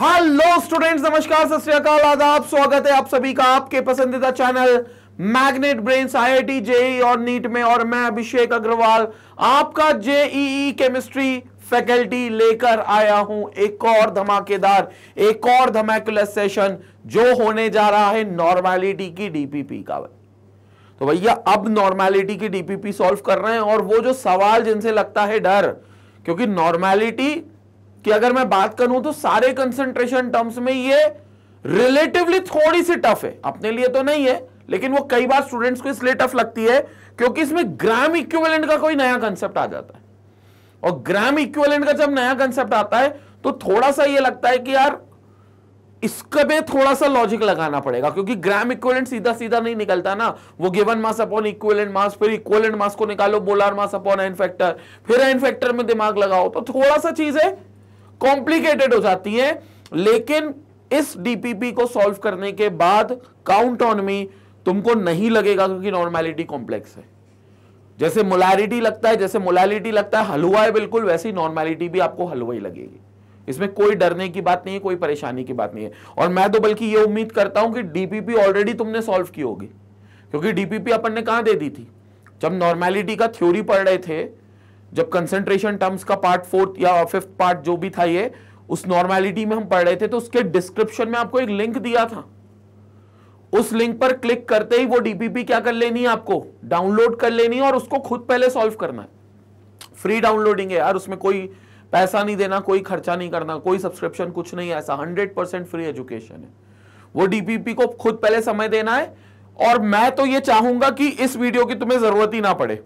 Hello students नमस्कार सत श्रीकाल आदाब स्वागत है आप सभी का आपके पसंदीदा channel Magnet Brains IIT JEE और नीट में और मैं अभिषेक अग्रवाल आपका जेईई केमिस्ट्री फैकल्टी लेकर आया हूं एक और धमाकेदार एक और धमाकुलस सेशन जो होने जा रहा है नॉर्मैलिटी की डीपीपी का तो भैया अब नॉर्मैलिटी की डीपीपी सॉल्व कर रहे हैं और वो जो सवाल जिनसे लगता है डर क्योंकि नॉर्मैलिटी कि अगर मैं बात करूं तो सारे कंसंट्रेशन टर्म्स में ये रिलेटिवली थोड़ी सी टफ है अपने लिए तो नहीं है लेकिन वो कई बार स्टूडेंट्स को इसलिए टफ लगती है क्योंकि इसमें ग्राम इक्विवेलेंट का कोई नया कंसेप्ट आ जाता है और ग्राम इक्विवेलेंट का जब नया कंसेप्ट आता है तो थोड़ा सा ये लगता है कि यार इसका भी थोड़ा सा लॉजिक लगाना पड़ेगा क्योंकि ग्राम इक्विवेलेंट सीधा सीधा नहीं निकलता ना वो given mass upon equivalent mass फिर इक्विवेलेंट मास को निकालो molar mass upon N factor फिर एन फैक्टर में दिमाग लगाओ तो थोड़ा सा चीज है कॉम्प्लिकेटेड हो जाती है लेकिन इस डीपीपी को सॉल्व करने के बाद काउंट ऑन मी तुमको नहीं लगेगा क्योंकि नॉर्मैलिटी कॉम्प्लेक्स है जैसे मोलैरिटी लगता है जैसे मोलैरिटी लगता है हलवा है बिल्कुल वैसी नॉर्मैलिटी भी आपको हलवा ही लगेगी इसमें कोई डरने की बात नहीं है कोई परेशानी की बात नहीं है और मैं तो बल्कि यह उम्मीद करता हूं कि डीपीपी ऑलरेडी तुमने सॉल्व की होगी क्योंकि डीपीपी अपन ने कहा दे दी थी जब नॉर्मैलिटी का थ्योरी पढ़ रहे थे जब कंसेंट्रेशन टर्म्स का पार्ट फोर्थ या फिफ्थ पार्ट जो भी था ये उस नॉर्मैलिटी में हम पढ़ रहे थे तो उसके डिस्क्रिप्शन में आपको एक लिंक दिया था उस लिंक पर क्लिक करते ही वो डीपीपी क्या कर लेनी है आपको डाउनलोड कर लेनी है और उसको खुद पहले सॉल्व करना है फ्री डाउनलोडिंग है यार उसमें कोई पैसा नहीं देना कोई खर्चा नहीं करना कोई सब्सक्रिप्शन कुछ नहीं ऐसा हंड्रेड परसेंट फ्री एजुकेशन है वो डीपीपी को खुद पहले समय देना है और मैं तो ये चाहूंगा कि इस वीडियो की तुम्हें जरूरत ही ना पड़े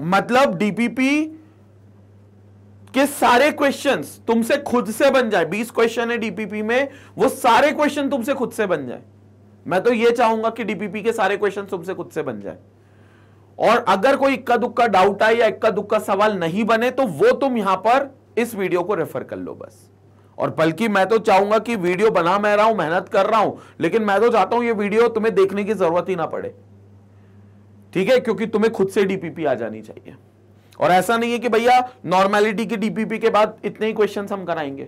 मतलब डीपीपी के सारे क्वेश्चंस तुमसे खुद से बन जाए 20 क्वेश्चन है डीपीपी में वो सारे क्वेश्चन तुमसे खुद से बन जाए मैं तो ये चाहूंगा कि डीपीपी के सारे क्वेश्चन तुमसे खुद से बन जाए और अगर कोई इक्का दुक्का डाउट आए या इक्का दुक्का सवाल नहीं बने तो वो तुम यहां पर इस वीडियो को रेफर कर लो बस और बल्कि मैं तो चाहूंगा कि वीडियो बना मैं रहा हूं मेहनत कर रहा हूं लेकिन मैं तो चाहता हूं ये वीडियो तुम्हें देखने की जरूरत ही ना पड़े ठीक है क्योंकि तुम्हें खुद से डीपीपी आ जानी चाहिए और ऐसा नहीं है कि भैया नॉर्मेलिटी की डीपीपी के बाद इतने ही क्वेश्चन हम कराएंगे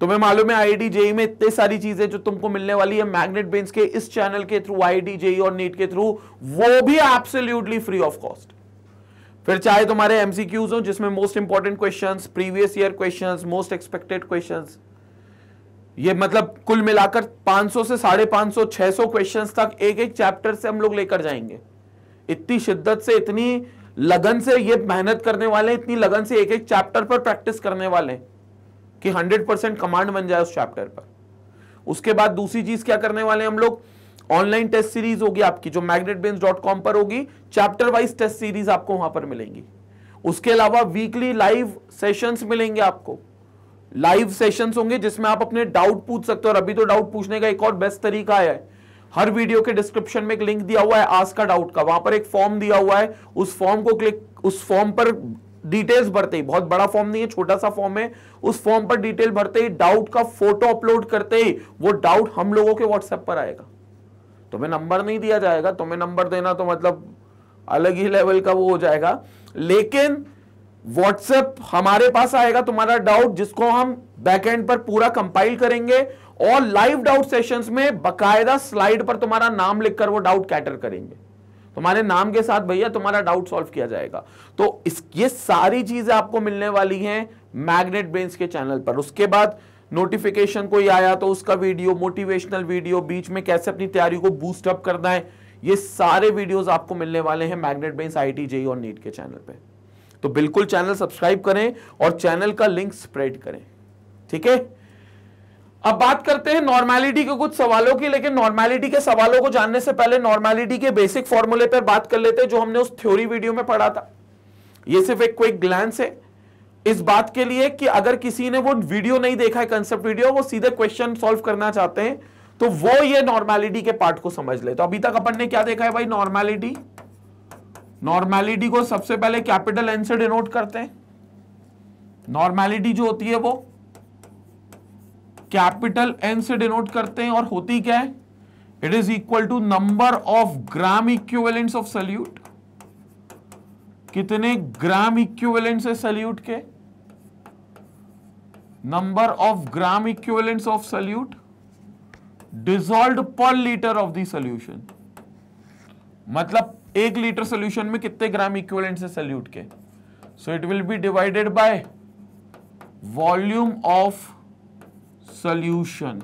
तुम्हें मालूम है आईडी जेई e में इतनी सारी चीजें जो तुमको मिलने वाली है मैग्नेट बेंस के इस चैनल के थ्रू आईडी जेई और नीट के थ्रू वो भी एप्सोल्यूटली फ्री ऑफ कॉस्ट फिर चाहे तुम्हारे एमसीक्यूज हो जिसमें most important question previous year question most expected question ये मतलब कुल मिलाकर 500 से साढ़े पांच सौ छह सौ क्वेश्चन तक एक एक चैप्टर से हम लोग लेकर जाएंगे इतनी शिद्दत से इतनी लगन से ये मेहनत करने वाले हैं इतनी लगन से एक एक चैप्टर पर प्रैक्टिस करने वाले कि हंड्रेड परसेंट कमांड बन जाए उस चैप्टर पर उसके बाद दूसरी चीज क्या करने वाले हैं हम लोग ऑनलाइन टेस्ट सीरीज होगी आपकी जो बेन्स डॉट कॉम पर होगी चैप्टर वाइज टेस्ट सीरीज आपको वहां पर मिलेंगी उसके अलावा वीकली लाइव सेशंस मिलेंगे आपको लाइव सेशंस होंगे जिसमें आप अपने डाउट पूछ सकते हो और अभी तो डाउट पूछने का एक और बेस्ट तरीका है हर वीडियो के डिस्क्रिप्शन में एक लिंक दिया हुआ है आज का डाउट का वहां पर एक फॉर्म दिया हुआ है उस फॉर्म को क्लिक उस फॉर्म पर डिटेल्स भरते ही बहुत बड़ा फॉर्म नहीं है छोटा सा फॉर्म है उस फॉर्म पर डिटेल भरते ही डाउट का फोटो अपलोड करते ही वो डाउट हम लोगों के व्हाट्सएप पर आएगा तुम्हें नंबर नहीं दिया जाएगा तुम्हें नंबर देना तो मतलब अलग ही लेवल का वो हो जाएगा लेकिन व्हाट्सएप हमारे पास आएगा तुम्हारा डाउट जिसको हम बैकएंड पर पूरा कंपाइल करेंगे और लाइव डाउट सेशंस में बकायदा स्लाइड पर तुम्हारा नाम लिखकर वो डाउट कैटर करेंगे तुम्हारे नाम के साथ भैया तुम्हारा डाउट सॉल्व किया जाएगा तो इस ये सारी चीजें आपको मिलने वाली हैं मैग्नेट ब्रेन्स के चैनल पर उसके बाद नोटिफिकेशन कोई आया तो उसका वीडियो मोटिवेशनल वीडियो बीच में कैसे अपनी तैयारी को बूस्टअप करना है ये सारे वीडियोस आपको मिलने वाले हैं Magnet Brains I T JEE और नीट के चैनल पर तो बिल्कुल चैनल सब्सक्राइब करें और चैनल का लिंक स्प्रेड करें ठीक है अब बात करते हैं नॉर्मैलिटी के कुछ सवालों की लेकिन नॉर्मैलिटी के सवालों को जानने से पहले नॉर्मैलिटी के बेसिक फॉर्मूले पर बात कर लेते हैं जो हमने उस थ्योरी वीडियो में पढ़ा था ये सिर्फ एक क्विक ग्लैंस है इस बात के लिए कि अगर किसी ने वो वीडियो नहीं देखा है कंसेप्ट वीडियो वो सीधे क्वेश्चन सोल्व करना चाहते हैं तो वो ये नॉर्मैलिटी के पार्ट को समझ ले तो अभी तक अपन ने क्या देखा है भाई नॉर्मैलिटी नॉर्मैलिटी को सबसे पहले कैपिटल एन से डिनोट करते हैं नॉर्मैलिटी जो होती है वो कैपिटल एन से डिनोट करते हैं और होती क्या है it is equal to number of gram equivalents of solute कितने ग्राम इक्विवेलेंट्स है सल्यूट के number of gram equivalents of solute dissolve per litre of solution मतलब एक लीटर सोल्यूशन में कितने ग्राम इक्विवेलेंट है सल्यूट के so it will be divided by volume of solution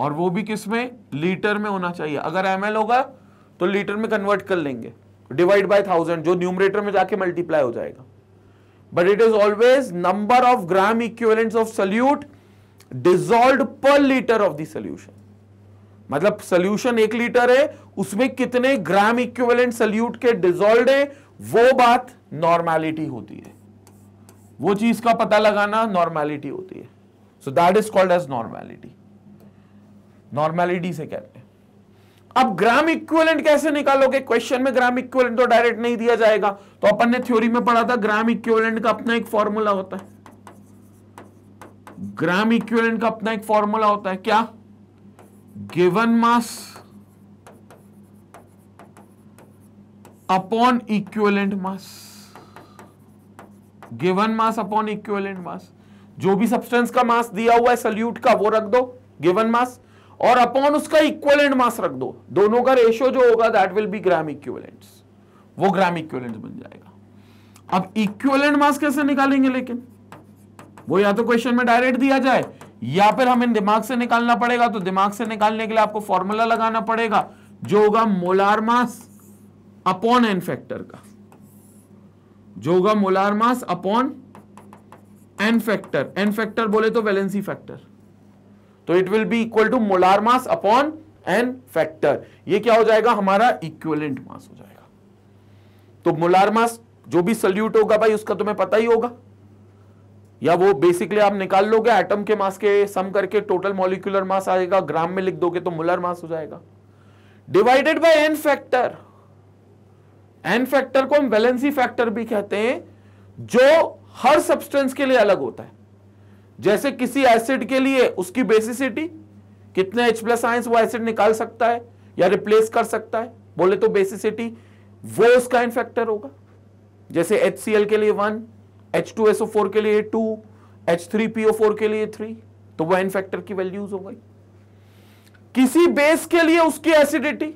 और वो भी किस में लीटर में होना चाहिए अगर एम होगा तो लीटर में कन्वर्ट कर लेंगे डिवाइड बाय थाउजेंड जो न्यूमरेटर में जाके मल्टीप्लाई हो जाएगा but it is always number of gram equivalent of solute dissolve per litre of the मतलब सोल्यूशन एक लीटर है उसमें कितने ग्राम इक्विवेलेंट सल्यूट के डिजोल्व है वो बात नॉर्मैलिटी होती है वो चीज का पता लगाना नॉर्मैलिटी होती है so that is called as normality normality से कहते हैं अब ग्राम इक्विवेलेंट कैसे निकालोगे क्वेश्चन में ग्राम इक्विवेलेंट तो डायरेक्ट नहीं दिया जाएगा तो अपन ने थ्योरी में पढ़ा था ग्राम इक्विवेलेंट का अपना एक फॉर्मूला होता है ग्राम इक्विवेलेंट का अपना एक फॉर्मूला होता है क्या given mass upon equivalent mass given mass upon equivalent mass जो भी सब्सटेंस का मास दिया हुआ है सल्यूट का वो रख दो गिवन मास और अपॉन उसका इक्वलेंट मास रख दो दोनों का रेशियो जो होगा that will be gram equivalent वो ग्राम इक्वलेंट बन जाएगा अब इक्विवेलेंट मास कैसे निकालेंगे लेकिन वो या तो क्वेश्चन में डायरेक्ट दिया जाए या फिर हमें दिमाग से निकालना पड़ेगा तो दिमाग से निकालने के लिए आपको फॉर्मूला लगाना पड़ेगा जो होगा molar mass upon N factor का जो होगा molar mass upon N factor N factor बोले तो वैलेंसी फैक्टर तो it will be equal to molar mass upon N factor ये क्या हो जाएगा हमारा इक्वलेंट मास हो जाएगा तो मोलार मास जो भी सल्यूट होगा भाई उसका तुम्हें पता ही होगा या वो बेसिकली आप निकाल लोगे एटम के मास के सम करके टोटल मॉलिक्यूलर मास आएगा ग्राम में लिख दोगे तो मोलर मास हो जाएगा divided by N factor N factor को हम वैलेंसी फैक्टर भी कहते हैं जो हर सब्सटेंस के लिए अलग होता है जैसे किसी एसिड के लिए उसकी बेसिसिटी कितने H प्लस आइंस वो एसिड निकाल सकता है या रिप्लेस कर सकता है बोले तो बेसिसिटी वो उसका इन फैक्टर होगा जैसे एल के लिए वन फोर के लिए टू फोर के लिए थ्री तो वह इन फैक्टर की वैल्यूज हो गई किसी बेस के लिए उसकी एसिडिटी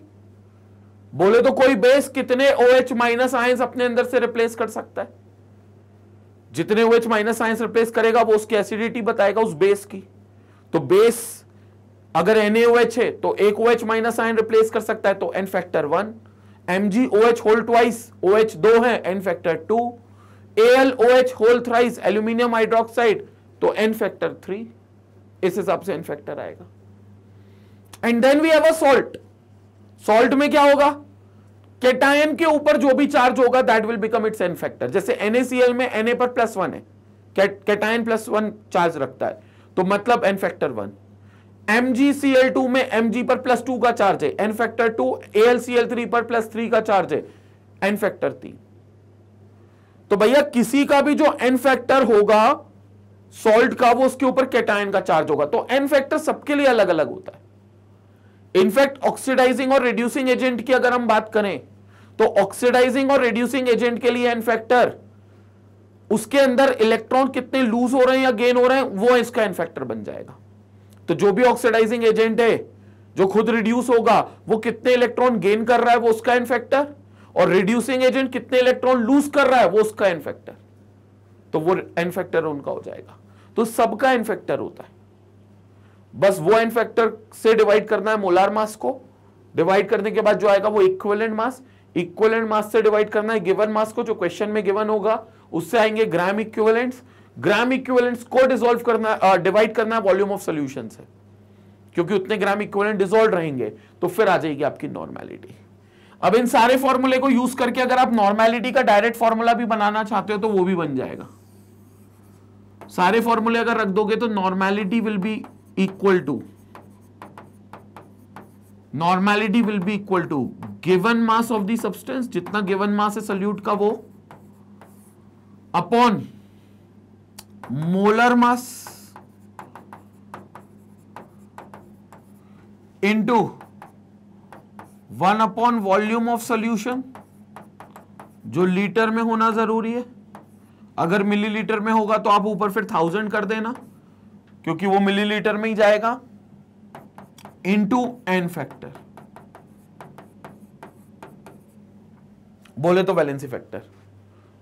बोले तो कोई बेस कितने ओ एच माइनस आइंस अपने अंदर से रिप्लेस कर सकता है जितने O H minus ions replace करेगा वो उसकी एसिडिटी बताएगा उस बेस की तो बेस अगर NaOH है तो एक O H minus ion replace कर सकता है तो n factor one M G O H whole twice O H दो है n factor two A L O H whole thrice aluminium hydroxide तो n फैक्टर थ्री इस हिसाब से n फैक्टर आएगा and then we have a salt salt में क्या होगा केटायन के ऊपर जो भी चार्ज होगा that will become its N factor जैसे एनएसीएल में एनए पर प्लस वन है केटायन प्लस वन चार्ज रखता है तो मतलब एन फैक्टर वन MgCl2 में Mg पर प्लस टू का चार्ज है N फैक्टर टू AlCl3 पर प्लस थ्री का चार्ज है एन फैक्टर तीन तो भैया किसी का भी जो एन फैक्टर होगा सॉल्ट का वो उसके ऊपर कैटायन का चार्ज होगा तो एन फैक्टर सबके लिए अलग अलग होता है इनफैक्ट ऑक्सीडाइजिंग और रिड्यूसिंग एजेंट की अगर हम बात करें तो ऑक्सीडाइजिंग और रिड्यूसिंग एजेंट के लिए एन फैक्टर उसके अंदर इलेक्ट्रॉन कितने लूज हो रहे हैं या गेन हो रहे हैं वो इसका एन फैक्टर बन जाएगा तो जो भी ऑक्सीडाइजिंग एजेंट है जो खुद रिड्यूस होगा वो कितने इलेक्ट्रॉन गेन कर रहा है वो उसका एन फैक्टर और रिड्यूसिंग एजेंट कितने इलेक्ट्रॉन लूज कर रहा है वो उसका एन फैक्टर तो वो एन फैक्टर उनका हो जाएगा तो सबका एन फैक्टर होता है बस वो एन फैक्टर से डिवाइड करना है मोलार मास को डिवाइड करने के बाद जो आएगा वो इक्वलेंट मास इक्वलेंट मास से डिवाइड करना है गिवन मास को जो क्वेश्चन में गिवन होगा उससे आएंगे ग्राम इक्विवेलेंट्स ग्राम इक्विवेलेंट्स को डिजोल्व करना डिवाइड करना है वॉल्यूम ऑफ सोल्यूशन से क्योंकि उतने ग्राम इक्विवेलेंट डिजोल्व रहेंगे तो फिर आ जाएगी आपकी नॉर्मैलिटी अब इन सारे फॉर्मूले को यूज करके अगर आप नॉर्मैलिटी का डायरेक्ट फॉर्मूला भी बनाना चाहते हो तो वो भी बन जाएगा सारे फॉर्मूले अगर रख दोगे तो normality will be equal to normality will be equal to given mass of the substance जितना गिवन मास है सल्यूट का वो upon molar mass into one upon volume of solution जो लीटर में होना जरूरी है अगर मिलीलीटर में होगा तो आप ऊपर फिर थाउजेंड कर देना क्योंकि वो मिलीलीटर में ही जाएगा इनटू एन फैक्टर बोले तो वैलेंसी फैक्टर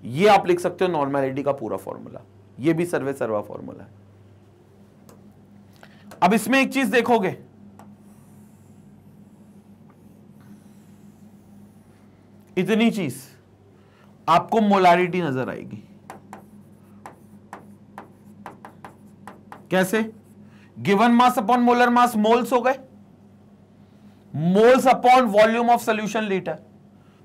ये आप लिख सकते हो नॉर्मेलिटी का पूरा फॉर्मूला ये भी सर्वे सर्वा फॉर्मूला है अब इसमें एक चीज देखोगे इतनी चीज आपको मोलारिटी नजर आएगी कैसे given mass upon molar mass moles हो गए moles upon volume of solution litre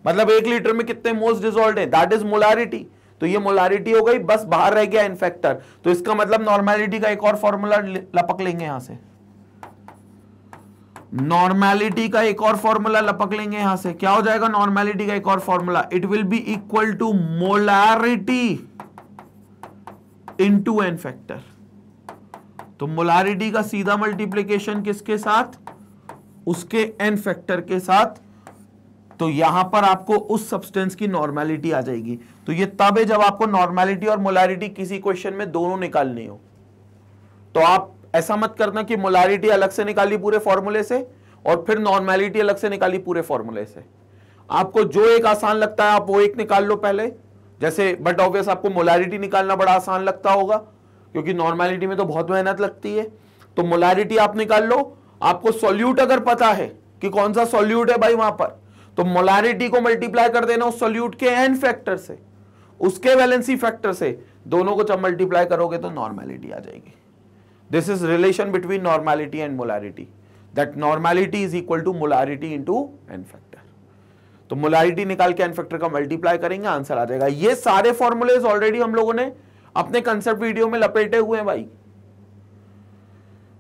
मतलब एक लीटर में कितने मोल्स डिजोल्व है दैट इज मोलारिटी तो ये मोलारिटी हो गई बस बाहर रह गया इनफेक्टर तो इसका मतलब नॉर्मैलिटी का एक और फॉर्मूला लपक लेंगे यहां से नॉर्मैलिटी का एक और फॉर्मूला लपक लेंगे यहां से क्या हो जाएगा नॉर्मैलिटी का एक और formula it will be equal to molarity into N factor तो मोलारिटी का सीधा मल्टीप्लीकेशन किसके साथ उसके एन फैक्टर के साथ तो यहां पर आपको उस सब्सटेंस की नॉर्मैलिटी आ जाएगी तो ये तब है जब आपको नॉर्मैलिटी और मोलारिटी किसी क्वेश्चन में दोनों निकालनी हो तो आप ऐसा मत करना कि मोलारिटी अलग से निकाली पूरे फॉर्मूले से और फिर नॉर्मैलिटी अलग से निकाली पूरे फॉर्मूले से आपको जो एक आसान लगता है आप वो एक निकाल लो पहले जैसे बट ऑब्वियस आपको मोलारिटी निकालना बड़ा आसान लगता होगा क्योंकि नॉर्मैलिटी में तो बहुत मेहनत लगती है तो मोलारिटी आप निकाल लो आपको सोल्यूट अगर पता है कि कौन सा सोल्यूट है भाई वहां पर तो मोलारिटी को मल्टीप्लाई कर देना उस सोल्यूट के एन फैक्टर से उसके वैलेंसी फैक्टर से दोनों को जब मल्टीप्लाई करोगे तो नॉर्मैलिटी आ जाएगी this is relation between normality and molarity that normality is equal to molarity to N factor तो मोलारिटी निकाल के एन फैक्टर का मल्टीप्लाई करेंगे आंसर आ जाएगा ये सारे फॉर्मुलेज ऑलरेडी हम लोगों ने अपने कंसेप्ट वीडियो में लपेटे हुए हैं भाई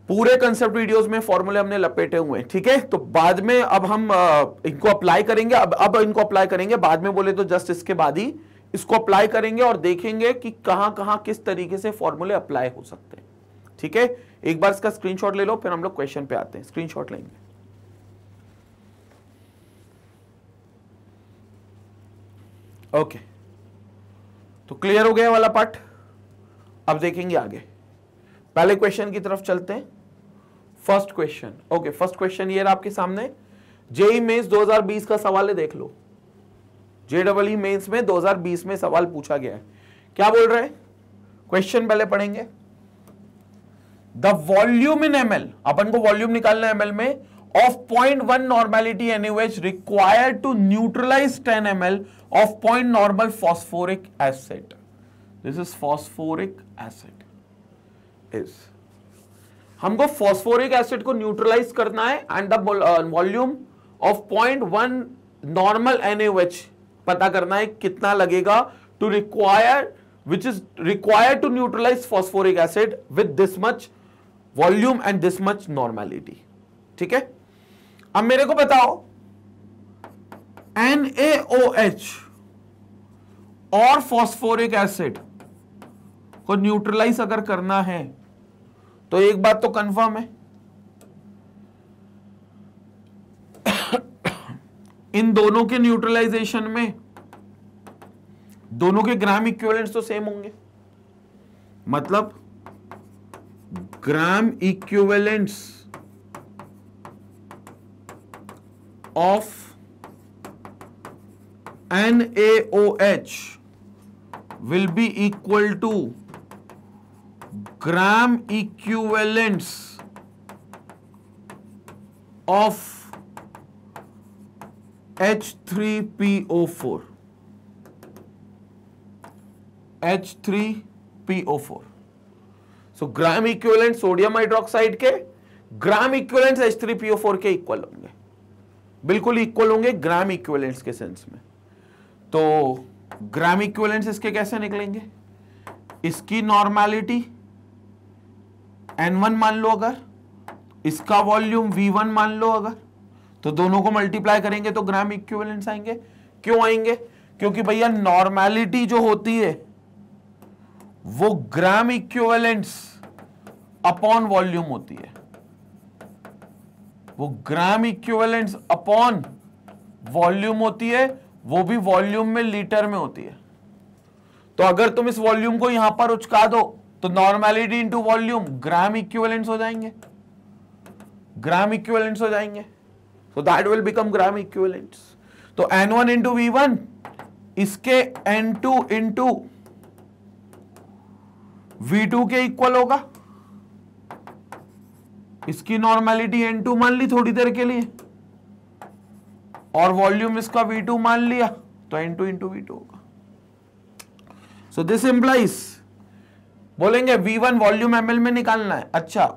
पूरे कंसेप्ट वीडियोस में फॉर्मूले हमने लपेटे हुए हैं ठीक है तो बाद में अब हम इनको अप्लाई करेंगे अब अब इनको अप्लाई करेंगे बाद में बोले तो जस्ट इसके बाद ही इसको अप्लाई करेंगे और देखेंगे कि कहां कहां किस तरीके से फॉर्मूले अप्लाई हो सकते हैं ठीक है एक बार इसका स्क्रीनशॉट ले लो फिर हम लोग क्वेश्चन पे आते हैं स्क्रीनशॉट लेंगे ओके okay. तो क्लियर हो गया वाला पार्ट अब देखेंगे आगे पहले क्वेश्चन की तरफ चलते हैं first question okay first question ये आपके सामने जेई मेंस 2020 का सवाल है देख लो जेडब्ल्यू मेंस e e में 2020 में सवाल पूछा गया है क्या बोल रहे हैं क्वेश्चन पहले पढ़ेंगे द वॉल्यूम इन एमएल अपन को वॉल्यूम निकालना है एमएल में of point one normality anyways required to neutralise ten M L of point normal phosphoric acid this is phosphoric acid is हमको फॉस्फोरिक एसिड को न्यूट्रलाइज करना है and the volume of point one normal N पता करना है कितना लगेगा to require which is require to neutralise phosphoric acid with this much volume and this much normality ठीक है अब मेरे को बताओ एन और फॉस्फोरिक एसिड को न्यूट्रलाइज अगर करना है तो एक बात तो कंफर्म है इन दोनों के न्यूट्रलाइजेशन में दोनों के ग्राम इक्विवेलेंट्स तो सेम होंगे मतलब gram equivalents of N H will be equal to gram of H three H three P O four so gram equivalent sodium hydroxide के ग्राम इक्विवेलेंट फोर के इक्वल होंगे बिल्कुल इक्वल होंगे ग्राम इक्विवेलेंट्स के sense में तो ग्राम इक्विवेलेंट्स इसके कैसे निकलेंगे इसकी नॉर्मैलिटी एन वन मान लो अगर इसका वॉल्यूम वी वन मान लो अगर तो दोनों को मल्टीप्लाई करेंगे तो ग्राम इक्विवेलेंट्स आएंगे क्यों आएंगे क्योंकि भैया नॉर्मैलिटी जो होती है वो ग्राम इक्विवेलेंट्स अपॉन वॉल्यूम होती है वो ग्राम इक्विवेलेंट्स अपॉन वॉल्यूम होती है वो भी वॉल्यूम में लीटर में होती है तो अगर तुम इस वॉल्यूम को यहां पर उचका दो तो normality into volume gram equivalents हो जाएंगे ग्राम इक्विवेलेंट्स हो जाएंगे so that will become gram equivalents तो N one into V one इसके N two into V two के इक्वल होगा इसकी नॉर्मैलिटी एन टू मान ली थोड़ी देर के लिए और वॉल्यूम इसका वी टू मान लिया तो N two into V two होगा सो दिस इंप्लाइज बोलेंगे V1 वॉल्यूम ml में निकालना है अच्छा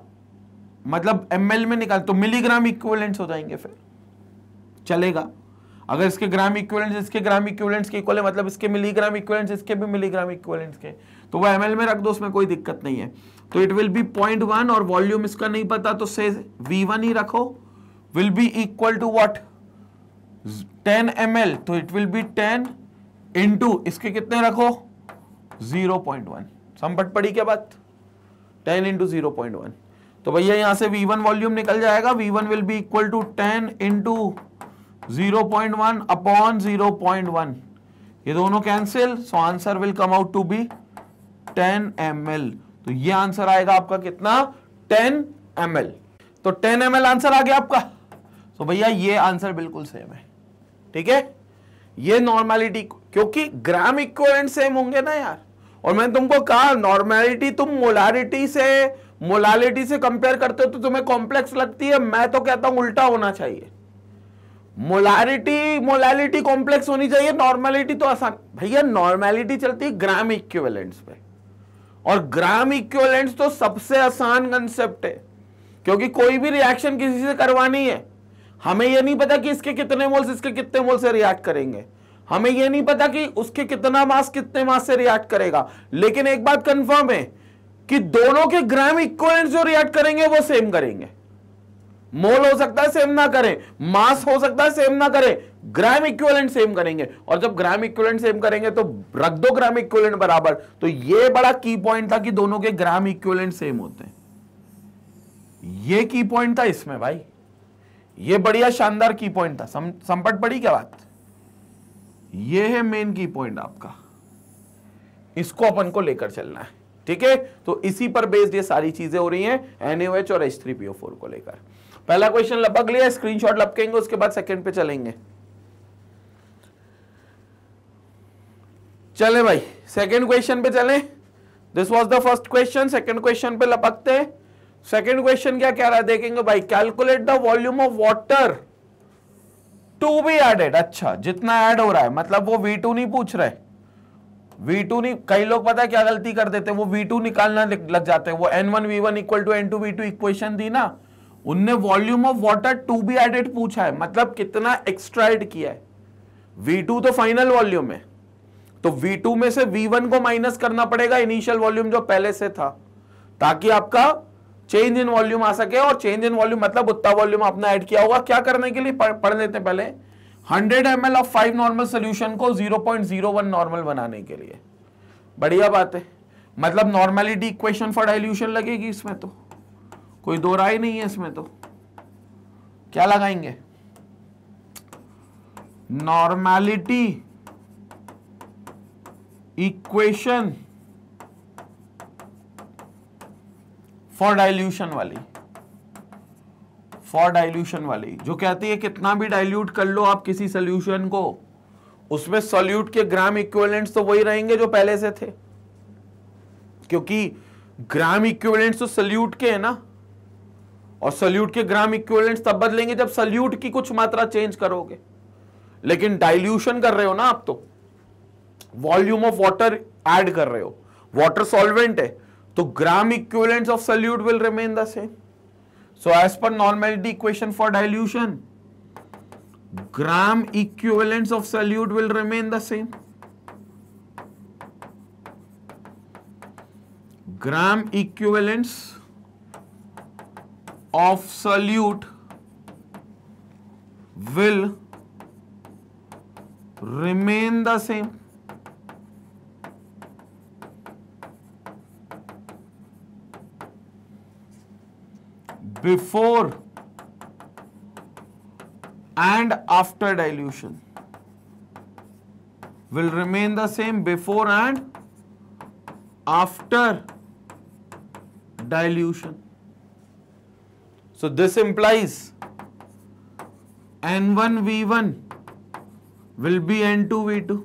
मतलब ml में निकाल तो मिलीग्राम इक्विवेलेंट्स हो जाएंगे फिर चलेगा अगर इसके ग्राम इक्विवेलेंट्स इसके ग्राम इक्विवेलेंट्स के इक्वल है मतलब इसके मिलीग्राम इक्विवेलेंट्स इसके भी मिलीग्राम इक्विवेलेंट्स के तो वह एमएल में रख दो उसमें कोई दिक्कत नहीं है तो it will be point one और वॉल्यूम इसका नहीं पता तो से वी वन ही रखो will be equal to what ten M तो it will be ten into इसके कितने रखो जीरो पॉइंट वन समपट पड़ी क्या बात ten into zero point one तो भैया यहां से वी वन वॉल्यूम निकल जाएगा V one will be equal to ten into zero point one upon zero point one ये दोनों cancel so answer will come out to be ten M तो ये आंसर आएगा आपका कितना टेन एम तो टेन एम आंसर आ गया आपका तो भैया ये आंसर बिल्कुल सेम है ठीक है ये नॉर्मैलिटी क्योंकि ग्राम इक्वलेंट सेम होंगे ना यार और मैंने तुमको कहा नॉर्मेलिटी तुम मोलारिटी से मोलालिटी से कंपेयर करते हो तो तुम्हें कॉम्प्लेक्स लगती है मैं तो कहता हूं उल्टा होना चाहिए मोलारिटी मोलालिटी कॉम्प्लेक्स होनी चाहिए नॉर्मेलिटी तो आसान भैया नॉर्मेलिटी चलती है ग्राम इक्वेलेंट्स पे और ग्राम इक्वेलेंट्स तो सबसे आसान कंसेप्ट है क्योंकि कोई भी रिएक्शन किसी से करवानी है हमें यह नहीं पता कि इसके कितने मोल्स इसके कितने मोल से रिएक्ट करेंगे हमें यह नहीं पता कि उसके कितना मास कितने मास से रिएक्ट करेगा लेकिन एक बात कंफर्म है कि दोनों के ग्राम इक्वलेंट जो रिएक्ट करेंगे वो सेम करेंगे मोल हो सकता है सेम ना करें मास हो सकता है सेम ना करें ग्राम इक्वलेंट सेम करेंगे और जब ग्राम इक्वलेंट सेम करेंगे तो रख दो ग्राम इक्वलेंट बराबर तो ये बड़ा की पॉइंट था कि दोनों के ग्राम इक्वलेंट सेम होते हैं ये की पॉइंट था इसमें भाई ये बढ़िया शानदार की पॉइंट था संपट पड़ी क्या बात ये है मेन की पॉइंट आपका इसको अपन को लेकर चलना है ठीक है तो इसी पर बेस्ड ये सारी चीजें हो रही हैं एनएच और एच थ्री को लेकर पहला क्वेश्चन लपक लिया स्क्रीनशॉट लपकेंगे उसके बाद सेकंड पे चलेंगे चले भाई सेकंड क्वेश्चन पे चले this was the first question second question पे लपकते हैं सेकंड क्वेश्चन क्या कह रहा है देखेंगे भाई calculate the volume of water to be added अच्छा जितना ऐड हो रहा है मतलब वो वी टू नहीं पूछ रहे वी टू नहीं कई लोग पता है क्या गलती कर देते हैं वो वी टू निकालना लग जाते हैं वो N one V one equal to N two V two equation दी ना उनने volume of water to be added पूछा है मतलब कितना एक्स्ट्रा एड किया है वी टू तो फाइनल वॉल्यूम है तो वी टू में से वी वन को माइनस करना पड़ेगा इनिशियल वॉल्यूम जो पहले से था ताकि आपका चेंज इन वॉल्यूम आ सके और चेंज इन वॉल्यूम मतलब उत्ता वॉल्यूम आपने ऐड किया होगा क्या करने के लिए पढ़, पढ़ लेते हैं पहले 100 M of five normal solution को 0.01 नॉर्मल बनाने के लिए बढ़िया बात है मतलब नॉर्मेलिटी इक्वेशन फॉर डाइल्यूशन लगेगी इसमें तो कोई दो राय नहीं है इसमें तो क्या लगाएंगे नॉर्मेलिटी इक्वेशन फॉर डाइल्यूशन वाली फॉर डाइल्यूशन वाली जो कहती है कितना भी डाइल्यूट कर लो आप किसी सोल्यूशन को उसमें सोल्यूट के ग्राम इक्विवेलेंट्स तो वही रहेंगे जो पहले से थे क्योंकि ग्राम इक्विवेलेंट्स तो सोल्यूट के है ना और सोल्यूट के ग्राम इक्विवेलेंट्स तब बदलेंगे जब सोल्यूट की कुछ मात्रा चेंज करोगे लेकिन डाइल्यूशन कर रहे हो ना आप तो वॉल्यूम ऑफ वाटर एड कर रहे हो वाटर सॉल्वेंट है So gram equivalents of solute will remain the same. So as per normality equation for dilution, gram equivalents of solute will remain the same. Gram equivalents of solute will remain the same. before and after dilution will remain the same before and after dilution. So this implies N1V1 will be N2V2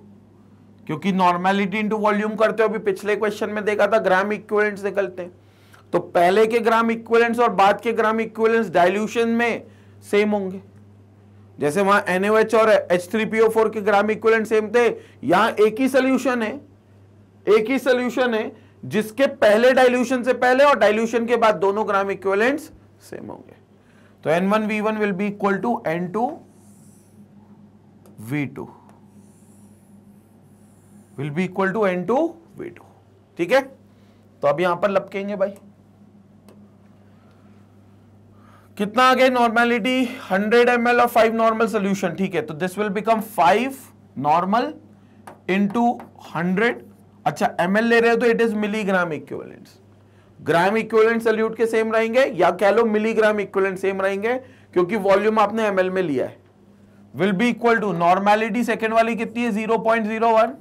क्योंकि normality into volume करते हो अभी पिछले question में देखा था ग्राम equivalents निकलते हैं तो पहले के ग्राम इक्विलेंस और बाद के ग्राम इक्विलेंस डाइल्यूशन में सेम होंगे जैसे वहां एनएच और एच थ्री पीओ फोर के ग्राम इक्वेलेंट सेम थे यहां एक ही सोल्यूशन है एक ही सोल्यूशन है जिसके पहले डाइल्यूशन से पहले और डाइल्यूशन के बाद दोनों ग्राम इक्विलेंट्स सेम होंगे तो N one V one will be equal to N two V two will be equal to N two V two ठीक है तो अब यहां पर लपकेंगे भाई कितना आ गया normality 100 M L of five normal solution ठीक है तो this will become five normal into hundred अच्छा एम ले रहे हो तो it is milligram equivalent gram equivalent solute के सेम रहेंगे या कह लो मिलीग्राम इक्विवेलेंट सेम रहेंगे क्योंकि वॉल्यूम आपने एम में लिया है will be equal to normality second वाली कितनी है जीरो पॉइंट जीरो वन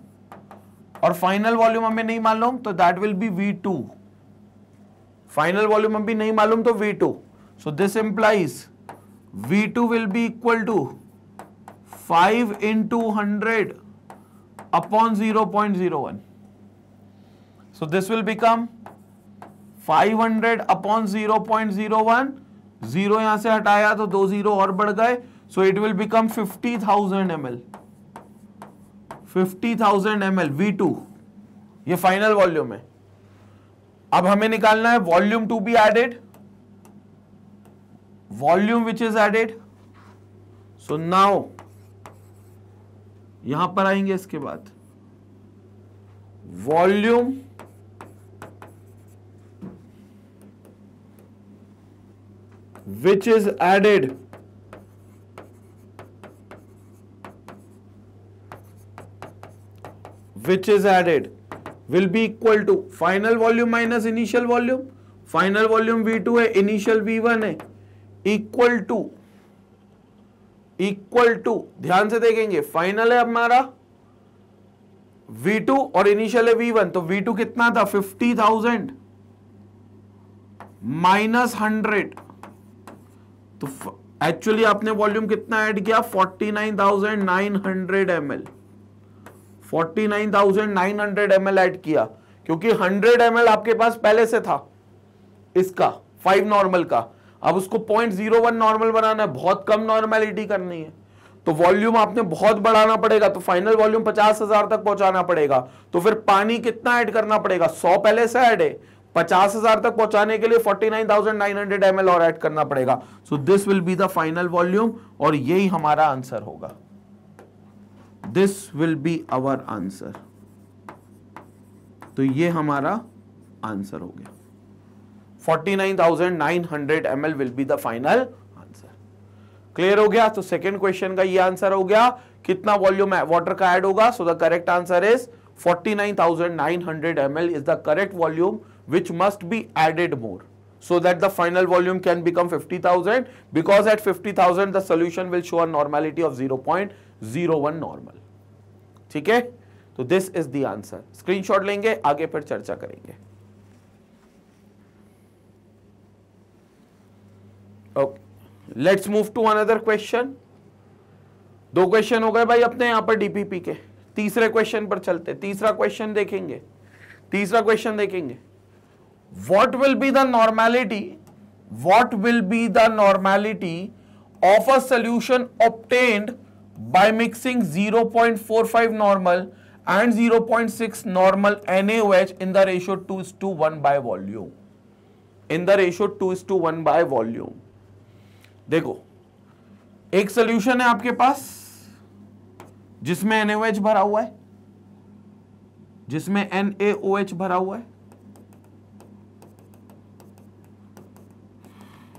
और फाइनल वॉल्यूम हमें नहीं मालूम तो that will be V two final volume हम भी नहीं मालूम तो V two so this implies v2 will be equal to 5 into 100 upon 0.01 so this will become 500 upon 0.01 zero यहां से हटाया तो दो जीरो और बढ़ गए so it will become 50,000 ml 50,000 ml V2 ये फाइनल वॉल्यूम है अब हमें निकालना है volume to be added volume which is added so now यहां पर आएंगे इसके बाद volume which is added which is added will be equal to final volume minus initial volume final volume V two है इनिशियल वी वन है equal to equal to ध्यान से देखेंगे फाइनल है हमारा V2 और इनिशियल है V1 तो V2 कितना था 50,000 माइनस हंड्रेड तो एक्चुअली आपने वॉल्यूम कितना ऐड किया 49,900 ml 49,900 ml ऐड किया क्योंकि 100 ml आपके पास पहले से था इसका फाइव नॉर्मल का अब उसको पॉइंट जीरो वन नॉर्मल बनाना है बहुत कम नॉर्मेलिटी करनी है तो वॉल्यूम आपने बहुत बढ़ाना पड़ेगा तो फाइनल वॉल्यूम पचास हजार तक पहुंचाना पड़ेगा तो फिर पानी कितना ऐड करना पड़ेगा सौ पहले से ऐड है पचास हजार तक पहुंचाने के लिए forty nine thousand nine hundred M और ऐड करना पड़ेगा so this will be the final volume और यही हमारा आंसर होगा this will be our answer तो ये हमारा आंसर हो गया 49,900 ml will be the final answer. Clear हो गया तो सेकेंड क्वेश्चन का ये आंसर हो गया कितना वॉल्यूम वाटर का ऐड होगा so the correct answer is 49,900 ml is the correct volume which must be added more so that the final volume can become 50,000 because at 50,000 the solution will show a normality of 0.01 normal. ठीक है तो this is the answer screenshot लेंगे आगे फिर चर्चा करेंगे let's move to another question दो question हो गए भाई अपने यहां पर डीपीपी के तीसरे क्वेश्चन पर चलते तीसरा क्वेश्चन देखेंगे तीसरा क्वेश्चन देखेंगे what will be the normality what will be the normality of a solution obtained by mixing 0.45 normal and 0.6 normal NaOH in the ratio two is to one by volume in the ratio two is to one by volume देखो एक solution है आपके पास जिसमें NH भरा हुआ है जिसमें H भरा हुआ है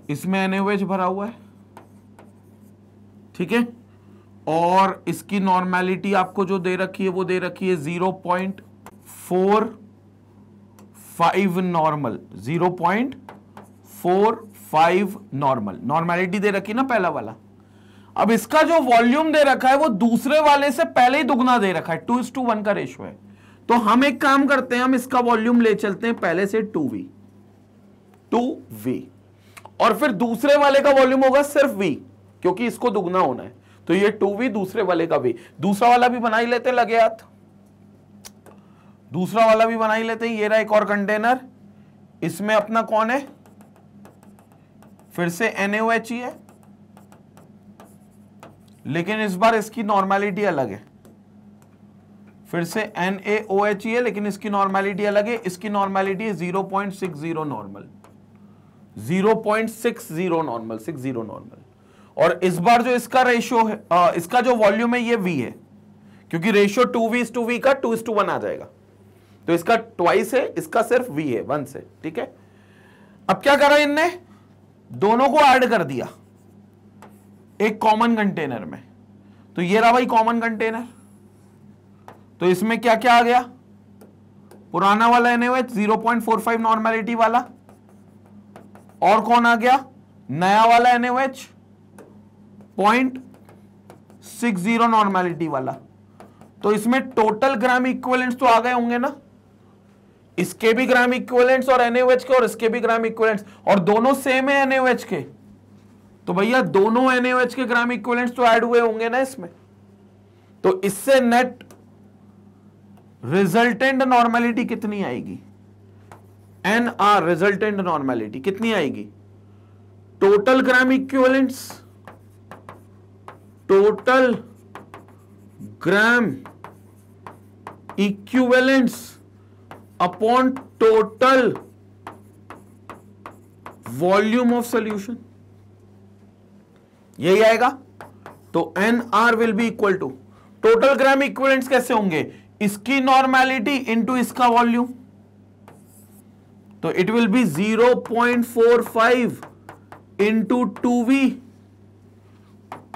इसमें एनएच भरा हुआ है ठीक है और इसकी नॉर्मेलिटी आपको जो दे रखी है वो दे रखी है zero point four five normal zero point four five normal normality दे रखी ना पहला वाला अब इसका जो वॉल्यूम दे रखा है वो दूसरे वाले से पहले ही दुगना दे रखा है टू इज टू वन का रेशो है तो हम एक काम करते हैं हम इसका वॉल्यूम ले चलते हैं पहले से टू वी टू वी और फिर दूसरे वाले का वॉल्यूम होगा सिर्फ वी क्योंकि इसको दुगना होना है तो ये टू वी दूसरे वाले का वी दूसरा वाला भी बना ही लेते लगे हाथ दूसरा वाला भी बना ही लेते हैं ये रहा एक और कंटेनर इसमें अपना कौन है फिर से एन ही e है लेकिन इस बार इसकी नॉर्मैलिटी अलग है फिर से एन ए एच ही है लेकिन इसकी नॉर्मैलिटी अलग है इसकी नॉर्मैलिटी है zero point six zero normal zero point six zero normal six zero normal और इस बार जो इसका रेशियो है इसका जो वॉल्यूम है ये वी है क्योंकि ratio two V to V का टू इज टू वन आ जाएगा तो इसका ट्वाइस है इसका सिर्फ वी है वन से ठीक है अब क्या करा इनने दोनों को ऐड कर दिया एक कॉमन कंटेनर में तो ये रहा भाई कॉमन कंटेनर तो इसमें क्या क्या आ गया पुराना वाला N zero point four five normality वाला और कौन आ गया नया वाला N H point six zero normality वाला तो इसमें टोटल ग्राम इक्वलेंट्स तो आ गए होंगे ना इसके भी ग्राम इक्वलेंट्स और एनएच के और इसके भी ग्राम इक्वलेंट्स और दोनों सेम है एनएच के तो भैया दोनों एनएच के ग्राम इक्वलेंट्स तो ऐड हुए होंगे ना इसमें तो इससे नेट रिजल्टेंट नॉर्मेलिटी कितनी आएगी एन आर रिजल्टेंट नॉर्मेलिटी कितनी आएगी total gram equivalents total gram equivalents upon total volume of solution यही आएगा तो N R will be equal to total gram equivalents कैसे होंगे इसकी नॉर्मैलिटी इनटू इसका वॉल्यूम तो it will be 0.45 point four five into two V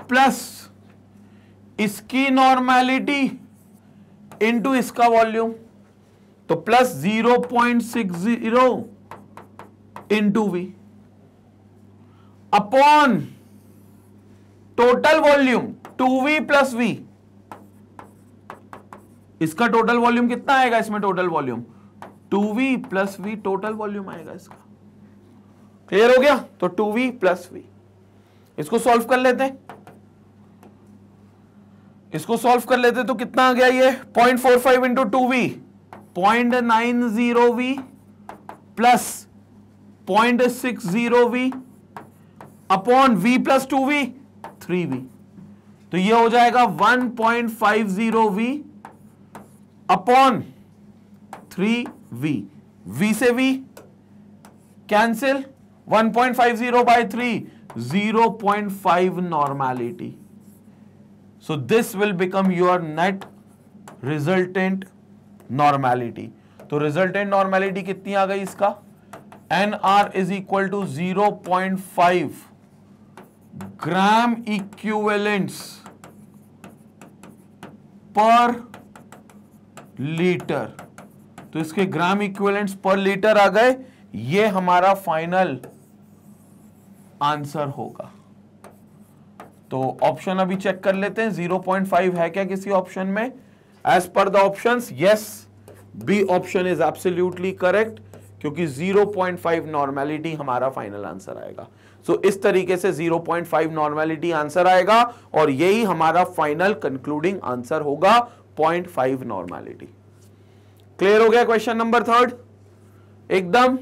plus इसकी normality into इसका वॉल्यूम तो plus zero point six zero into V upon total volume two V plus V इसका total volume कितना आएगा इसमें total volume two V plus V total volume आएगा इसका clear हो गया तो टू वी प्लस वी इसको सॉल्व कर लेते हैं इसको सॉल्व कर लेते तो कितना आ गया ये point four five into two V point nine zero V plus point six zero V upon V plus two V three V तो ये हो जाएगा one point five zero V upon three V V से V cancel one point five zero by three zero point five normality so this will become your net resultant normality तो resultant normality कितनी आ गई इसका N R is equal to zero point five gram equivalents पर litre तो इसके ग्राम equivalents पर litre आ गए ये हमारा फाइनल आंसर होगा तो ऑप्शन अभी चेक कर लेते हैं 0.5 है क्या किसी ऑप्शन में एज पर the option yes B option is absolutely correct क्योंकि 0.5 नॉर्मेलिटी हमारा फाइनल आंसर आएगा सो so, इस तरीके से 0.5 नॉर्मेलिटी आंसर आएगा और यही हमारा फाइनल कंक्लूडिंग आंसर होगा 0.5 नॉर्मेलिटी क्लियर हो गया क्वेश्चन नंबर थर्ड एकदम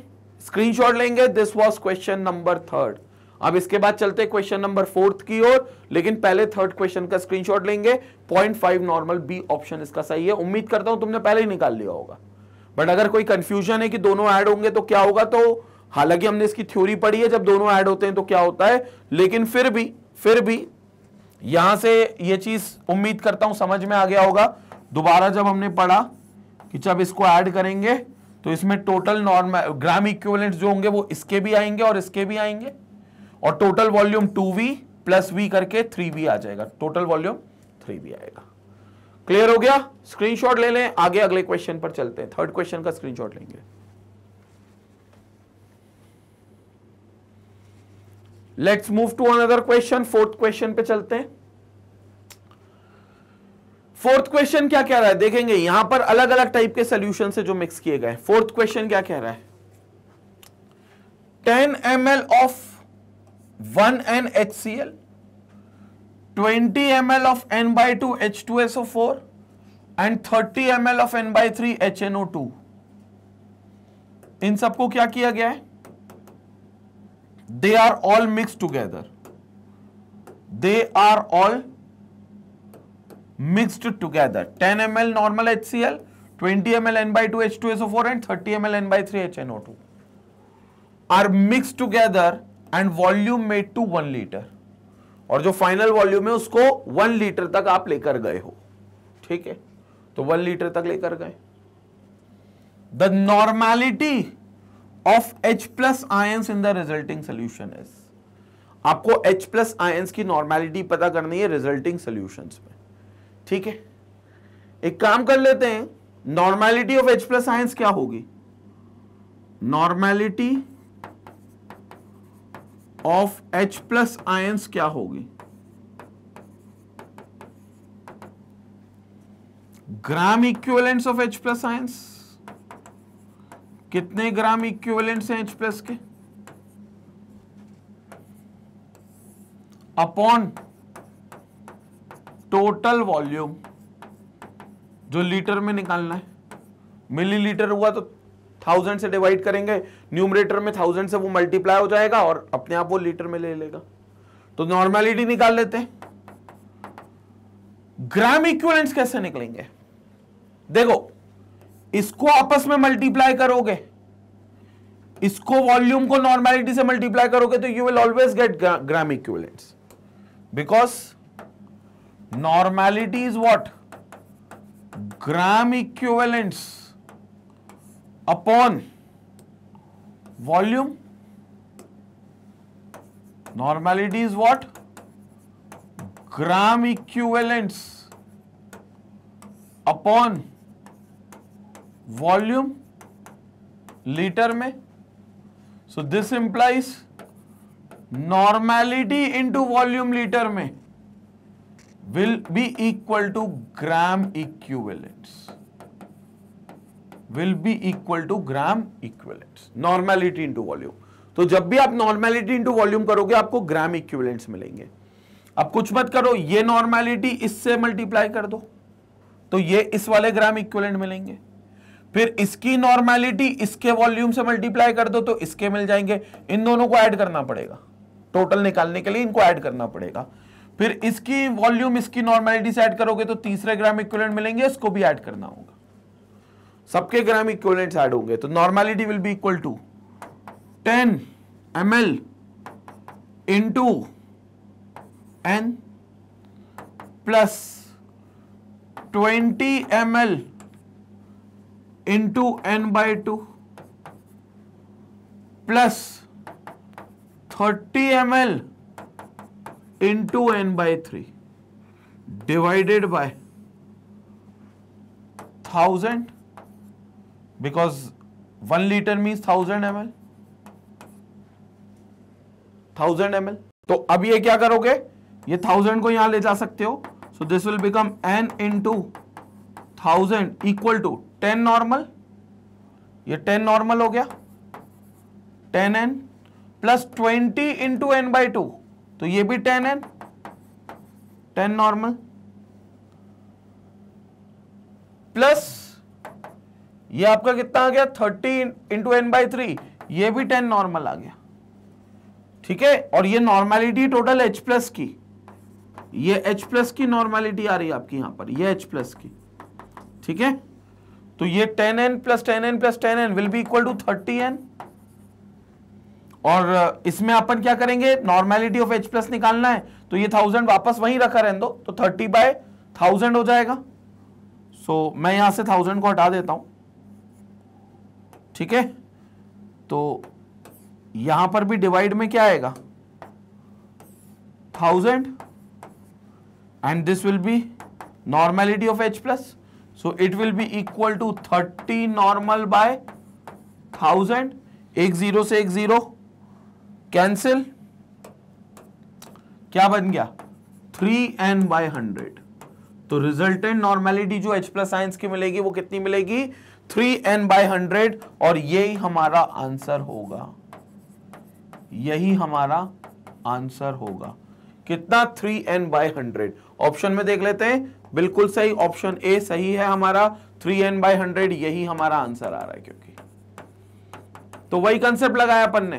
स्क्रीनशॉट लेंगे this was question number third अब इसके बाद चलते क्वेश्चन नंबर फोर्थ की ओर लेकिन पहले थर्ड क्वेश्चन का स्क्रीनशॉट लेंगे point five normal B option इसका सही है उम्मीद करता हूं तुमने पहले ही निकाल लिया होगा बट अगर कोई कंफ्यूजन है कि दोनों ऐड होंगे तो क्या होगा तो हालांकि हमने इसकी थ्योरी पढ़ी है जब दोनों ऐड होते हैं तो क्या होता है लेकिन फिर भी फिर भी यहां से यह चीज उम्मीद करता हूं समझ में आ गया होगा दोबारा जब हमने पढ़ा कि जब इसको ऐड करेंगे तो इसमें टोटल नॉर्मल ग्राम इक्विवेलेंट जो होंगे वो इसके भी आएंगे और इसके भी आएंगे और total volume two V plus V करके थ्री वी आ जाएगा टोटल वॉल्यूम थ्री वी आएगा क्लियर हो गया स्क्रीनशॉट ले लें आगे अगले क्वेश्चन पर चलते हैं थर्ड क्वेश्चन का स्क्रीनशॉट लेंगे let's move to another question fourth question पे चलते हैं फोर्थ क्वेश्चन क्या कह रहा है देखेंगे यहां पर अलग अलग टाइप के सोल्यूशन से जो मिक्स किए गए फोर्थ क्वेश्चन क्या कह रहा है ten M L of one N H C L twenty M L of N by two H two S O four and thirty M L of N by three H N O two इन सबको क्या किया गया है they are all mix together they are all mixed together ten M L normal H C L twenty M L N by two H two S O four and thirty M L N by three H N O two are mix together and volume made to one litre और जो final volume है उसको one litre तक आप लेकर गए हो ठीक है तो वन लीटर तक लेकर गए the normality of H plus ions in the resulting solution is आपको एच प्लस आयंस की नॉर्मैलिटी पता करनी है रिजल्टिंग सोल्यूशन में ठीक है एक काम कर लेते हैं normality of H plus ions क्या होगी normality of H plus ions क्या होगी gram equivalents of H plus ions कितने ग्राम इक्विवेलेंट्स हैं H प्लस के अपॉन टोटल वॉल्यूम जो लीटर में निकालना है मिलीलीटर हुआ तो थाउजेंड से डिवाइड करेंगे न्यूमरेटर में थाउजेंड से वो मल्टीप्लाई हो जाएगा और अपने आप वो लीटर में ले लेगा तो नॉर्मेलिटी निकाल लेते हैं ग्राम इक्वलेंट्स कैसे निकलेंगे देखो इसको आपस में मल्टीप्लाई करोगे इसको वॉल्यूम को नॉर्मेलिटी से मल्टीप्लाई करोगे तो you will always get gram equivalents because normality is what gram equivalents upon volume normality is what gram equivalents upon volume litre में so this implies normality into volume litre में will be equal to gram equivalents. Will be equal to gram equivalents normality into volume तो जब भी आप normality into volume करोगे आपको ग्राम equivalents मिलेंगे अब कुछ मत करो ये नॉर्मैलिटी इससे मल्टीप्लाई कर दो तो ये इस वाले ग्राम इक्विवेलेंट मिलेंगे फिर इसकी नॉर्मैलिटी इसके वॉल्यूम से मल्टीप्लाई कर दो तो इसके मिल जाएंगे इन दोनों को ऐड करना पड़ेगा टोटल निकालने के लिए इनको ऐड करना पड़ेगा फिर इसकी वॉल्यूम इसकी नॉर्मैलिटी से ऐड करोगे तो तीसरे ग्राम इक्विवेलेंट मिलेंगे इसको भी ऐड करना होगा सबके ग्राम इक्वलेंट्स ऐड होंगे तो normality will be equal to ten M L into N plus twenty M L into N by two plus thirty M L into N by three divided by thousand because 1 liter means 1000 ml 1000 ml तो अब ये क्या करोगे ये thousand को यहां ले जा सकते हो so this will become N into thousand equal to ten normal ये टेन नॉर्मल हो गया ten N plus twenty into N by two तो ये भी ten N ten normal plus ये आपका कितना आ गया thirty into N by three ये भी टेन नॉर्मल आ गया ठीक है और ये नॉर्मैलिटी टोटल एच प्लस की ये एच प्लस की नॉर्मैलिटी आ रही है आपकी यहां पर ये एच प्लस की ठीक है तो ये ten N plus ten N plus ten N will be equal to thirty N और uh, इसमें अपन क्या करेंगे नॉर्मैलिटी ऑफ एच प्लस निकालना है तो ये थाउजेंड वापस वहीं रखा रहने दो तो थर्टी बाय थाउजेंड हो जाएगा सो so, मैं यहां से थाउजेंड को हटा देता हूं ठीक है तो यहां पर भी डिवाइड में क्या आएगा thousand and this will be normality of H plus so it will be equal to thirty normal by thousand एक जीरो से एक जीरो कैंसिल क्या बन गया थ्री एन बाय हंड्रेड तो रिजल्टेंट नॉर्मेलिटी जो एच प्लस साइंस की मिलेगी वो कितनी मिलेगी थ्री एन बाई हंड्रेड और यही हमारा आंसर होगा यही हमारा आंसर होगा कितना three N by hundred option में देख लेते हैं बिल्कुल सही ऑप्शन ए सही है हमारा थ्री एन बाई हंड्रेड यही हमारा आंसर आ रहा है क्योंकि तो वही कंसेप्ट लगाया अपन ने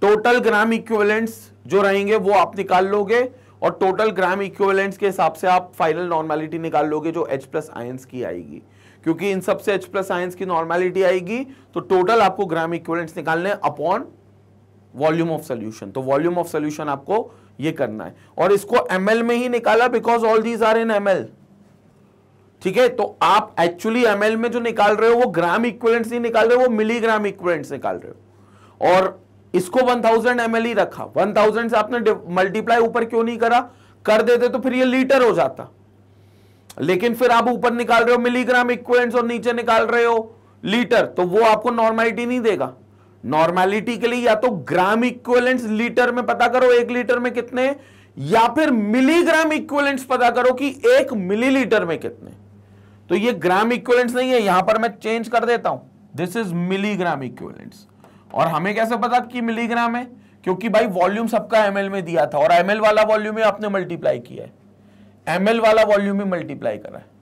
टोटल ग्राम इक्विवेलेंट्स जो रहेंगे वो आप निकाल लोगे और टोटल ग्राम इक्विवेलेंट्स के हिसाब से आप फाइनल नॉर्मेलिटी निकाल लोगे जो H प्लस आयंस की आएगी क्योंकि इन सबसे एच प्लस आयंस की नॉर्मैलिटी आएगी तो टोटल आपको ग्राम इक्वलेंट्स निकालने अपॉन वॉल्यूम ऑफ सोल्यूशन तो वॉल्यूम ऑफ सोल्यूशन आपको ये करना है और इसको एम में ही निकाला because all these are in M ठीक है तो आप एक्चुअली एम में जो निकाल रहे हो वो ग्राम इक्वलेंट्स नहीं निकाल रहे हो वो मिलीग्राम इक्वलेंट्स निकाल रहे हो और इसको 1000 थाउजेंड ही रखा 1000 से आपने मल्टीप्लाई ऊपर क्यों नहीं करा कर देते तो फिर ये लीटर हो जाता लेकिन फिर आप ऊपर निकाल रहे हो मिलीग्राम इक्वेंट्स और नीचे निकाल रहे हो लीटर तो वो आपको नॉर्मैलिटी नहीं देगा नॉर्मैलिटी के लिए या तो ग्राम इक्वेलेंट लीटर में पता करो एक लीटर में कितने या फिर मिलीग्राम इक्वेलेंट पता करो कि एक मिलीलीटर में कितने तो ये ग्राम इक्वेलेंट नहीं है यहां पर मैं चेंज कर देता हूं दिस इज मिलीग्राम इक्वलेंट्स और हमें कैसे पता कि मिलीग्राम है क्योंकि भाई वॉल्यूम सबका एमएल में दिया था और एमएल वाला वॉल्यूम आपने मल्टीप्लाई किया है एम वाला वॉल्यूम ही मल्टीप्लाई करा है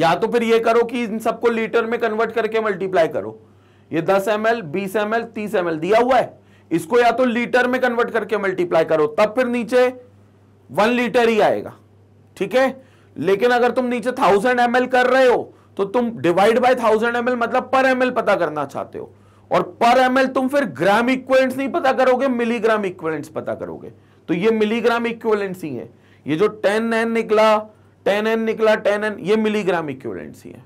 या तो फिर ये करो कि इन सबको लीटर में कन्वर्ट करके मल्टीप्लाई करो ये 10 एम एल बीस एम एल तीस एम एल दिया हुआ है इसको या तो लीटर में कन्वर्ट करके मल्टीप्लाई करो तब फिर नीचे वन लीटर ही आएगा ठीक है लेकिन अगर तुम नीचे थाउजेंड एम कर रहे हो तो तुम डिवाइड बाय थाउजेंड एम मतलब पर एम पता करना चाहते हो और पर एम तुम फिर ग्राम इक्वेलेंट्स नहीं पता करोगे मिलीग्राम इक्वेलेंट्स पता करोगे तो ये मिलीग्राम इक्वेलेंट्स ही है ये जो टेन एन निकला टेन एन निकला टेन एन ये मिलीग्राम इक्वलेंट्स ही है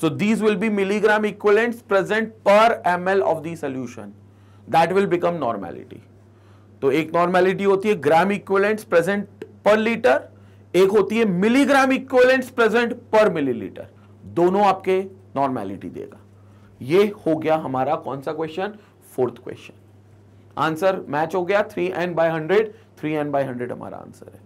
so these will be milligram equivalents present per M of the solution that will become normality तो एक नॉर्मैलिटी होती है gram equivalents present per litre एक होती है milligram equivalents present per millilitre दोनों आपके नॉर्मैलिटी देगा ये हो गया हमारा कौन सा question fourth question answer match हो गया three N by hundred three N by hundred हमारा आंसर है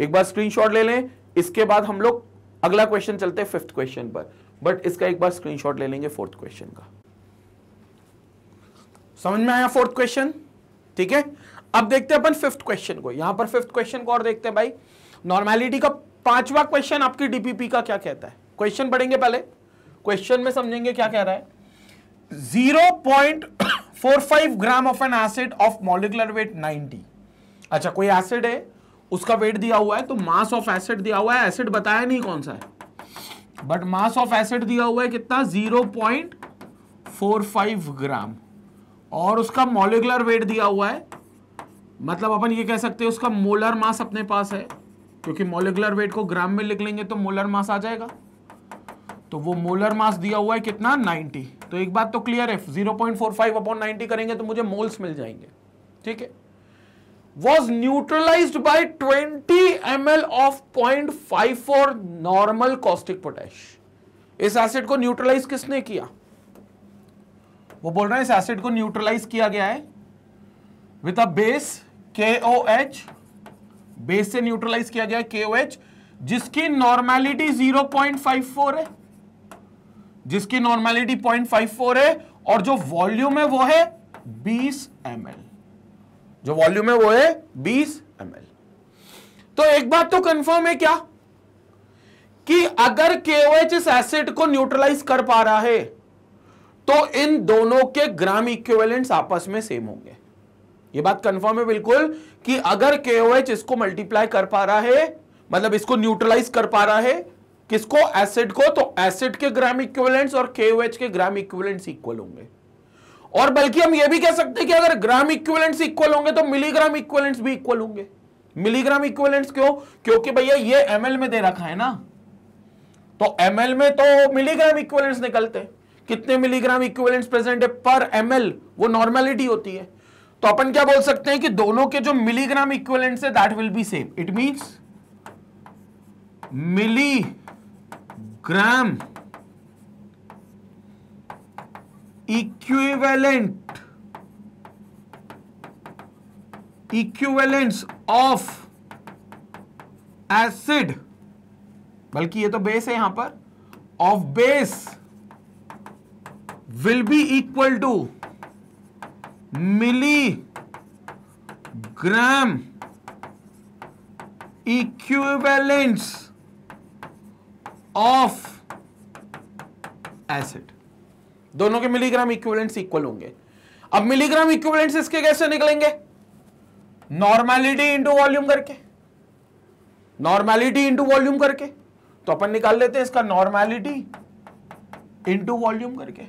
एक बार स्क्रीनशॉट ले लें इसके बाद हम लोग अगला क्वेश्चन चलते हैं फिफ्थ क्वेश्चन पर बट इसका एक बार स्क्रीनशॉट ले लेंगे फोर्थ क्वेश्चन का समझ में आया फोर्थ क्वेश्चन ठीक है अब देखते हैं अपन फिफ्थ क्वेश्चन को यहां पर फिफ्थ क्वेश्चन को और देखते हैं भाई नॉर्मैलिटी का पांचवा क्वेश्चन आपकी डीपीपी का क्या कहता है क्वेश्चन पढ़ेंगे पहले क्वेश्चन में समझेंगे क्या कह रहा है zero point four five gram of N acid of molecular weight 90 अच्छा कोई एसिड है उसका वेट दिया हुआ है तो मास ऑफ एसिड दिया हुआ है एसिड बताया नहीं कौन सा है बट मास ऑफ एसिड दिया हुआ है कितना 0.45 ग्राम और उसका मोलिकुलर वेट दिया हुआ है मतलब अपन ये कह सकते हैं उसका मोलर मास अपने पास है क्योंकि मोलिकुलर वेट को ग्राम में लिख लेंगे तो मोलर मास आ जाएगा तो वो मोलर मास दिया हुआ है कितना 90 तो एक बात तो क्लियर है 0.45 अपॉन नाइनटी करेंगे तो मुझे मोल्स मिल जाएंगे ठीक है was twenty M L of point five 0.54 normal caustic potash इस एसिड को न्यूट्रलाइज किसने किया वो बोल रहे हैं इस एसिड को न्यूट्रलाइज किया गया है विथ अ बेस के ओ एच बेस से न्यूट्रलाइज किया गया है के ओ एच जिसकी फाइव 0.54 है जिसकी नॉर्मेलिटी 0.54 है और जो वॉल्यूम है वो है 20 एम एल जो वॉल्यूम है वो है बीस एम तो एक बात तो कंफर्म है क्या कि अगर केओएच इस एसिड को न्यूट्रलाइज कर पा रहा है तो इन दोनों के ग्राम इक्विवेलेंट्स आपस में सेम होंगे यह बात कंफर्म है बिल्कुल कि अगर केओएच इसको मल्टीप्लाई कर पा रहा है मतलब इसको न्यूट्रलाइज कर पा रहा है किसको एसिड को तो एसिड के ग्राम इक्विवेलेंट्स और केओएच के ग्राम इक्विवेलेंट्स इक्वल होंगे और बल्कि हम यह भी कह सकते हैं कि अगर ग्राम इक्विवेलेंट्स इक्वल होंगे तो मिलीग्राम इक्विवेलेंट्स भी इक्वल होंगे मिलीग्राम इक्विवेलेंट्स क्यों क्योंकि भैया ये एमएल में दे रखा है ना तो एमएल में तो मिलीग्राम इक्विवेलेंट्स निकलते हैं कितने मिलीग्राम इक्विवेलेंट्स प्रेजेंट है पर एमएल वो नॉर्मेलिटी होती है तो अपन क्या बोल सकते हैं कि दोनों के जो मिलीग्राम इक्विवेलेंट्स है that will be same it means milligram equivalent equivalence of acid बल्कि ये तो बेस है यहां पर of base will be equal to milligram equivalence of acid दोनों के मिलीग्राम इक्विवेलेंट्स इक्वल होंगे अब मिलीग्राम इक्विवेलेंट्स इसके कैसे निकलेंगे नॉर्मैलिटी इंटू वॉल्यूम करके नॉर्मैलिटी इंटू वॉल्यूम करके तो अपन निकाल लेते हैं इसका नॉर्मैलिटी इंटू वॉल्यूम करके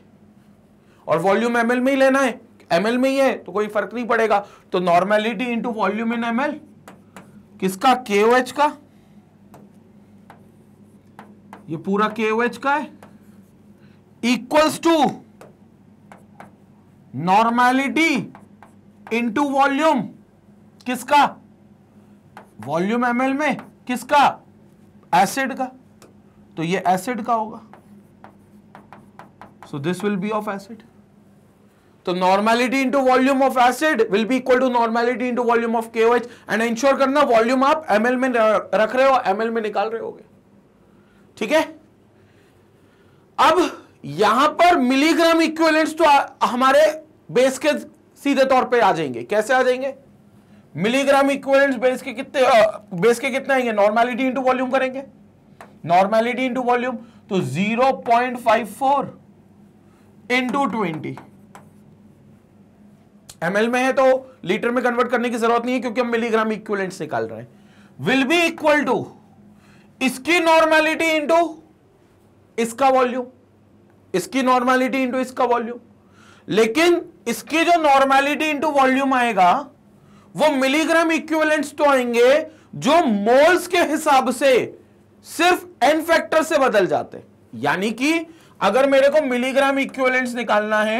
और वॉल्यूम एमएल में ही लेना है एमएल में ही है तो कोई फर्क नहीं पड़ेगा तो normality into volume in ML किसका के का ये पूरा के का है equals to normality into volume किसका वॉल्यूम एमएल में किसका एसिड का तो ये एसिड का होगा so this will be of acid तो normality into volume of acid will be equal to normality into volume of K O H and ensure करना वॉल्यूम आप एमएल में रख रहे हो एमएल में निकाल रहे हो ठीक है अब यहां पर मिलीग्राम इक्विवेलेंट्स तो हमारे बेस के सीधे तौर पे आ जाएंगे कैसे आ जाएंगे मिलीग्राम इक्विवेलेंट्स बेस के कितने आ, बेस के कितने आएंगे नॉर्मैलिटी इंटू वॉल्यूम करेंगे नॉर्मैलिटी इंटू वॉल्यूम तो 0.54 point five four into twenty ML में है तो लीटर में कन्वर्ट करने की जरूरत नहीं है क्योंकि हम मिलीग्राम इक्विवेलेंट्स निकाल रहे हैं विल बी इक्वल टू इसकी नॉर्मैलिटी इंटू इसका वॉल्यूम इसकी नॉर्मैलिटी इंटू इसका वॉल्यूम लेकिन इसकी जो नॉर्मैलिटी इंटू वॉल्यूम आएगा वो मिलीग्राम इक्विवेलेंट्स तो आएंगे जो मोल्स के हिसाब से सिर्फ एन फैक्टर से बदल जाते यानी कि अगर मेरे को मिलीग्राम इक्विवेलेंट्स निकालना है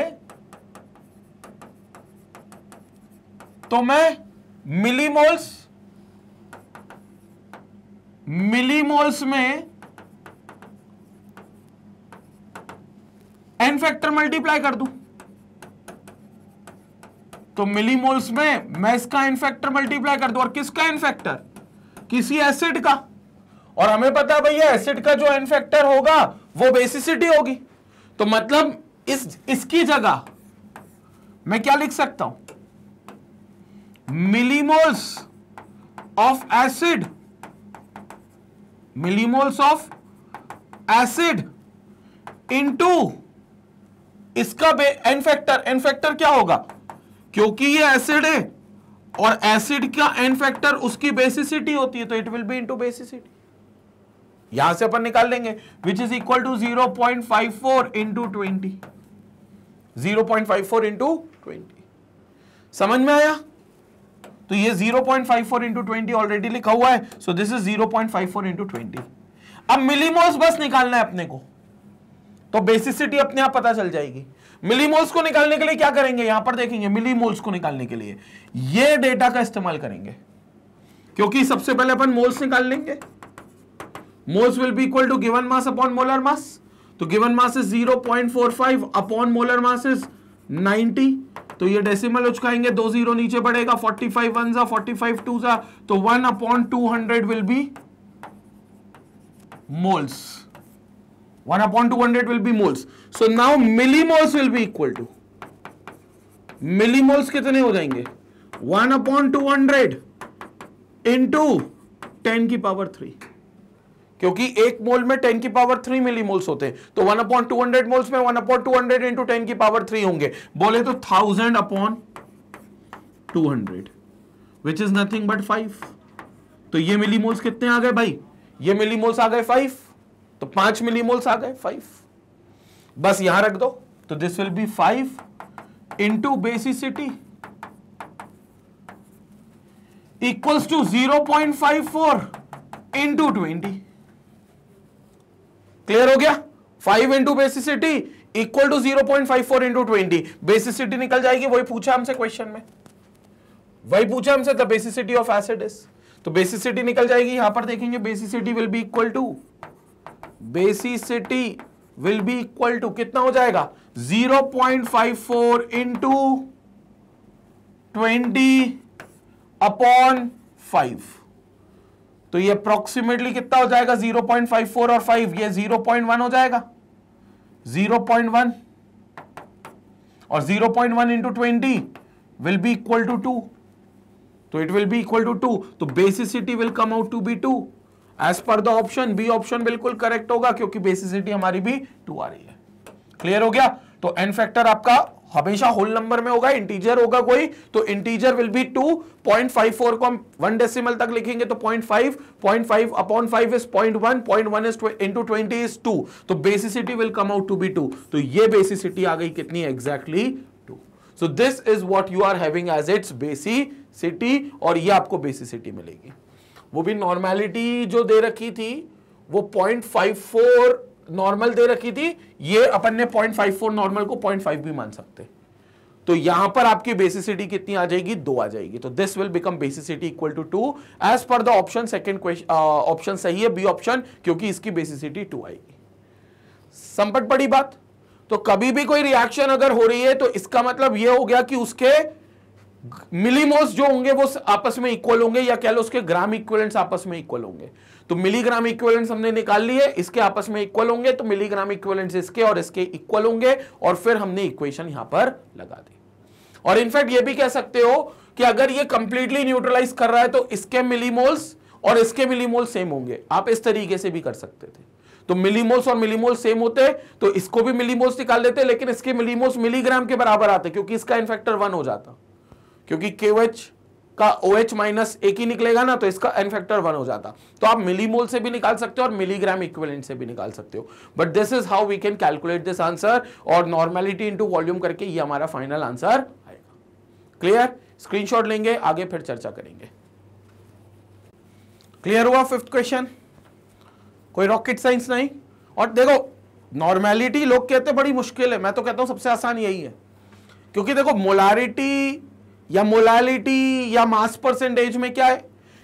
तो मैं मिलीमोल्स मिलीमोल्स में एन फैक्टर मल्टीप्लाई कर दू तो मिलीमोल्स में मैं इसका एन फैक्टर मल्टीप्लाई कर दू और किसका एन फैक्टर किसी एसिड का और हमें पता है भैया एसिड का जो एन फैक्टर होगा वो बेसिसिटी होगी तो मतलब इस इसकी जगह मैं क्या लिख सकता हूं millimoles of acid millimoles of acid into इसका एन फैक्टर एन फैक्टर क्या होगा क्योंकि ये एसिड है और एसिड का एन फैक्टर उसकी बेसिसिटी होती है तो it will be into basicity यहां से अपन निकाल लेंगे which is equal to zero point five four into twenty zero point five four into twenty समझ में आया तो ये zero point five four into twenty already लिखा हुआ है so this is zero point five four into twenty अब millimoles बस निकालना है अपने को तो बेसिसिटी अपने आप पता चल जाएगी मिलीमोल्स को निकालने के लिए क्या करेंगे यहां पर देखेंगे मिलीमोल्स को निकालने के लिए ये डेटा का इस्तेमाल करेंगे क्योंकि सबसे पहले अपन मोल्स निकाल लेंगे moles will be equal to given mass upon molar mass तो given mass is 0.45 upon molar mass is 90 तो ये डेसिमल उचकाएंगे दो जीरो नीचे बढ़ेगा 45 फाइव वन जा फोर्टी फाइव टू जा तो one upon hundred will be moles 1 upon 200 will be moles. So now millimoles will be equal to millimoles kitne ho jayenge 1 upon 200 into 10 की power 3 क्योंकि एक मोल में 10 की पावर 3 मिली मोल्स होते हैं तो 1 अपॉन 200 मोल्स में 1 अपॉन 200 इंटू टेन की पावर 3 होंगे बोले तो 1000 upon 200 which is nothing but 5 तो ये मिली मोल्स कितने आ गए भाई ये मिली मोल्स आ गए 5 तो पांच मिलीमोल्स आ गए फाइव बस यहां रख दो तो this will be five into basicity equals to zero point five four into twenty clear हो गया five into basicity equal to zero point five four into twenty basicity निकल जाएगी वही पूछा हमसे क्वेश्चन में वही पूछा हमसे the basicity of acid is तो बेसिसिटी निकल जाएगी यहां पर देखेंगे basicity will be equal to basicity will be equal to कितना हो जाएगा 0.54 point five four into twenty upon five तो ये अप्रोक्सीमेटली कितना हो जाएगा 0.54 और 5 ये 0.1 हो जाएगा 0.1 और 0.1 into twenty will be equal to two तो it will be equal to two तो basicity will come out to be two as पर द ऑप्शन बी ऑप्शन बिल्कुल करेक्ट होगा क्योंकि बेसिसिटी हमारी भी टू आ रही है क्लियर हो गया तो एन फैक्टर आपका हमेशा होल नंबर में होगा इंटीजर होगा कोई तो integer will be two point five four को हम वन डेसिमल तक लिखेंगे तो point five point five upon five is point one point one is into twenty is two तो basicity will come out to be two तो ये basicity आ गई कितनी exactly two so this is what you are having as its basicity और ये आपको basicity मिलेगी वो भी नॉर्मैलिटी जो दे रखी थी वो पॉइंट फाइव फोर नॉर्मल दे रखी थी ये अपन ने पॉइंट फाइव फोर नॉर्मल को पॉइंट फाइव भी मान सकते तो यहां पर आपकी बेसिसिटी कितनी आ जाएगी दो आ जाएगी तो this will become basicity equal to two as पर the option second question option सही है बी ऑप्शन क्योंकि इसकी बेसिसिटी टू आएगी संपट बड़ी बात तो कभी भी कोई रिएक्शन अगर हो रही है तो इसका मतलब यह हो गया कि उसके मिलीमोल्स जो होंगे वो आपस में इक्वल होंगे या कह लो उसके ग्राम इक्वलेंट्स आपस में इक्वल होंगे तो मिलीग्राम इक्वलेंट्स हमने निकाल लिए इसके आपस में इक्वल होंगे तो मिलीग्राम इक्वलेंट्स इसके और इसके इक्वल होंगे और फिर हमने इक्वेशन यहां पर लगा दी और इनफैक्ट ये भी कह सकते हो कि अगर ये कंप्लीटली न्यूट्रलाइज कर रहा है तो इसके मिलीमोल्स और इसके मिलीमोल सेम होंगे आप इस तरीके से भी कर सकते थे तो मिलीमोल्स और मिलीमोल सेम होते तो इसको भी मिलीमोल्स निकाल देते लेकिन इसके मिलीमोल्स मिलीग्राम के बराबर आते क्योंकि इसका इनफैक्टर वन हो जाता क्योंकि के का ओ एच माइनस एक ही निकलेगा ना तो इसका एन फैक्टर वन हो जाता तो आप मिलीमोल से भी निकाल सकते हो और मिलीग्राम इक्विवेलेंट से भी निकाल सकते हो but this is how we can calculate this answer और नॉर्मेलिटी इनटू वॉल्यूम करके ये हमारा फाइनल आंसर आएगा क्लियर स्क्रीनशॉट लेंगे आगे फिर चर्चा करेंगे क्लियर हुआ फिफ्थ क्वेश्चन कोई रॉकेट साइंस नहीं और देखो नॉर्मेलिटी लोग कहते बड़ी मुश्किल है मैं तो कहता हूं सबसे आसान यही है क्योंकि देखो मोलारिटी या मोलालिटी या मास परसेंटेज में क्या है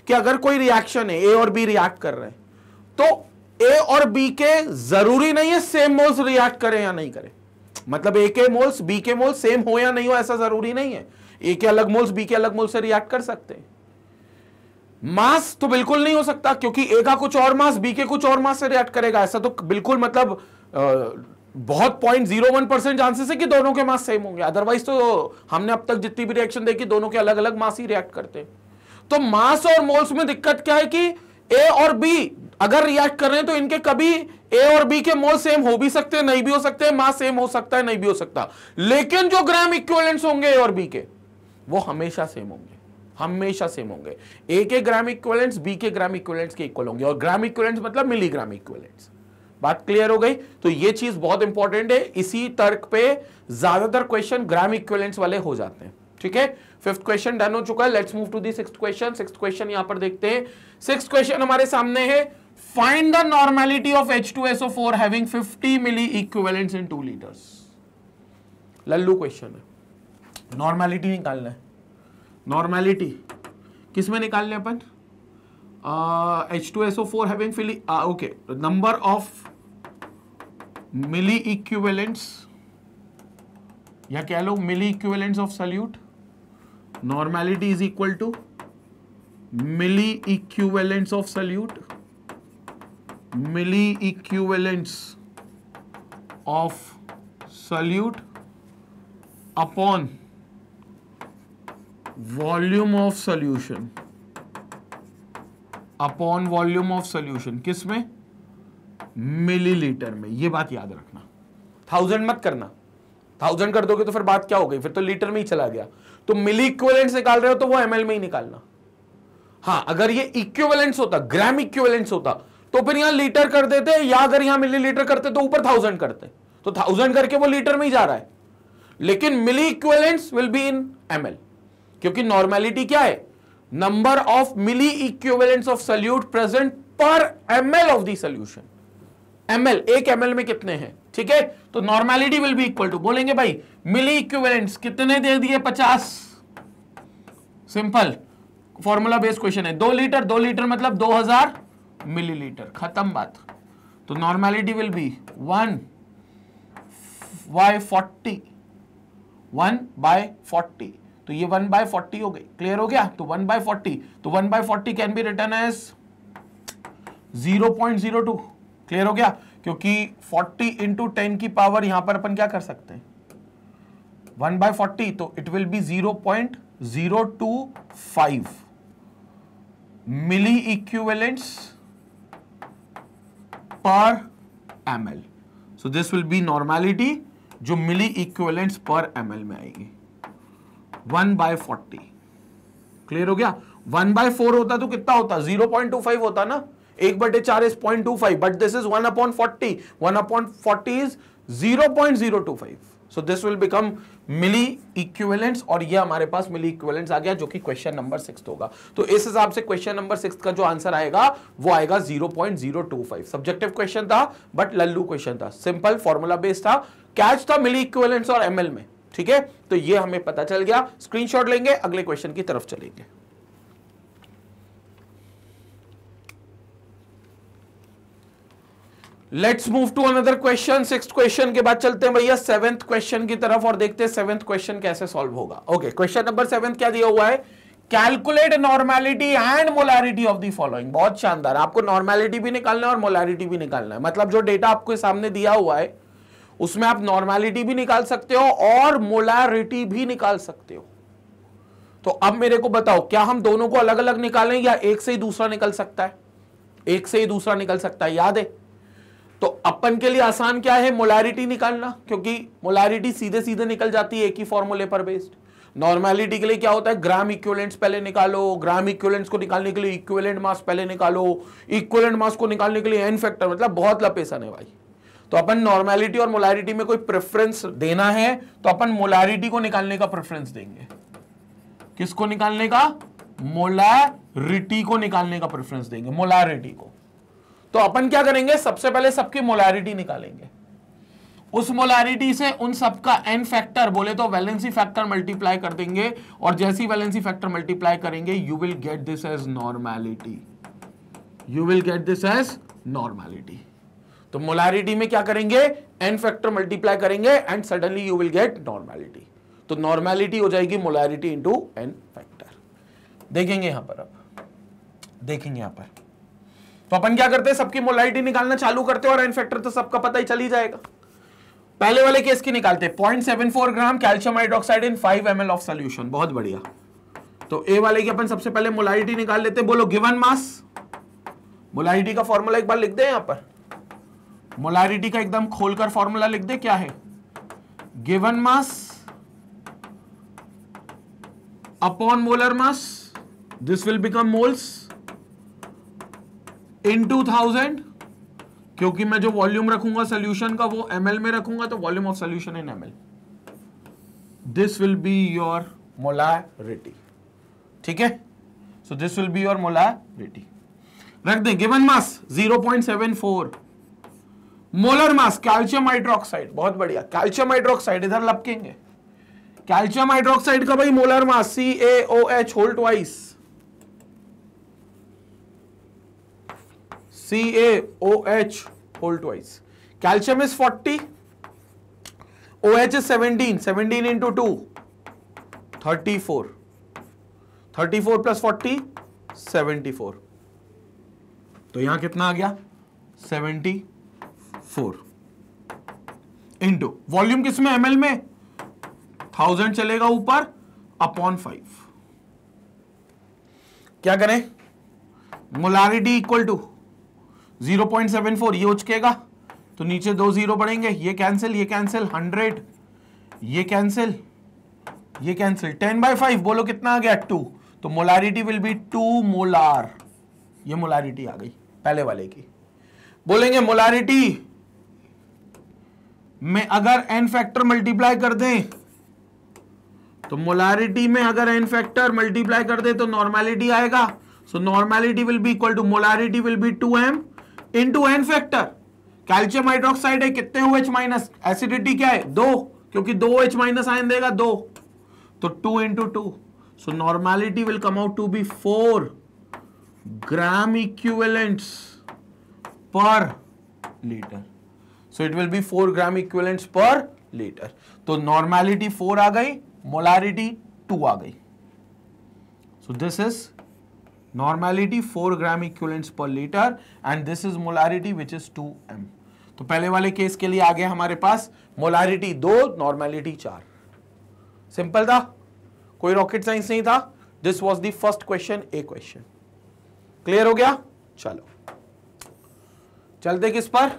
कि अगर कोई रिएक्शन है ए और बी रिएक्ट कर रहे हैं तो ए और बी के जरूरी नहीं है सेम मोल्स रिएक्ट करें या नहीं करें मतलब ए के मोल्स बी के मोल्स सेम हो या नहीं हो ऐसा जरूरी नहीं है ए के अलग मोल्स बी के अलग मोल से रिएक्ट कर सकते हैं मास तो बिल्कुल नहीं हो सकता क्योंकि ए का कुछ और मास बी के कुछ और मास से रिएक्ट करेगा ऐसा तो बिल्कुल मतलब बहुत point zero one percent chances है कि दोनों के मास सेम होंगे अदरवाइज तो हमने अब तक जितनी भी रिएक्शन देखी दोनों के अलग अलग मास ही रिएक्ट करते हैं तो मास और मोल्स में दिक्कत क्या है कि ए और बी अगर रिएक्ट कर रहे हैं तो इनके कभी ए और बी के मोल सेम हो भी सकते हैं नहीं भी हो सकते हैं मास सेम हो सकता है नहीं भी हो सकता लेकिन जो ग्राम इक्वलेंट्स होंगे ए और बी के वो हमेशा सेम होंगे हमेशा सेम होंगे ए के ग्राम इक्वलेंट्स बी के ग्राम इक्वलेंट्स के इक्वल होंगे और ग्राम इक्वलेंट्स मतलब मिलीग्राम इक्वलेंट्स बात क्लियर हो गई तो ये चीज बहुत इंपॉर्टेंट है इसी तर्क पे ज्यादातर क्वेश्चन ग्राम इक्वेलेंट वाले हो जाते हैं ठीक है फिफ्थ क्वेश्चन डन हो चुका है let's move to the sixth question six question यहां पर देखते हैं सिक्स क्वेश्चन हमारे सामने है find the normality of H2SO4 having 50 milli equivalents in 2 litres लल्लू क्वेश्चन है नॉर्मैलिटी निकालना है नॉर्मेलिटी किसमें निकालने अपन H2SO4 having okay number of milli equivalents या कह लो milli equivalents of solute normality is equal to milli equivalents of solute milli equivalents of solute upon volume of solution upon volume of solution किस में millilitre में ये बात याद रखना थाउजेंड मत करना थाउजेंड कर दोगे तो फिर बात क्या हो गई फिर तो लीटर में ही चला गया तो मिली इक्वेलेंट निकाल रहे हो तो वो एम में ही निकालना हाँ अगर ये इक्वेलेंट होता ग्राम इक्वेलेंट होता तो फिर यहां लीटर कर देते या अगर यहां मिलीलीटर करते तो ऊपर थाउजेंड करते तो थाउजेंड करके वो लीटर में ही जा रहा है लेकिन milli equivalents will be in M क्योंकि नॉर्मेलिटी क्या है number of milli equivalents of solute present per ML of the solution M L एक एम में कितने हैं ठीक है तो normality will be equal to बोलेंगे भाई मिली इक्विवेलेंट्स कितने दे दिए पचास सिंपल फॉर्मूला बेस्ड क्वेश्चन है दो लीटर दो लीटर मतलब दो हजार मिलीलीटर खत्म बात तो normality will be one by forty one by forty तो ये वन बाय फोर्टी हो गई क्लियर हो गया तो वन बाय फोर्टी तो one by forty can be written as zero point zero two clear हो गया क्योंकि 40 इंटू टेन की पावर यहां पर अपन क्या कर सकते हैं वन बाय फोर्टी तो it will be 0.025 point zero two five milli equivalents per M so this will be normality जो milli equivalents per M L में आएगी वन बाय फोर्टी क्लियर हो गया वन बाय फोर होता तो कितना होता जीरो पॉइंट टू फाइव होता ना एक बटे चार is point two five but this is one upon forty one upon forty is zero point zero two five so this will become milli equivalents और ये हमारे पास मिली इक्विवेलेंट्स आ गया जो कि क्वेश्चन नंबर सिक्स होगा तो इस हिसाब से क्वेश्चन नंबर सिक्स का जो आंसर आएगा वो आएगा zero zero point two five subjective question था बट लल्लू क्वेश्चन था सिंपल फॉर्मूला बेस्ड था कैच था मिली इक्विवेलेंट्स और एमएल में ठीक है तो ये हमें पता चल गया स्क्रीनशॉट लेंगे अगले क्वेश्चन की तरफ चलेंगे let's move to another question six question के बाद चलते हैं भैया सेवेंथ क्वेश्चन की तरफ और देखते हैं सेवेंथ क्वेश्चन कैसे सॉल्व होगा ओके क्वेश्चन नंबर सेवेंथ क्या दिया हुआ है calculate normality and molarity of the following बहुत शानदार आपको नॉर्मैलिटी भी निकालना है और मोलारिटी भी निकालना है मतलब जो डेटा आपके सामने दिया हुआ है उसमें आप नॉर्मैलिटी भी निकाल सकते हो और मोलारिटी भी निकाल सकते हो तो अब मेरे को बताओ क्या हम दोनों को अलग अलग निकालें या एक से ही दूसरा निकल सकता है एक से ही दूसरा निकल सकता है याद है तो अपन के लिए आसान क्या है मोलैरिटी निकालना क्योंकि मोलैरिटी सीधे सीधे निकल जाती है एक ही फॉर्मूले पर बेस्ड नॉर्मैलिटी के लिए क्या होता है ग्राम इक्वलेंट्स पहले निकालो ग्राम इक्वलेंट्स को निकालने के लिए इक्वलेंट मास पहले निकालो इक्वलेंट मास को निकालने के लिए एन फैक्टर मतलब बहुत लपेसन है भाई तो अपन नॉर्मैलिटी और मोलैरिटी में कोई प्रेफरेंस देना है तो अपन मोलैरिटी को निकालने का प्रेफरेंस देंगे किसको निकालने का मोलैरिटी को निकालने का प्रेफरेंस देंगे मोलैरिटी को तो अपन क्या करेंगे सबसे पहले सबकी मोलारिटी निकालेंगे उस मोलारिटी से उन सबका एन फैक्टर बोले तो वैलेंसी फैक्टर मल्टीप्लाई कर देंगे और जैसी वैलेंसी फैक्टर मल्टीप्लाई करेंगे you will get this as normality you will get this as normality तो मोलारिटी में क्या करेंगे एन फैक्टर मल्टीप्लाई करेंगे and suddenly you will get normality तो नॉर्मैलिटी हो जाएगी मोलारिटी इंटू एन फैक्टर देखेंगे यहां पर अब देखेंगे यहां पर तो अपन क्या करते हैं सबकी मोलाइटी निकालना चालू करते हैं और एन फैक्टर तो सबका पता ही चल ही जाएगा पहले वाले केस की निकालते हैं point seven four gram calcium hydroxide in five M of solution बहुत बढ़िया तो ए वाले की अपन सबसे पहले मोलाइटी निकाल लेते हैं बोलो गिवन मास मोलाइटी का फॉर्मूला एक बार लिख दे यहां पर मोलाइटी का एकदम खोलकर फॉर्मूला लिख दे क्या है given mass upon molar mass this will become moles into thousand क्योंकि मैं जो वॉल्यूम रखूंगा सोल्यूशन का वो एम में रखूंगा तो volume of solution in M this will be your molarity ठीक है so this will be your molarity रख दें given mass 0.74 molar mass calcium hydroxide बहुत बढ़िया कैल्शियम हाइड्रोक्साइड इधर लपकेंगे कैल्शियम हाइड्रोक्साइड का भाई molar mass C A O H whole twice C A O H whole twice calcium is forty O H is 17 17 into two thirty four thirty four plus forty seventy four तो यहां कितना आ गया 74 four into volume किसमें L में thousand चलेगा ऊपर upon five क्या करें molarity equal to zero point seven four ये उचकेगा तो नीचे दो जीरो बढ़ेंगे ये कैंसिल ये कैंसिल हंड्रेड ये कैंसिल ये कैंसिल टेन बाई फाइव बोलो कितना आ गया टू तो molarity will be two molar ये मोलारिटी आ गई पहले वाले की बोलेंगे मोलारिटी में अगर एन फैक्टर मल्टीप्लाई कर दें तो मोलारिटी में अगर एन फैक्टर मल्टीप्लाई कर दें तो नॉर्मैलिटी आएगा so normality will be equal to molarity will be two M into N factor calcium hydroxide है कितने एच माइनस एसिडिटी क्या है दो क्योंकि दो एच OH माइनस आयन देगा दो तो two into two so normality will come out to be four gram equivalents per litre so it will be four gram equivalents per litre तो normality four आ गई मोलारिटी टू आ गई so this is normality four gram equivalents per litre and this is molarity which is two M तो पहले वाले case के लिए आ गया हमारे पास मोलारिटी दो नॉर्मेलिटी चार सिंपल था कोई रॉकेट साइंस नहीं था this was the first question A question clear हो गया चलो चलते किस पर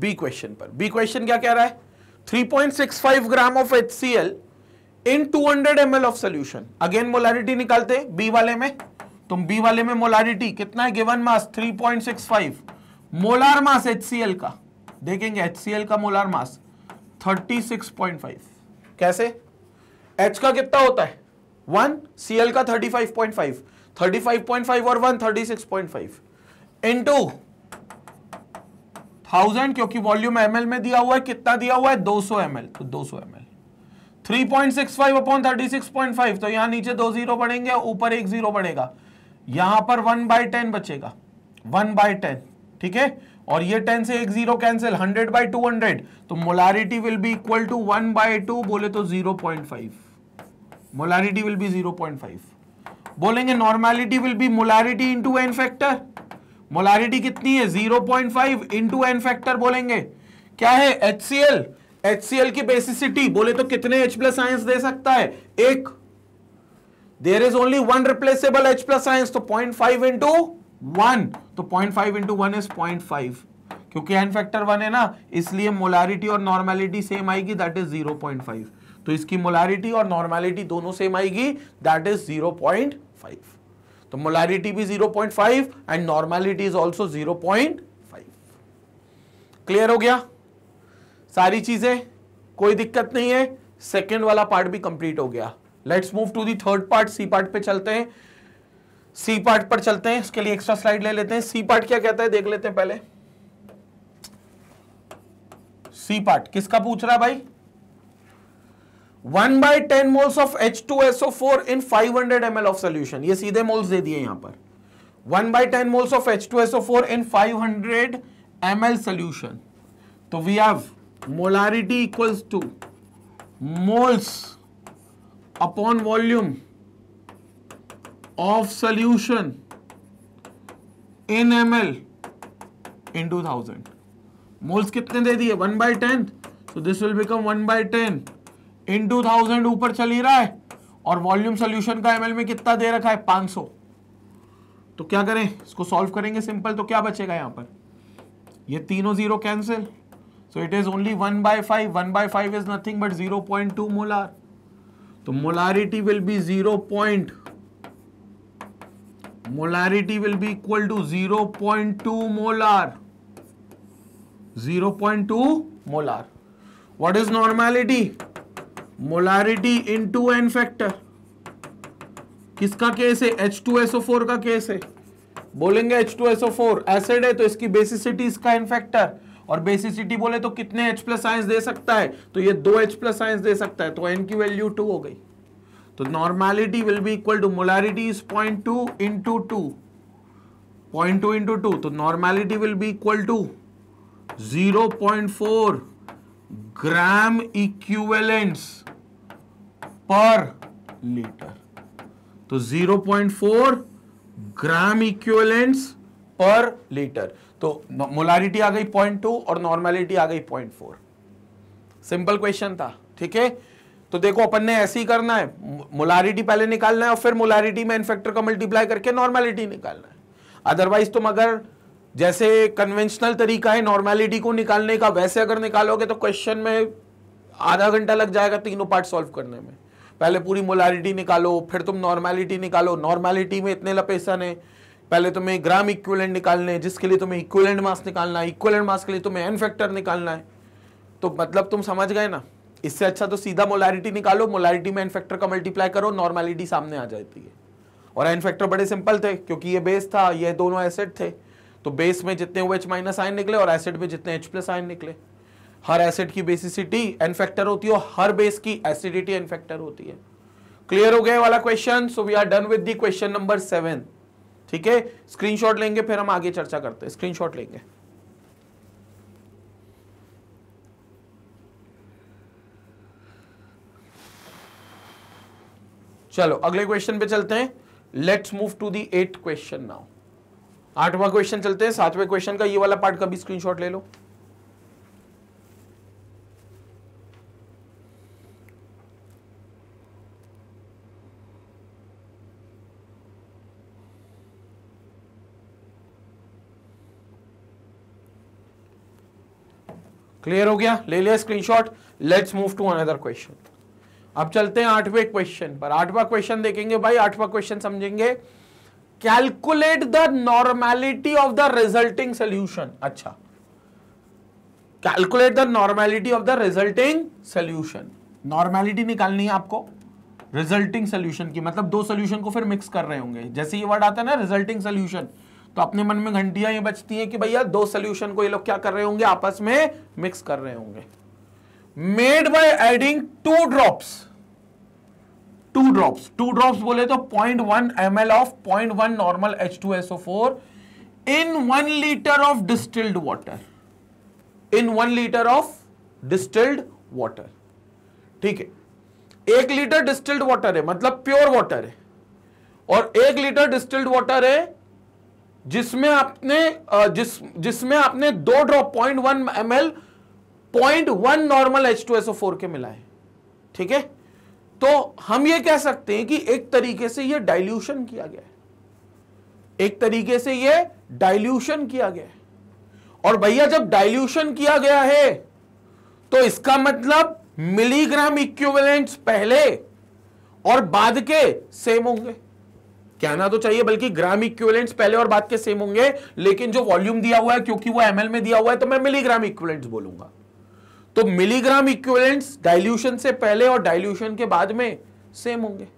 बी क्वेश्चन पर बी क्वेश्चन क्या कह रहा है 3.65 gram of H C L in 200 hundred M of solution again molarity निकालते बी वाले में तुम बी वाले में मोलारिटी कितना है given mass 3.65 molar mass HCL का देखेंगे एचसीएल का मोलार मास 36.5 कैसे एच का कितना होता है वन सी का 35.5 35.5 और वन 36.5 इनटू थाउजेंड क्योंकि वॉल्यूम एमएल में दिया हुआ है कितना दिया हुआ है 200 एमएल तो 200 सौ three point six five upon thirty six point five तो यहां नीचे दो जीरो बढ़ेंगे ऊपर एक जीरो बढ़ेगा यहां पर वन बाई टेन बचेगा वन बाय टेन ठीक है और ये टेन से एक zero cancel hundred by two hundred तो molarity will be equal to one by two बोले तो zero point five molarity will be zero point five बोलेंगे normality will be molarity into N factor molarity कितनी है zero point five into N factor बोलेंगे क्या है H C L HCl की basicity बोले तो कितने H प्लस आयंस दे सकता है एक there is only one replaceable H plus ions तो 0.5 फाइव इंटू वन तो 0.5 five into one is point five क्योंकि एन फैक्टर वन है ना इसलिए मोलारिटी और नॉर्मैलिटी सेम आएगी दैट इज 0.5 तो इसकी मोलारिटी और नॉर्मैलिटी दोनों सेम आएगी दैट इज 0.5 तो मोलारिटी भी 0.5 and normality is also 0.5 clear हो गया सारी चीजें कोई दिक्कत नहीं है सेकेंड वाला पार्ट भी कंप्लीट हो गया let's move to the third part C part पे चलते हैं सी पार्ट पर चलते हैं इसके लिए एक्स्ट्रा स्लाइड ले लेते हैं सी पार्ट क्या कहता है देख लेते हैं पहले सी पार्ट किसका पूछ रहा भाई one by ten moles of H two S O four in five hundred M L of solution ये सीधे मोल्स दे दिए यहां पर one by ten moles of H two S O four in five hundred M L solution तो we have molarity equals to moles upon volume of solution in M L into thousand moles कितने दे दिए one by ten so this will become one by ten into thousand ऊपर चल ही रहा है और volume solution का M में कितना दे रखा है पांच सौ तो क्या करें इसको सॉल्व करेंगे सिंपल तो क्या बचेगा यहां पर ये तीनों zero cancel So it is only 1 by 5. 1 by 5 is nothing but 0.2 molar. So molarity will be 0. Point, molarity will be equal to 0.2 molar. 0.2 molar. What is normality? Molarity into n factor. किसका case है H2SO4 का case है बोलेंगे H2SO4 acid है तो इसकी basicity इसका इन factor और बेसिसिटी बोले तो कितने एच प्लस आइंस दे सकता है तो ये दो एच प्लस आइंस दे सकता है तो एन की वैल्यू टू हो गई तो normality will be equal to molarity is point two into two point two into two तो normality will be equal to zero point four gram equivalence per litre तो zero point four gram equivalents पर litre तो molarity आ गई point two और normality आ गई point four simple question था ठीक है तो देखो अपन ने ऐसे ही करना है मोलारिटी पहले निकालना है और फिर मोलारिटी में इनफेक्टर का मल्टीप्लाई करके नॉर्मेलिटी निकालना है अदरवाइज तुम अगर जैसे कन्वेंशनल तरीका है नॉर्मेलिटी को निकालने का वैसे अगर निकालोगे तो क्वेश्चन में आधा घंटा लग जाएगा तीनों पार्ट सॉल्व करने में पहले पूरी मोलारिटी निकालो फिर तुम नॉर्मेलिटी निकालो नॉर्मेलिटी में इतने लपेसन है पहले तुम्हें तो ग्राम इक्वलेंट निकालने जिसके लिए तुम्हें इक्वलेंट मास निकालना है इक्वलेंट मास के लिए तुम्हें एन फैक्टर निकालना है तो मतलब तुम समझ गए ना इससे अच्छा तो सीधा मोलारिटी निकालो मोलारिटी में एन फैक्टर का मल्टीप्लाई करो नॉर्मेलिटी सामने आ जाती है और एन फैक्टर बड़े सिंपल थे क्योंकि ये बेस था ये दोनों एसेड थे तो बेस में जितने ओ एच माइनस आयन निकले और एसिड में जितने एच प्लस आयन निकले हर एसिड की बेसिसिटी एन फैक्टर होती है और हर बेस की एसिडिटी एन फैक्टर होती है क्लियर हो गया वाला question so we are done with the question number seven ठीक है स्क्रीनशॉट लेंगे फिर हम आगे चर्चा करते हैं स्क्रीनशॉट लेंगे चलो अगले क्वेश्चन पे चलते हैं let's move to the eight question now आठवां क्वेश्चन चलते हैं सातवें क्वेश्चन का ये वाला पार्ट का भी स्क्रीनशॉट ले लो क्लियर हो गया ले लिया screenshot let's move to another question अब चलते हैं आठवें क्वेश्चन पर आठवां क्वेश्चन देखेंगे भाई आठवां क्वेश्चन समझेंगे calculate the normality of the resulting solution अच्छा calculate the normality of the resulting solution normality निकालनी है आपको रिजल्टिंग सोल्यूशन की मतलब दो सोल्यूशन को फिर मिक्स कर रहे होंगे जैसे ये वर्ड आता है ना रिजल्टिंग सोल्यूशन तो अपने मन में घंटियां ये बचती हैं कि भैया दो सोल्यूशन को ये लोग क्या कर रहे होंगे आपस में मिक्स कर रहे होंगे made by adding two drops two drops two drops बोले तो point one M L of point one normal H two S O four in one litre of distilled water in one litre of distilled water ठीक है एक litre distilled water है मतलब pure water है और एक लीटर डिस्टिल्ड वाटर है जिसमें आपने जिस जिसमें आपने दो drop point one M L point one normal H two S O four के मिलाए ठीक है तो हम ये कह सकते हैं कि एक तरीके से ये डाइल्यूशन किया गया है एक तरीके से ये डाइल्यूशन किया गया है और भैया जब डाइल्यूशन किया गया है तो इसका मतलब मिलीग्राम इक्विवेलेंट्स पहले और बाद के सेम होंगे कहना तो चाहिए बल्कि ग्राम इक्विवेलेंट्स पहले और बात के सेम होंगे लेकिन जो वॉल्यूम दिया हुआ है क्योंकि वो एमएल में दिया हुआ है तो मैं मिलीग्राम इक्विवेलेंट्स बोलूंगा तो मिलीग्राम इक्विवेलेंट्स डाइल्यूशन से पहले और डाइल्यूशन के बाद में सेम होंगे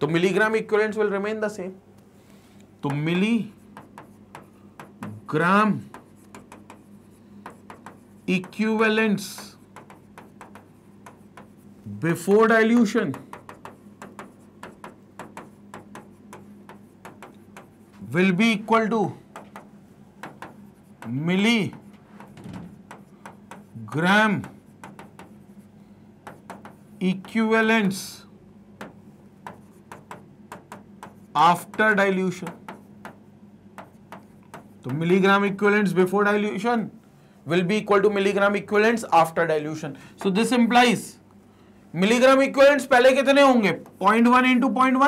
तो milligram equivalents will remain the same तो milligram equivalents before dilution will be equal to milligram equivalence after dilution तो milligram equivalents before dilution will be equal to milligram equivalents after dilution so this implies milligram equivalents पहले कितने होंगे point point one into one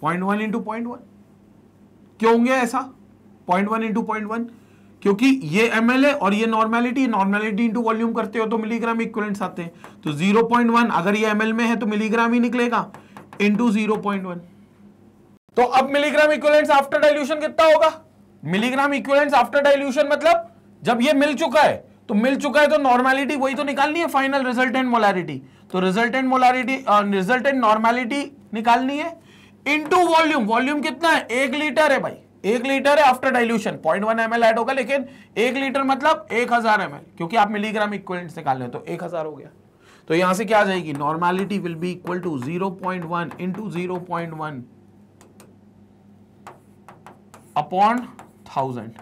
point one into point one क्यों होंगे ऐसा point one into point one क्योंकि ये M और ये नॉर्मेलिटी नॉर्मेलिटी इंटू वॉल्यूम करते हो तो मिलीग्राम इक्वलेंट्स आते हैं तो जीरो पॉइंट वन अगर ये एम में है तो मिलीग्राम ही निकलेगा इंटू जीरो पॉइंट वन तो अब मिलीग्राम इक्वलेंट्स आफ्टर डाइल्यूशन कितना होगा मिलीग्राम इक्वलेंट्स आफ्टर डाइल्यूशन मतलब जब ये मिल चुका है तो मिल चुका है तो नॉर्मेलिटी वही तो निकालनी है फाइनल रिजल्टेंट मोलारिटी तो रिजल्टेंट मोलारिटी रिजल्टेंट नॉर्मेलिटी निकालनी है इंटू वॉल्यूम वॉल्यूम कितना है एक लीटर है भाई एक लीटर है after dilution point one M add होगा लेकिन एक लीटर मतलब एक हजार एम क्योंकि आप मिलीग्राम इक्वल से काल तो एक हजार हो गया तो यहां से क्या आ जाएगी normality will be equal to zero point one into zero point one upon thousand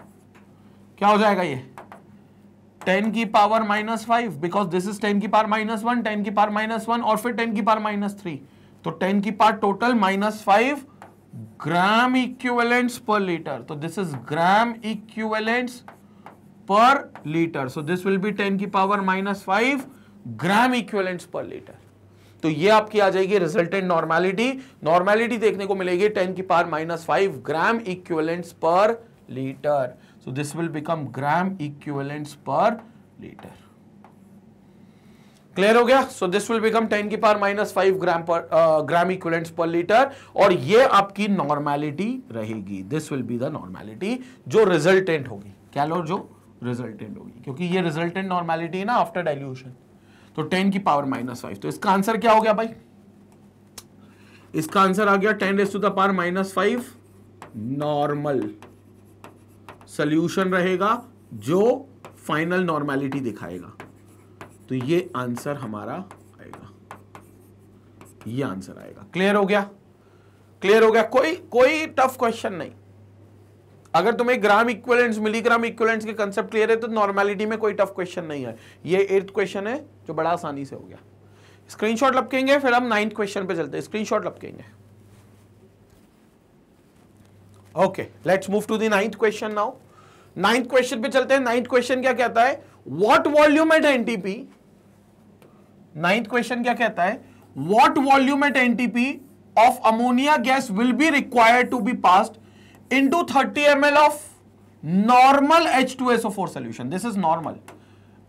क्या हो जाएगा ये टेन की power minus five because this is ten की पावर माइनस वन टेन की पावर माइनस वन और फिर टेन की पावर माइनस थ्री तो टेन की power total minus five gram equivalents per litre तो this is gram equivalents per litre so this will be ten की power minus five gram equivalents per litre तो ये आपकी आ जाएगी resultant normality normality देखने को मिलेगी टेन की power minus five gram equivalents per litre so this will become gram equivalents per litre clear हो गया सो दिस विल बिकम 10 की पावर माइनस फाइव ग्राम पर ग्राम इक्विलेंट्स पर लीटर और ये आपकी नॉर्मैलिटी रहेगी this will be the normality जो रिजल्टेंट होगी क्या लो जो रिजल्टेंट होगी क्योंकि ये रिजल्टेंट नॉर्मैलिटी है ना आफ्टर डाइल्यूशन तो टेन की पावर माइनस फाइव तो इसका आंसर क्या हो गया भाई इसका आंसर आ गया ten raise to the power minus five normal solution रहेगा जो फाइनल नॉर्मैलिटी दिखाएगा तो ये आंसर हमारा आएगा ये आंसर आएगा क्लियर हो गया क्लियर हो गया कोई कोई टफ क्वेश्चन नहीं अगर तुम्हें ग्राम इक्वलेंट्स मिलीग्राम इक्वलेंट्स के कंसेप्ट क्लियर है तो नॉर्मेलिटी में कोई टफ क्वेश्चन नहीं है ये एर्थ क्वेश्चन है जो बड़ा आसानी से हो गया स्क्रीनशॉट लपकेंगे फिर हम नाइन्थ क्वेश्चन पे चलते हैं स्क्रीनशॉट लपकेंगे okay let's move to the ninth question now ninth question पे चलते हैं नाइन्थ क्वेश्चन क्या कहता है what volume at NTP ninth question क्या कहता है what volume at NTP of ammonia gas will be required to be passed into 30 ml of normal four solution this is normal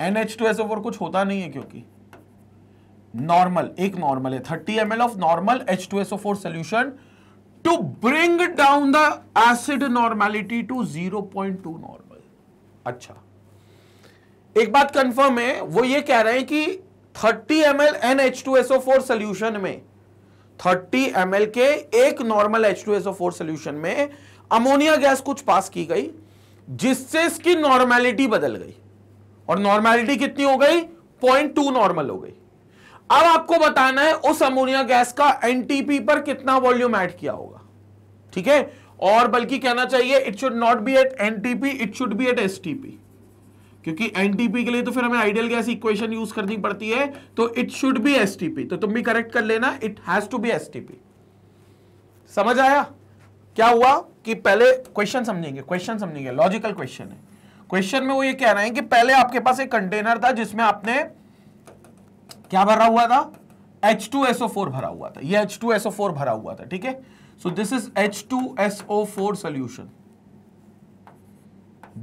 four कुछ होता नहीं है क्योंकि नॉर्मल एक नॉर्मल है M L of normal H two four solution to bring down the acid normality to zero point two normal अच्छा एक बात कंफर्म है वो ये कह रहे हैं कि 30 M L N H two four solution में 30 एम के एक normal H two SO four solution में अमोनिया गैस कुछ पास की गई जिससे इसकी नॉर्मेलिटी बदल गई और नॉर्मेलिटी कितनी हो गई पॉइंट टू नॉर्मल हो गई अब आपको बताना है उस अमोनिया गैस का एनटीपी पर कितना वॉल्यूम ऐड किया होगा ठीक है और बल्कि कहना चाहिए it should not be at NTP it should be at STP क्योंकि एनटीपी के लिए तो फिर हमें आइडियल गैस इक्वेशन यूज करनी पड़ती है तो इट शुड बी एसटीपी तो तुम भी करेक्ट कर लेना it has to be STP समझ आया क्या हुआ कि पहले क्वेश्चन समझेंगे क्वेश्चन समझेंगे लॉजिकल क्वेश्चन है क्वेश्चन में वो ये कह रहे हैं कि पहले आपके पास एक कंटेनर था जिसमें आपने क्या भरा हुआ था फोर भरा हुआ था ये फोर भरा हुआ था ठीक है so this is H two four solution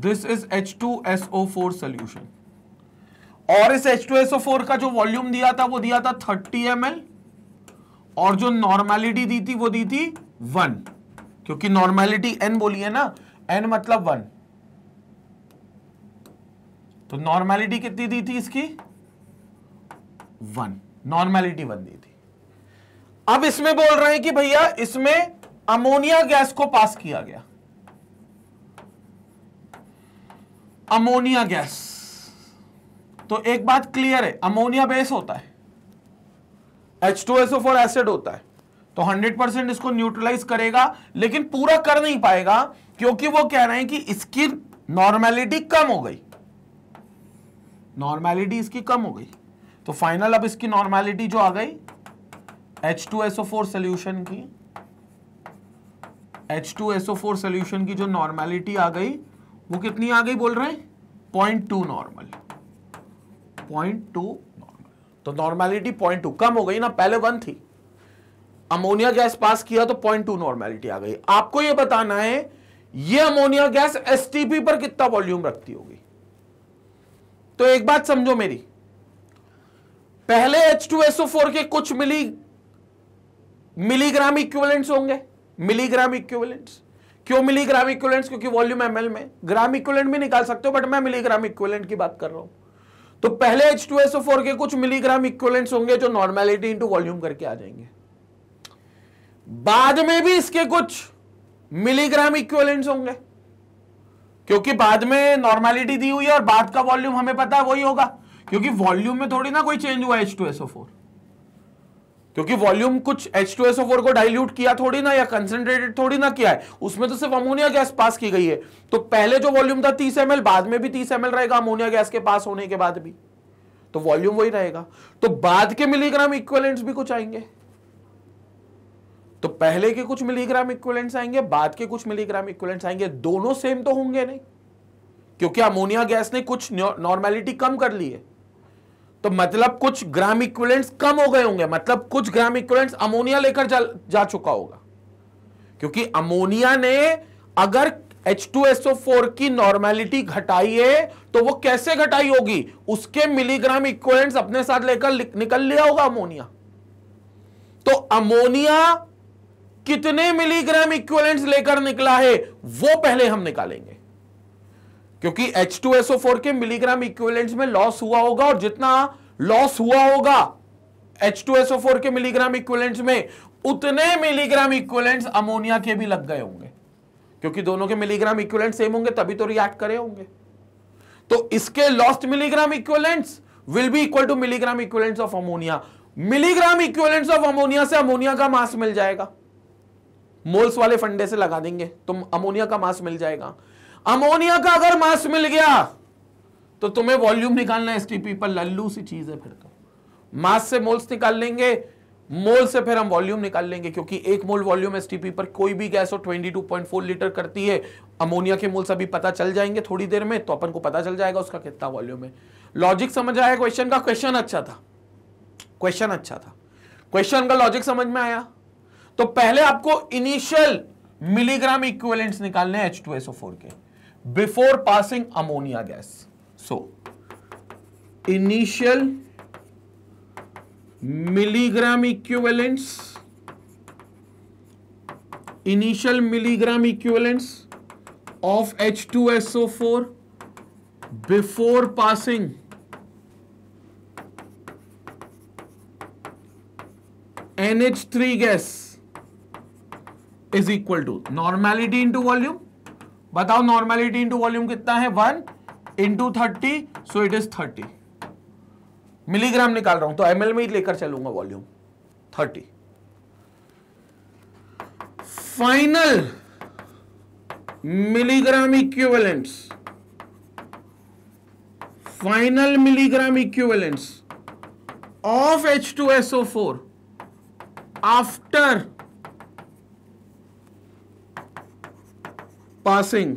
this is H two S O four solution और इस H two S O four का जो वॉल्यूम दिया था वो दिया था थर्टी एम एल और जो नॉर्मैलिटी दी थी वो दी थी वन क्योंकि नॉर्मैलिटी एन बोली है ना एन मतलब वन तो नॉर्मैलिटी कितनी दी थी इसकी वन नॉर्मैलिटी वन दी थी अब इसमें बोल रहे हैं कि भैया इसमें अमोनिया गैस को पास किया गया अमोनिया गैस तो एक बात क्लियर है अमोनिया बेस होता है H two SO four acid होता है तो 100 परसेंट इसको न्यूट्रलाइज करेगा लेकिन पूरा कर नहीं पाएगा क्योंकि वो कह रहे हैं कि इसकी नॉर्मेलिटी कम हो गई नॉर्मेलिटी इसकी कम हो गई तो फाइनल अब इसकी नॉर्मेलिटी जो आ गई H two SO four solution की H two SO four solution की जो नॉर्मेलिटी आ गई वो कितनी आ गई बोल रहे हैं point two normal point two normal तो नॉर्मैलिटी पॉइंट टू कम हो गई ना पहले वन थी अमोनिया गैस पास किया तो पॉइंट टू नॉर्मैलिटी आ गई आपको यह बताना है ये अमोनिया गैस एसटीपी पर कितना वॉल्यूम रखती होगी तो एक बात समझो मेरी पहले एच टू फोर के कुछ मिली मिलीग्राम इक्विवेलेंट्स होंगे मिलीग्राम इक्विवेलेंट्स क्यों मिली ग्राम इक्वलेंट क्योंकि वॉल्यूम एम में ग्राम इक्वलेंट भी निकाल सकते हो बट मैं मिलीग्राम इक्वलेंट की बात कर रहा हूं तो पहले एच टू एस फोर के कुछ मिलीग्राम इक्वलेंट्स होंगे जो नॉर्मेलिटी इंटू वॉल्यूम करके आ जाएंगे बाद में भी इसके कुछ मिलीग्राम इक्वलेंट्स होंगे क्योंकि बाद में नॉर्मेलिटी दी हुई है और बाद का वॉल्यूम हमें पता है वही होगा क्योंकि वॉल्यूम में थोड़ी ना कोई चेंज हुआ एच टू एस फोर क्योंकि वॉल्यूम कुछ एच टू एस को डाइल्यूट किया थोड़ी ना या कंसेंट्रेटेड थोड़ी ना किया है उसमें तो सिर्फ अमोनिया गैस पास की गई है तो पहले जो वॉल्यूम था 30 एम बाद में भी 30 एम रहेगा अमोनिया गैस के पास होने के बाद भी तो वॉल्यूम वही रहेगा तो बाद के मिलीग्राम इक्वलेंट्स भी कुछ आएंगे तो पहले के कुछ मिलीग्राम इक्वलेंट्स आएंगे बाद के कुछ मिलीग्राम इक्वलेंट्स आएंगे दोनों सेम तो होंगे नहीं क्योंकि अमोनिया गैस ने कुछ नॉर्मेलिटी कम कर ली है तो मतलब कुछ ग्राम इक्वलेंट्स कम हो गए होंगे मतलब कुछ ग्राम इक्वलेंट्स अमोनिया लेकर जा, जा चुका होगा क्योंकि अमोनिया ने अगर H2SO4 की नॉर्मेलिटी घटाई है तो वो कैसे घटाई होगी उसके मिलीग्राम इक्वलेंट्स अपने साथ लेकर निकल लिया होगा अमोनिया तो अमोनिया कितने मिलीग्राम इक्वलेंट्स लेकर निकला है वो पहले हम निकालेंगे क्योंकि H2SO4 के मिलीग्राम इक्विवेलेंट्स में लॉस हुआ होगा और जितना लॉस हुआ होगा H2SO4 के मिलीग्राम इक्विवेलेंट्स में उतने मिलीग्राम इक्विवेलेंट्स अमोनिया के भी लग गए होंगे क्योंकि दोनों के मिलीग्राम इक्विवेलेंट सेम होंगे तभी तो रिएक्ट करे होंगे तो इसके lost milligram equivalents will be equal to milligram equivalents of ammonia milligram equivalents of ammonia से अमोनिया का मास मिल जाएगा मोल्स वाले फंडे से लगा देंगे तो अमोनिया का मास मिल जाएगा अमोनिया का अगर मास मिल गया तो तुम्हें वॉल्यूम निकालना एस एसटीपी पर लल्लू सी चीज है फिर तो मास से मोल्स निकाल लेंगे मोल से फिर हम वॉल्यूम निकाल लेंगे क्योंकि एक मोल वॉल्यूम एसटीपी पर कोई भी गैस हो 22.4 लीटर करती है अमोनिया के मोल्स अभी पता चल जाएंगे थोड़ी देर में तो अपन को पता चल जाएगा उसका कितना वॉल्यूम है लॉजिक समझ आया क्वेश्चन का क्वेश्चन अच्छा था क्वेश्चन अच्छा था क्वेश्चन का लॉजिक समझ में आया तो पहले आपको इनिशियल मिलीग्राम इक्वेलेंट्स निकालने एच टू के before passing ammonia gas. So, initial milligram equivalents, initial milligram equivalents of H2SO4 before passing NH3 gas is equal to normality into volume बताओ नॉर्मेलिटी इंटू वॉल्यूम कितना है one into thirty so it is thirty milligram निकाल रहा हूं तो ML में ही लेकर चलूंगा volume thirty final milligram equivalents final milligram equivalents of H two four after passing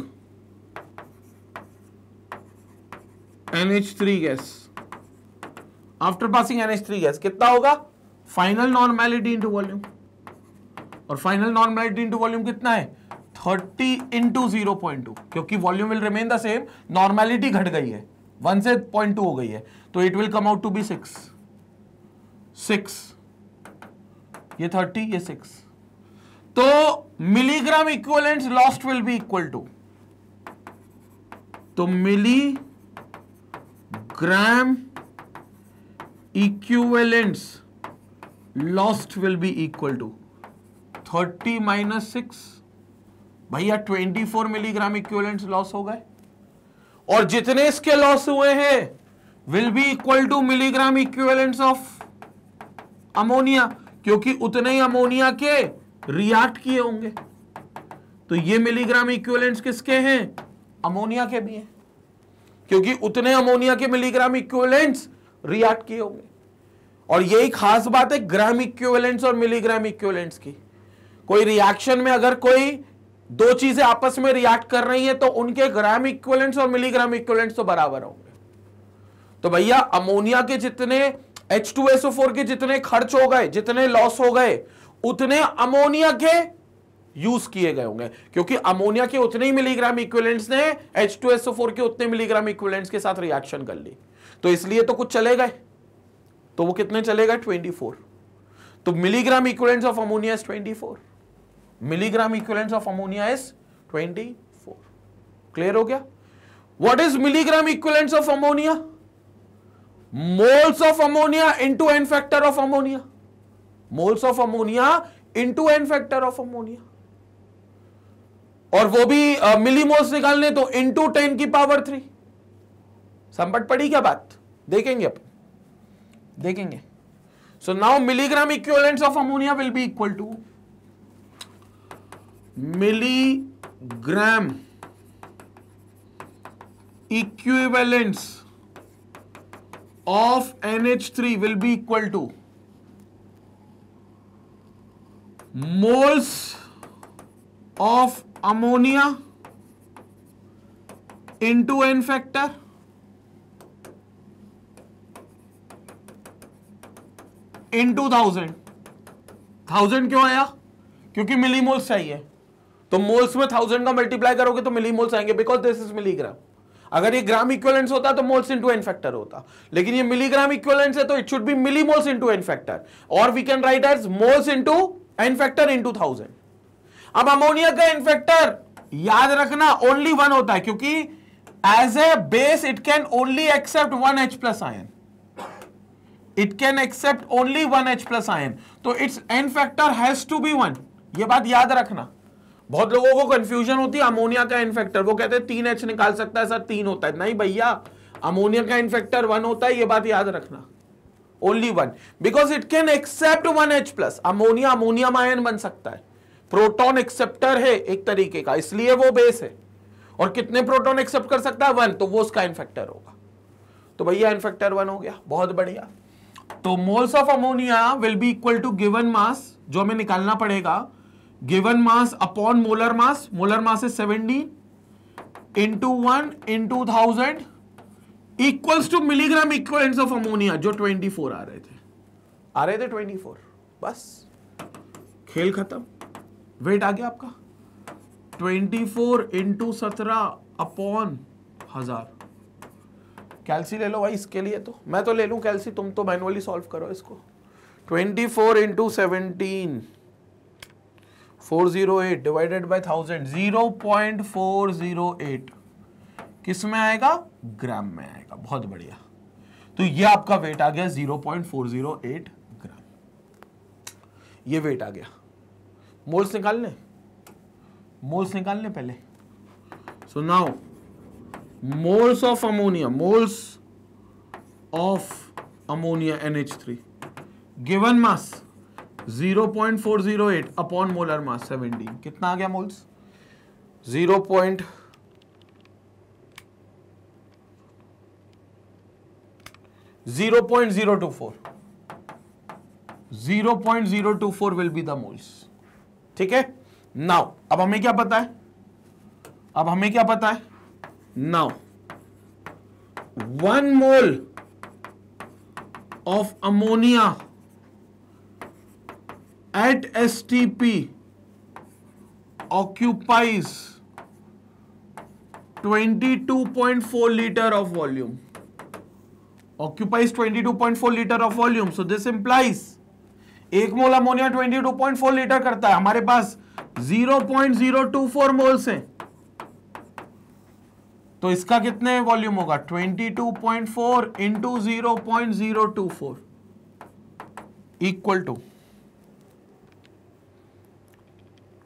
NH three gas after passing NH three gas कितना होगा फाइनल नॉर्मैलिटी इंटू वॉल्यूम और फाइनल नॉर्मैलिटी इंटू वॉल्यूम कितना है thirty into zero point two क्योंकि volume will remain the same normality घट गई है one से पॉइंट टू हो गई है तो it will come out to be six six ये थर्टी ये सिक्स तो milligram equivalent lost will be equal to तो milligram equivalents lost will be equal to thirty minus six भैया twenty four milligram equivalents loss हो गए और जितने इसके लॉस हुए हैं will be equal to milligram equivalents of ammonia क्योंकि उतने ही अमोनिया के रिएक्ट किए होंगे तो ये मिलीग्राम इक्विवेलेंट्स किसके हैं अमोनिया के भी हैं क्योंकि उतने अमोनिया के मिलीग्राम इक्विवेलेंट्स रिएक्ट किए होंगे और यही खास बात है ग्राम इक्विवेलेंट्स और मिलीग्राम इक्विवेलेंट्स की कोई रिएक्शन में अगर कोई दो चीजें आपस में रिएक्ट कर रही है तो उनके ग्राम इक्विवेलेंट्स और मिलीग्राम इक्विवेलेंट्स तो बराबर होंगे तो भैया अमोनिया के जितने H2SO4 के जितने खर्च हो गए जितने लॉस हो गए उतने अमोनिया के यूज किए गए होंगे क्योंकि अमोनिया के उतने ही मिलीग्राम इक्विलेंट्स ने H2SO4 के उतने मिलीग्राम इक्विलेंट्स के साथ रिएक्शन कर ली तो इसलिए तो कुछ चले गए तो वो कितने चले गए 24 तो milligram equivalents of ammonia is 24 milligram equivalents of ammonia is 24 clear हो गया what is milligram equivalents of ammonia moles of ammonia into N factor of ammonia moles of ammonia into N factor of ammonia और वो भी milli moles निकालने तो into ten की power three संपट पड़ी क्या बात देखेंगे अब देखेंगे so now milligram equivalents of ammonia will be equal to milligram of NH three will be equal to moles of ammonia into N factor into thousand thousand क्यों आया क्योंकि मिली मोल्स चाहिए तो मोल्स में थाउजेंड का multiply करोगे तो milli moles आएंगे बिकॉज दिस इज मिलीग्राम अगर ये ग्राम इक्वलेंस होता तो मोल्स इनटू एन फैक्टर होता लेकिन ये मिलीग्राम इक्वलेंस है तो it should be milli moles into N factor और we can write as moles into N factor into thousand अब अमोनिया का इनफेक्टर याद रखना ओनली वन होता है क्योंकि as a base it can only accept one H plus ion it can accept only one H plus ion तो it's N factor has to be one ये बात याद रखना बहुत लोगों को कंफ्यूजन होती है अमोनिया का इन्फेक्टर वो कहते हैं तीन एच निकाल सकता है सर तीन होता है नहीं भैया अमोनिया का इन्फेक्टर वन होता है ये बात याद रखना only one because it can accept one H plus ammonia ammonium ion बन सकता है प्रोटॉन एक्सेप्टर है एक तरीके का इसलिए वो बेस है और कितने प्रोटॉन एक्सेप्ट कर सकता है वन तो वो उसका इनफेक्टर होगा तो भैया इनफेक्टर वन हो गया बहुत बढ़िया तो moles of ammonia will be equal to given mass जो हमें निकालना पड़ेगा given mass upon molar mass molar mass is seventeen into one into thousand equals to milligram equivalent of ammonia जो 24 आ रहे थे आ रहे थे 24 बस खेल खत्म वेट आ गया आपका 24 फोर इंटू सत्रह अपॉन हजार कैलसी ले लो भाई इसके लिए तो मैं तो ले लू कैलसी तुम तो मैनुअली सॉल्व करो इसको 24 four into seventeen four zero eight divided by thousand zero point four zero eight किस में आएगा ग्राम में आएगा बहुत बढ़िया तो ये आपका वेट आ गया 0.408 ग्राम ये वेट आ गया मोल्स निकाल लें मोल्स निकाल लें पहले so now moles of ammonia moles of ammonia NH3 given mass 0.408 upon molar mass 17 कितना आ गया moles 0.408 zero point zero two four zero point zero two four will be the moles ठीक है नाउ अब हमें क्या पता है अब हमें क्या पता है now one mole of ammonia at S T P occupies twenty two point four litre of volume occupies 22.4 liter of volume so this implies एक मोल अमोनिया 22.4 लीटर करता है हमारे पास 0.024 मोल्स हैं तो इसका कितने वॉल्यूम होगा 22.4 two zero equal to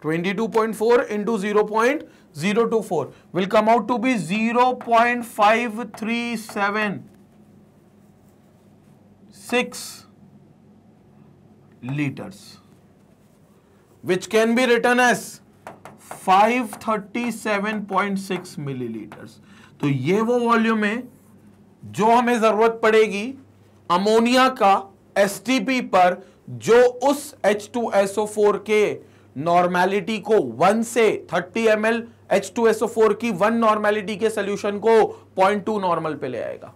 22.4 two 0.024 will come out to be 0.537 written as five thirty seven point six 537.6 millilitres तो ये वो वॉल्यूम है जो हमें जरूरत पड़ेगी अमोनिया का एस पर जो उस H2SO4 के नॉर्मैलिटी को 1 से 30 ml H2SO4 की 1 नॉर्मैलिटी के सोल्यूशन को 0.2 नॉर्मल पे ले आएगा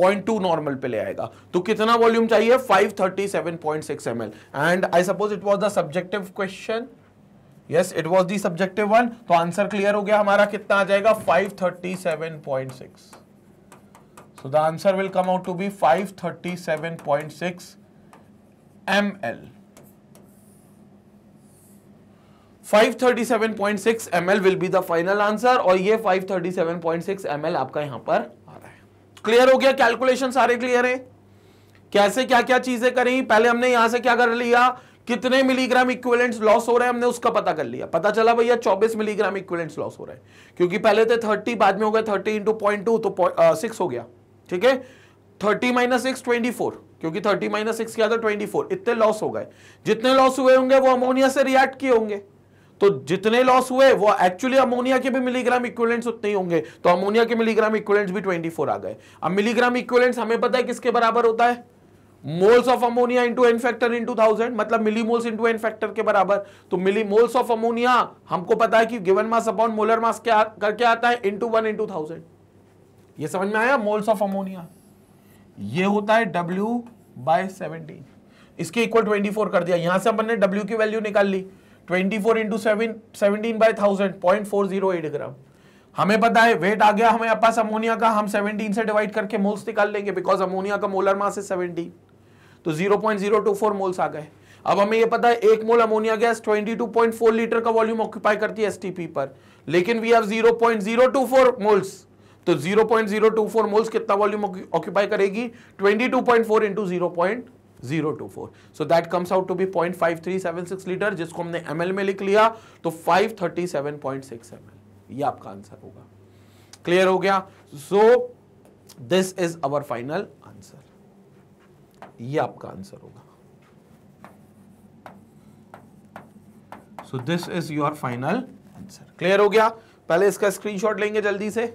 टू नॉर्मल पे ले आएगा तो कितना वॉल्यूम चाहिए M L and I suppose it was the subjective question yes it was the subjective one तो आंसर क्लियर हो गया हमारा कितना आ जाएगा six so the answer will come out to be M L 537.6 ml will be the final answer और ये 537.6 ml आपका यहां पर क्लियर हो गया कैलकुलेशन सारे क्लियर है कैसे क्या क्या चीजें करी पहले हमने यहां से क्या कर लिया कितने मिलीग्राम इक्विवेलेंट्स लॉस हो रहे हैं हमने उसका पता कर लिया पता चला भैया 24 मिलीग्राम इक्विवेलेंट्स लॉस हो रहे हैं क्योंकि पहले थे 30 बाद में हो गए 30 इंटू पॉइंट टू तो सिक्स uh, हो गया ठीक है 30 माइनस सिक्स ट्वेंटी क्योंकि 30 माइनस सिक्स क्या था 24 इतने लॉस हो गए जितने लॉस हुए होंगे वो अमोनिया से रिएक्ट किए होंगे तो जितने लॉस हुए वो एक्चुअली अमोनिया के भी मिलीग्राम इक्वलेंट्स उतने ही होंगे तो अमोनिया के मिलीग्राम इक्वलेंट्स भी 24 आ गए अब मिलीग्राम इक्वलेंट्स हमें पता है किसके बराबर होता है moles of ammonia into N factor into thousand मतलब milli moles into N factor के बराबर तो मिली मोल्स ऑफ अमोनिया हमको पता है कि given mass upon molar mass क्या करके आता है इंटू वन इंटू थाउजेंड ये समझ में आया मोल्स ऑफ अमोनिया ये होता है डब्ल्यू बाय सेवनटीन इसके इक्वल ट्वेंटी फोर कर दिया यहां से अपन ने डब्ल्यू की वैल्यू निकाल ली हमें पता है वेट आ गया पास अमोनिया का हम 17 से डिवाइड करके मोल्स निकाल लेंगे बिकॉज अमोनिया का मोलर मास है 17 तो 0.024 मोल्स आ गए अब हमें ये पता है एक मोल अमोनिया गैस 22.4 लीटर का वॉल्यूम ऑक्यूपाई करती है एसटीपी पर लेकिन वी हैव 0.024 मोल्स तो 0.024 मोल्स कितना वॉल्यूम ऑक्यूपाई करेगी 22.4 into zero point zero two four so that comes out to be point five three seven six litre जिसको हमने एम में लिख लिया तो five thirty seven point six ML ये आपका आंसर होगा क्लियर हो गया so this is our final answer ये आपका आंसर होगा so this is your final answer clear हो गया पहले इसका स्क्रीनशॉट लेंगे जल्दी से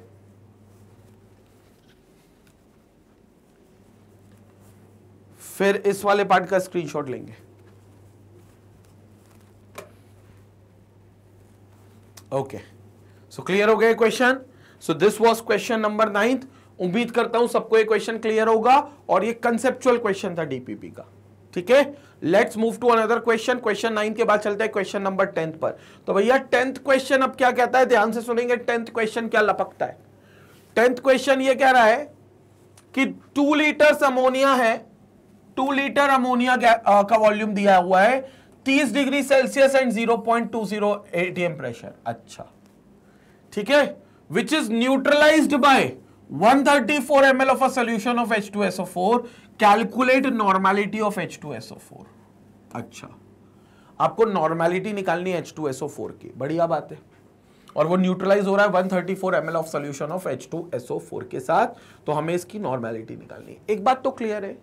फिर इस वाले पार्ट का स्क्रीनशॉट लेंगे ओके सो क्लियर हो गया question so this was question number ninth उम्मीद करता हूं सबको ये क्वेश्चन क्लियर होगा और ये कंसेप्चुअल क्वेश्चन था डीपीपी का ठीक है let's move to another question question nine के बाद चलते हैं क्वेश्चन नंबर टेंथ पर तो भैया टेंथ क्वेश्चन अब क्या कहता है ध्यान से सुनेंगे टेंथ क्वेश्चन क्या लपकता है टेंथ क्वेश्चन ये कह रहा है कि टू लीटर अमोनिया है टू लीटर अमोनिया का वॉल्यूम दिया हुआ है तीस degree Celsius and zero point two zero ATM pressure अच्छा ठीक है which is neutralize by 134 thirty four M L of of H two SO four calculate normality of H two SO four अच्छा आपको normality निकालनी है four की बढ़िया बात है और वो न्यूट्रलाइज हो रहा है 134 L of solution of H two SO four के साथ तो हमें इसकी नॉर्मैलिटी निकालनी है एक बात तो क्लियर है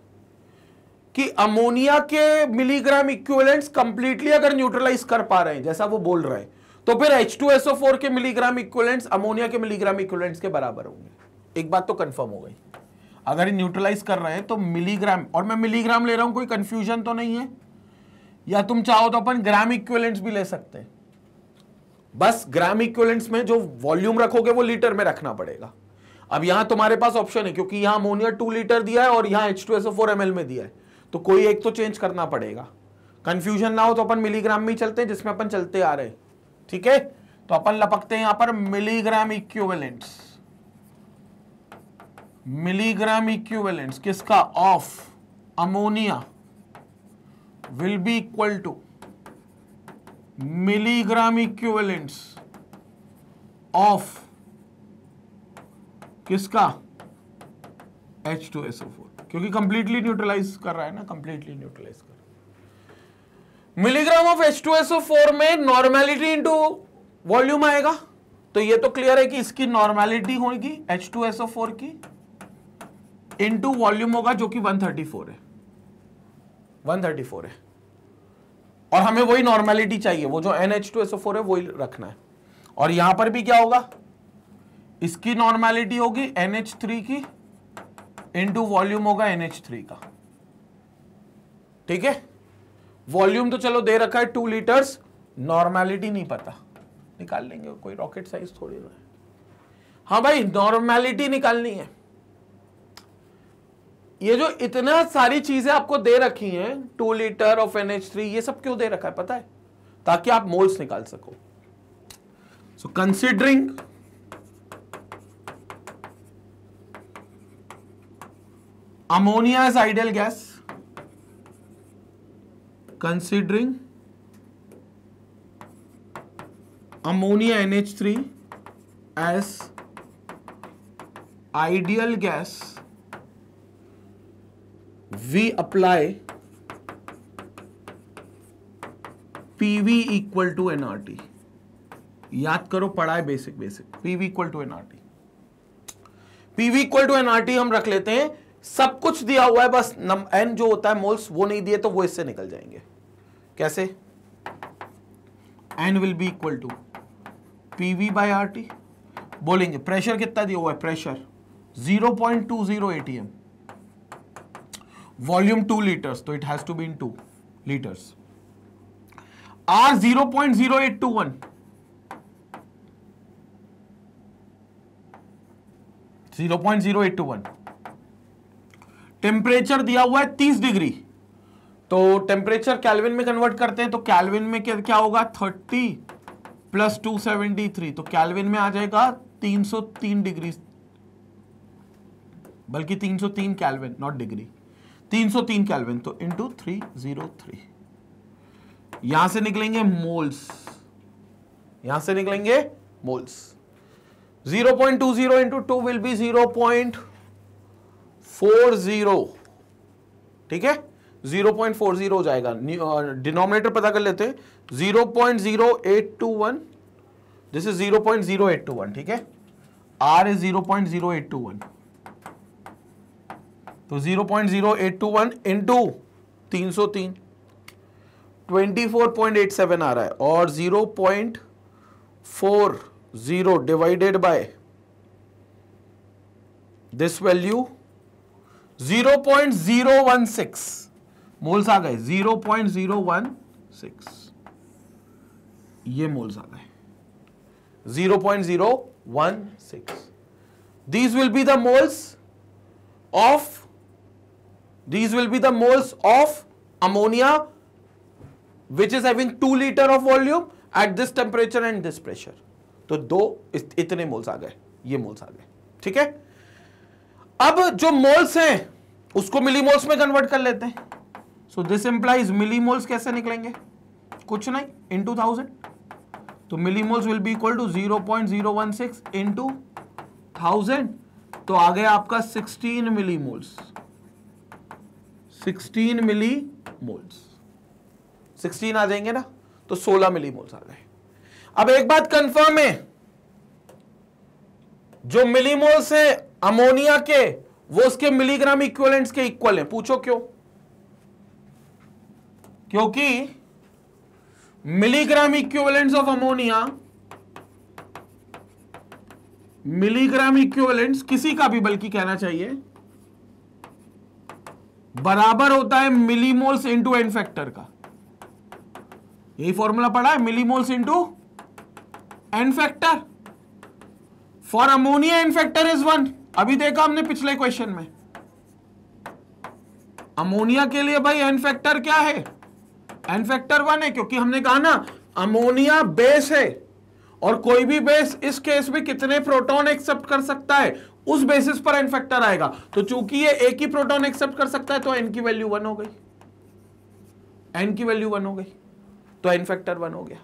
कि अमोनिया के मिलीग्राम इक्विवेलेंट्स कंप्लीटली अगर न्यूट्रलाइज कर पा रहे हैं जैसा वो बोल रहे हैं तो फिर H2SO4 के मिलीग्राम इक्विवेलेंट्स अमोनिया के मिलीग्राम इक्विवेलेंट्स के बराबर होंगे एक बात तो कंफर्म हो गई अगर न्यूट्रलाइज कर रहे हैं तो मिलीग्राम और मैं मिलीग्राम ले रहा हूं कोई कंफ्यूजन तो नहीं है या तुम चाहो तो अपन ग्राम इक्विवेलेंट्स भी ले सकते हैं बस ग्राम इक्विवेलेंट्स में जो वॉल्यूम रखोगे वो लीटर में रखना पड़ेगा अब यहां तुम्हारे पास ऑप्शन है क्योंकि यहां अमोनिया टू लीटर दिया है और यहां एच टू में दिया है तो कोई एक तो चेंज करना पड़ेगा कंफ्यूजन ना हो तो अपन मिलीग्राम में ही चलते हैं जिसमें अपन चलते आ रहे ठीक है तो अपन लपकते हैं यहां पर मिलीग्राम इक्विवेलेंट्स मिलीग्राम इक्विवेलेंट्स किसका of ammonia will be equal to milligram equivalents of किसका H2SO4 क्योंकि कंप्लीटली न्यूट्रलाइज कर रहा है ना कंप्लीटली न्यूट्रलाइज कर milligram of H two S four में नॉर्मैलिटी इनटू वॉल्यूम आएगा तो ये तो क्लियर है कि इसकी नॉर्मैलिटी होगी एच टू एस फोर की इनटू वॉल्यूम होगा जो कि 134 है 134 है और हमें वही नॉर्मैलिटी चाहिए वो जो N H two S four है वही रखना है और यहां पर भी क्या होगा इसकी नॉर्मैलिटी होगी एन एच थ्री की इनटू वॉल्यूम होगा थ्री का ठीक है वॉल्यूम तो चलो दे रखा है टू लीटर्स नॉर्मैलिटी नहीं पता निकाल लेंगे कोई रॉकेट साइज थोड़ी ना हाँ भाई नॉर्मैलिटी निकालनी है ये जो इतना सारी चीजें आपको दे रखी हैं two litre of N H three ये सब क्यों दे रखा है पता है ताकि आप मोल्स निकाल सको so considering ammonia is ideal gas considering ammonia NH three as ideal gas we apply PV equal to NRT याद करो पढ़ाए basic basic PV equal to NRT PV equal to NRT हम रख लेते हैं सब कुछ दिया हुआ है बस नम एन जो होता है मोल्स वो नहीं दिए तो वो इससे निकल जाएंगे कैसे N will be equal to P V by R T बोलेंगे प्रेशर कितना दिया हुआ है pressure 0.20 point two zero ATM volume two litres so it has to be in two litres R zero point zero eight two one zero point zero eight two one temperature दिया हुआ है तीस degree तो temperature kelvin में convert करते हैं तो Kelvin में क्या क्या होगा thirty plus two seventy three तो कैलविन में आ जाएगा तीन सौ तीन डिग्री बल्कि तीन सौ तीन कैलविन नॉट डिग्री तीन सौ तीन कैलविन तो इंटू थ्री जीरो थ्री यहां से निकलेंगे मोल्स यहां से निकलेंगे moles zero point two zero into two will be zero point four zero ठीक है जीरो पॉइंट फोर जीरो हो जाएगा डिनोमिनेटर uh, पता कर लेते हैं zero point zero eight two one this is zero point zero eight two one ठीक है R is zero point zero eight two one तो zero point zero eight two one into तीन सौ तीन twenty four point eight seven आ रहा है और zero point four zero divided by this value 0.016 moles आ गए 0.016 ये मोल्स आ गए 0.016 these will be the moles of these will be the moles of ammonia which is having two litre of volume at this temperature and this pressure तो दो इतने moles आ गए ये मोल्स आ गए ठीक है अब जो मोल्स हैं उसको मिलीमोल्स में कन्वर्ट कर लेते हैं सो दिस इंप्लाइज मिलीमोल्स कैसे निकलेंगे कुछ नहीं इन टू थाउजेंड तो millimoles will be equal to zero point zero one six into thousand तो आ गया आपका sixteen millimoles sixteen millimoles sixteen आ जाएंगे ना तो सोलह मिली मोल्स आ गए अब एक बात कंफर्म है जो मिली मोल्स है अमोनिया के वो उसके मिलीग्राम इक्वलेंट्स के इक्वल है पूछो क्यों क्योंकि milligram equivalents of ammonia milligram equivalents किसी का भी बल्कि कहना चाहिए बराबर होता है मिलीमोल्स इनटू एन फैक्टर का यही फॉर्मूला पड़ा है millimoles into N factor for ammonia n factor is one अभी देखा हमने पिछले क्वेश्चन में अमोनिया के लिए भाई एन फैक्टर क्या है एन फैक्टर वन है क्योंकि हमने कहा ना अमोनिया बेस है और कोई भी बेस इस केस में कितने प्रोटॉन एक्सेप्ट कर सकता है उस बेसिस पर एन फैक्टर आएगा तो चूंकि ये एक ही प्रोटॉन एक्सेप्ट कर सकता है तो एन की वैल्यू वन हो गई एन की वैल्यू वन हो गई तो एन फैक्टर वन हो गया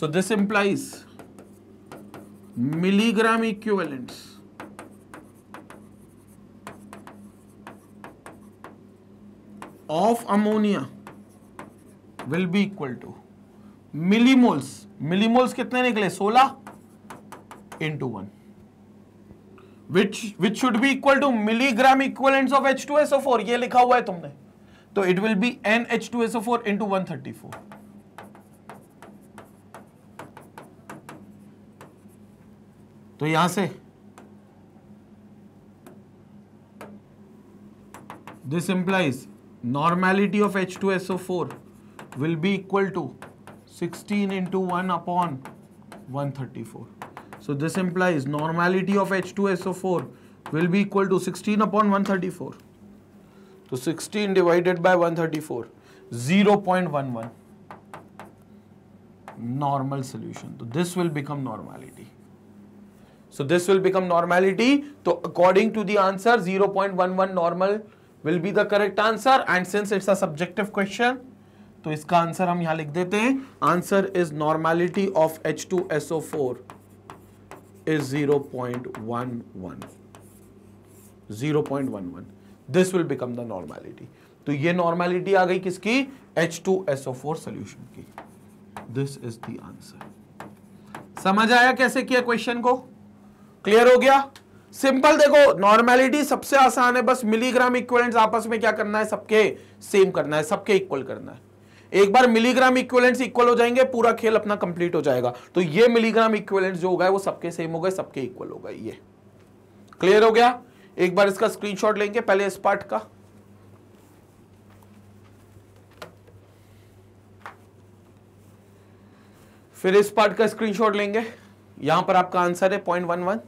so this implies milligram equivalents of ammonia will be equal to millimoles millimoles कितने निकले 16 into 1 which which should be equal to milligram equivalents of H2SO4 ये लिखा हुआ है तुमने तो it will B NH2SO4 into 134 तो यहां से this implies normality of H2SO4 will be equal to 16 into 1 upon 134. So this implies normality of H2SO4 will be equal to 16 upon 134. So 16 divided by 134, 0.11 normal solution. So this will become normality. So this will become normality. So according to the answer, 0.11 normal will be the correct answer and since it's a subjective question तो इसका answer हम यहां लिख देते हैं answer is normality of H two S O four is zero point one one zero point one one this will become the normality तो ये normality आ गई किसकी H two S O four solution की दिस इज द आंसर समझ आया कैसे किया क्वेश्चन को क्लियर हो गया सिंपल देखो नॉर्मेलिटी सबसे आसान है बस मिलीग्राम इक्वलेंट आपस में क्या करना है सबके सेम करना है सबके इक्वल करना है एक बार मिलीग्राम इक्वलेंट्स इक्वल हो जाएंगे पूरा खेल अपना कंप्लीट हो जाएगा तो ये मिलीग्राम इक्वलेंट्स जो होगा वो सबके सेम हो गए सबके इक्वल हो गए ये क्लियर हो गया एक बार इसका स्क्रीनशॉट लेंगे पहले इस पार्ट का फिर इस पार्ट का स्क्रीनशॉट लेंगे यहां पर आपका आंसर है पॉइंट वन वन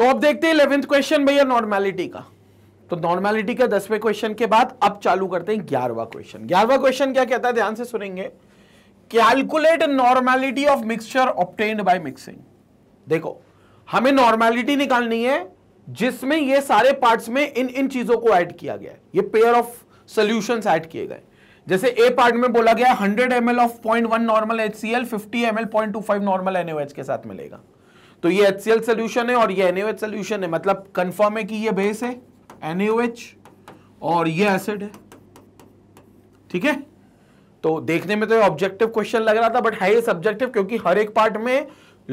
तो अब देखते हैं इलेवेंथ क्वेश्चन भैया नॉर्मैलिटी का तो नॉर्मैलिटी का दसवें क्वेश्चन के बाद अब चालू करते हैं ग्यारहवा क्वेश्चन ग्यारहवा क्वेश्चन क्या कहता है ध्यान से सुनेंगे calculate normality of mixture obtain by mixing देखो हमें नॉर्मैलिटी निकालनी है जिसमें ये सारे पार्ट्स में इन इन चीजों को ऐड किया गया है ये पेयर ऑफ सोल्यूशन ऐड किए गए जैसे ए पार्ट में बोला गया 100 ml of 0.1 normal HCl 50 ml 0.25 normal NaOH के साथ मिलेगा तो ये एच सोल्यूशन है और ये एनएच सोल्यूशन है मतलब कंफर्म है कि ये बेस है एनएच और ये एसिड है ठीक है तो देखने में तो ऑब्जेक्टिव क्वेश्चन लग रहा था बट है ये सब्जेक्टिव क्योंकि हर एक पार्ट में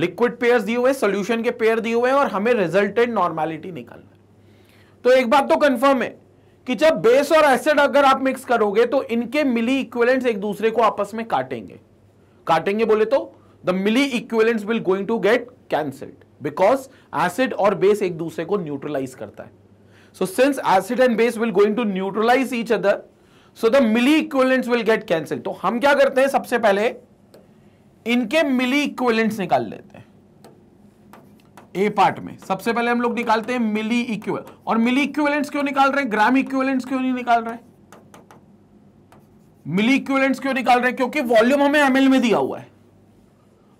लिक्विड पेयर दिए हुए सोल्यूशन के पेयर दिए हुए हैं और हमें रिजल्टेड नॉर्मैलिटी निकालना है तो एक बात तो कंफर्म है कि जब बेस और एसिड अगर आप मिक्स करोगे तो इनके मिली इक्वेलेंट एक दूसरे को आपस में काटेंगे काटेंगे बोले तो the milli equivalent will going to get cancelled because acid और बेस एक दूसरे को न्यूट्रलाइज करता है. So since acid and base will going to neutralise each other so the milli equivalents will get cancel तो हम क्या करते हैं सबसे पहले इनके मिली इक्वेलेंट्स निकाल लेते हैं ए पार्ट में सबसे पहले हम लोग निकालते हैं मिली इक्वल और मिली इक्वेलेंट्स क्यों निकाल रहे हैं ग्राम इक्वेलेंट्स क्यों नहीं निकाल रहे मिली इक्वेलेंट्स क्यों निकाल रहे हैं क्योंकि वॉल्यूम हमें एमएल में दिया हुआ है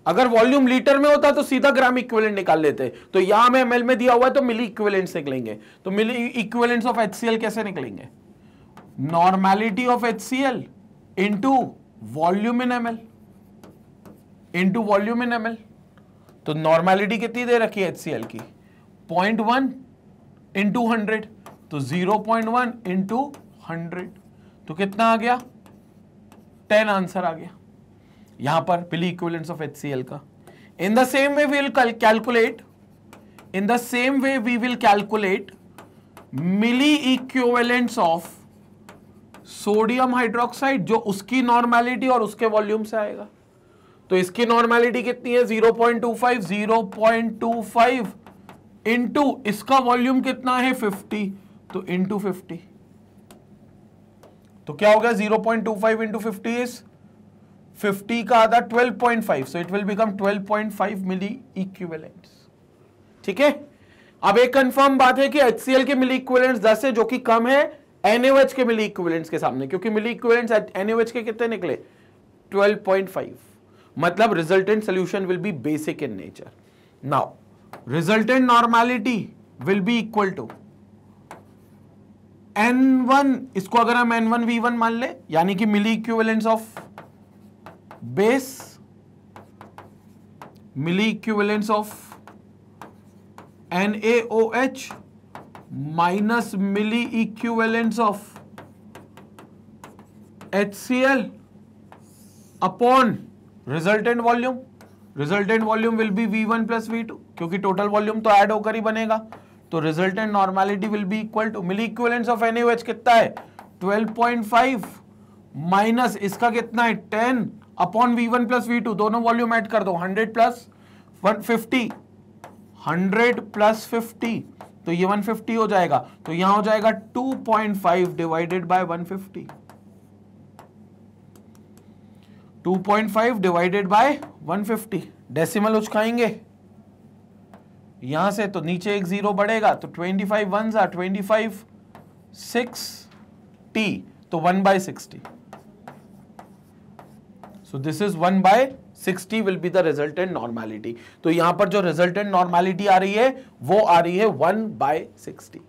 अगर वॉल्यूम लीटर में होता तो सीधा ग्राम इक्विवेलेंट निकाल लेते तो यहां में एमएल में दिया हुआ है तो मिली इक्विवेलेंट्स निकलेंगे तो मिली इक्विवेलेंट्स ऑफ एचसीएल कैसे निकलेंगे normality of HCl into volume in ml into volume in ml तो नॉर्मैलिटी कितनी दे रखी है एचसीएल की पॉइंट वन इंटू हंड्रेड तो zero point one into hundred तो कितना आ गया टेन आंसर आ गया यहां पर पिली इक्विवेलेंस ऑफ एचसीएल का in the same way we will calculate in the same way we will calculate milli equivalents of sodium hydroxide जो उसकी नॉर्मेलिटी और उसके वॉल्यूम से आएगा तो इसकी नॉर्मेलिटी कितनी है 0.25 0.25 इनटू इसका वॉल्यूम कितना है 50 तो इनटू 50 तो क्या हो गया 0.25 point two five into fifty 50 का आधा 12.5 so it will become 12.5 milli equivalents ठीक है अब एक कंफर्म बात है कि HCl के मिली इक्विवेलेंट्स 10 है जो कि कम है NaOH के मिली इक्विवेलेंट्स के सामने क्योंकि मिली इक्विवेलेंट्स NaOH के कितने निकले 12.5 मतलब resultant solution will be basic in nature now resultant normality will be equal to N1 इसको अगर हम N1 V1 मान ले यानी कि milli equivalents of base milli equivalents of N H minus milli equivalents of H C L upon resultant volume resultant volume will be V one plus V two क्योंकि total volume तो add होकर ही बनेगा तो resultant normality will be equal to milli equivalents of N H कितना है 12.5 minus इसका कितना है upon V one plus V two दोनों वॉल्यूम ऐड कर दो hundred plus one fifty hundred plus fifty तो ये वन फिफ्टी हो जाएगा तो यहां हो जाएगा two point five divided by point five divided by fifty decimal उचकाएंगे यहां से तो नीचे एक जीरो बढ़ेगा तो ट्वेंटी फाइव वन सा ट्वेंटी फाइव सिक्स टी तो one by sixty so this is one by sixty will be the resultant normality तो यहां पर जो रिजल्टेंट नॉर्मैलिटी आ रही है वो आ रही है one by sixty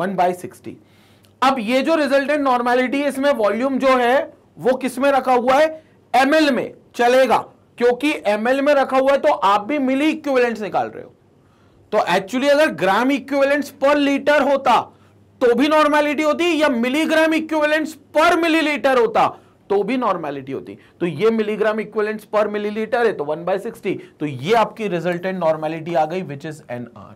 one by sixty अब ये जो रिजल्टेंट नॉर्मैलिटी है इसमें वॉल्यूम जो है वो किस में रखा हुआ है एमएल में चलेगा क्योंकि एमएल में रखा हुआ है तो आप भी मिली इक्विवेलेंट निकाल रहे हो तो एक्चुअली अगर ग्राम इक्विवेलेंट्स पर लीटर होता तो भी नॉर्मैलिटी होती या मिलीग्राम इक्विवेलेंट्स पर मिलीलीटर होता तो भी नॉर्मैलिटी होती तो ये मिलीग्राम इक्वलेंट पर मिलीलीटर है तो वन बाय सिक्सटी तो ये आपकी रिजल्टेंट नॉर्मैलिटी आ गई which is N R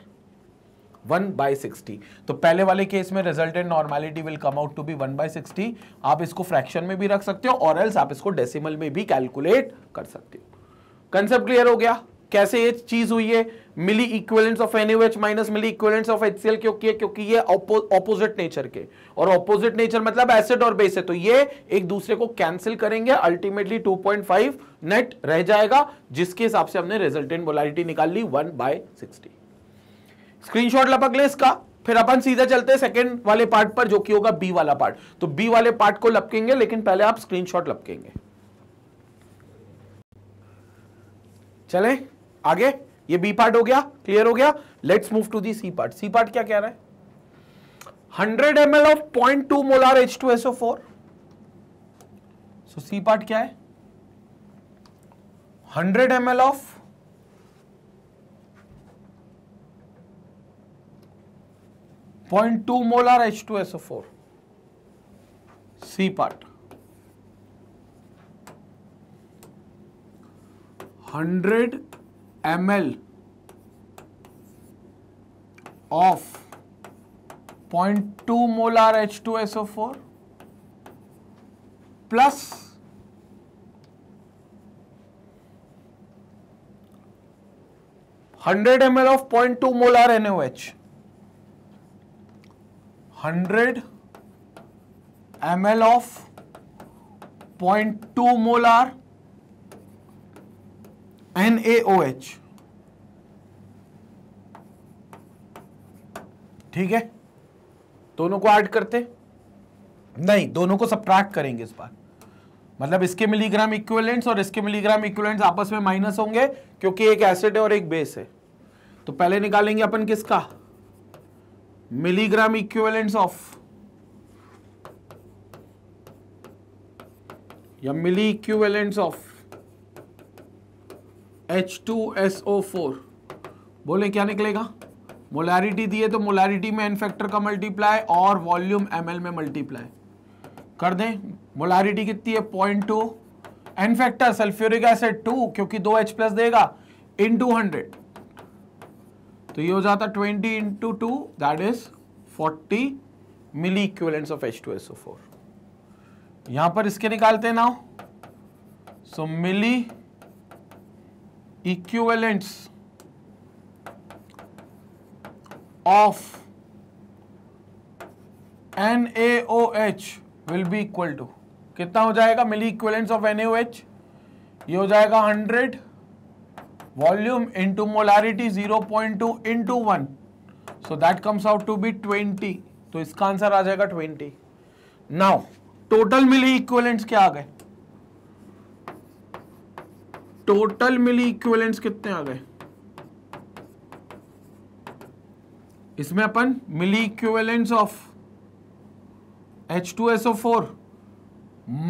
one by sixty तो पहले वाले केस में resultant normality will come out to be one by sixty आप इसको फ्रैक्शन में भी रख सकते हो और एल्स आप इसको डेसिमल में भी कैलकुलेट कर सकते हो कंसेप्ट क्लियर हो गया कैसे ये चीज हुई है milli equivalents of NH minus milli equivalents of HCl क्यों किए क्योंकि ये ऑपोजिट नेचर के और ऑपोजिट नेचर मतलब एसिड और बेस है तो ये एक दूसरे को कैंसिल करेंगे अल्टीमेटली 2.5 नेट रह जाएगा जिसके हिसाब से हमने रिजल्टेंट मोलारिटी निकाल ली 1 बाय 60 स्क्रीनशॉट लपक ले इसका फिर अपन सीधा चलते हैं सेकेंड वाले पार्ट पर जो कि होगा बी वाला पार्ट तो बी वाले पार्ट को लपकेंगे लेकिन पहले आप स्क्रीनशॉट लपकेंगे चलें आगे ये बी पार्ट हो गया क्लियर हो गया let's move to the C part C part क्या कह रहा है 100 M L of point two molar H two SO four so C part क्या है 100 M L of point two molar H two SO four C part 100 M L of point two molar H two S O four plus hundred M L of point two molar O H hundred M L of point two molar H ठीक है दोनों को add करते नहीं दोनों को सब करेंगे इस बार मतलब इसके मिलीग्राम इक्विवेलेंट्स और इसके मिलीग्राम इक्विवेलेंट्स आपस में माइनस होंगे क्योंकि एक एसिड है और एक बेस है तो पहले निकालेंगे अपन किसका मिलीग्राम इक्विवेलेंट्स ऑफ या milli equivalents of H two S O four बोले क्या निकलेगा मोलैरिटी दिए तो मोलैरिटी में एन फैक्टर का मल्टीप्लाई और वॉल्यूम एम में मल्टीप्लाई कर दें मोलैरिटी कितनी है point two N factor sulphuric acid two क्योंकि दो एच प्लस देगा इन टू हंड्रेड तो ये हो जाता twenty into two that is forty milli equivalents of H two S O four यहां पर इसके निकालते हैं ना सो मिली equivalents of NaOH will be equal to कितना हो जाएगा मिली इक्वलेंस ऑफ NaOH ये हो जाएगा 100 volume into molarity 0.2 into 1 so that comes out to be 20 तो इसका आंसर आ जाएगा 20 नाउ टोटल मिली इक्वलेंट्स क्या आ गए टोटल मिली इक्विवेलेंट्स कितने आ गए इसमें अपन milli equivalents of H two S O four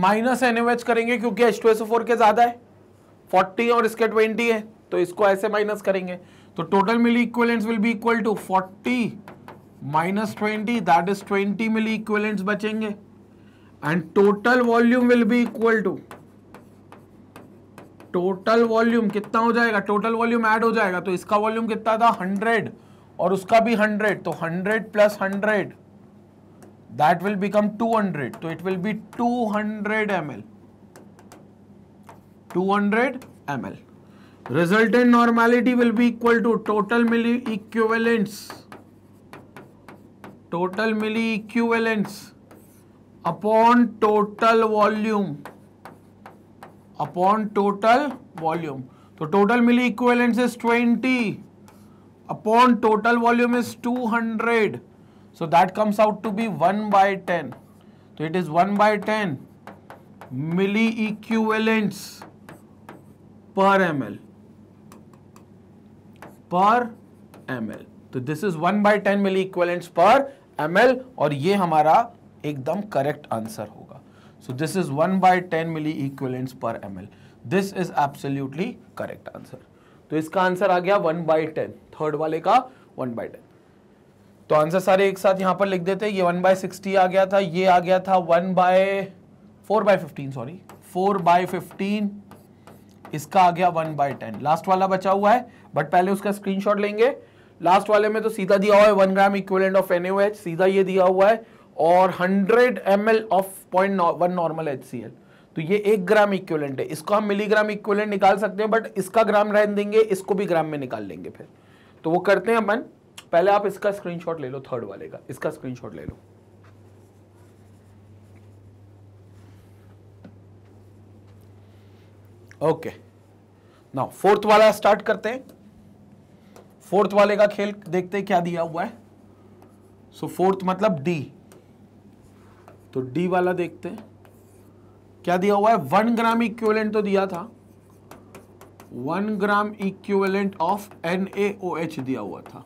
minus एनएमएच करेंगे क्योंकि H two S O four के ज्यादा है फोर्टी और इसके ट्वेंटी है तो इसको ऐसे माइनस करेंगे तो total milli equivalents will be equal to forty minus twenty that is twenty milli equivalents बचेंगे and total volume will be equal to total volume कितना हो जाएगा टोटल वॉल्यूम ऐड हो जाएगा तो इसका वॉल्यूम कितना था हंड्रेड और उसका भी हंड्रेड तो hundred plus hundred that will become two hundred so it will be two hundred M L two hundred M L in normality will be equal to total milli equivalents total milli equivalents upon total volume upon total volume तो total milli equivalents is 20 upon total volume is 200 so that comes out to be 1 by 10 तो it is 1 by 10 milli equivalents per ml per ml तो this is 1 by ten milli equivalents per M और ये हमारा एकदम correct answer होगा So this is 1 by 10 milli equivalents per ml. This is absolutely correct answer. तो इसका answer आ गया 1 by 10. third वाले का 1 by 10. तो आंसर सारे एक साथ यहाँ पर लिख देते ये 1 by 60 आ गया था ये आ गया था 1 by 4 by 15 सॉरी 4 by 15 इसका आ गया 1 by 10. लास्ट वाला बचा हुआ है बट पहले उसका स्क्रीनशॉट लेंगे लास्ट वाले में तो सीधा दिया हुआ है 1 ग्राम इक्विवेलेंट ऑफ एन सीधा ये दिया हुआ है और 100 M L of point one normal H C L तो ये एक ग्राम इक्वलेंट है इसको हम मिलीग्राम इक्वलेंट निकाल सकते हैं बट इसका ग्राम रहन देंगे इसको भी ग्राम में निकाल लेंगे फिर तो वो करते हैं अपन पहले आप इसका स्क्रीनशॉट ले लो थर्ड वाले का इसका स्क्रीनशॉट ले लो ओके ना फोर्थ वाला स्टार्ट करते हैं फोर्थ वाले का खेल देखते हैं क्या दिया हुआ है सो so, फोर्थ मतलब डी तो डी वाला देखते हैं क्या दिया हुआ है वन ग्राम इक्विवेलेंट तो दिया था one gram equivalent of N दिया हुआ था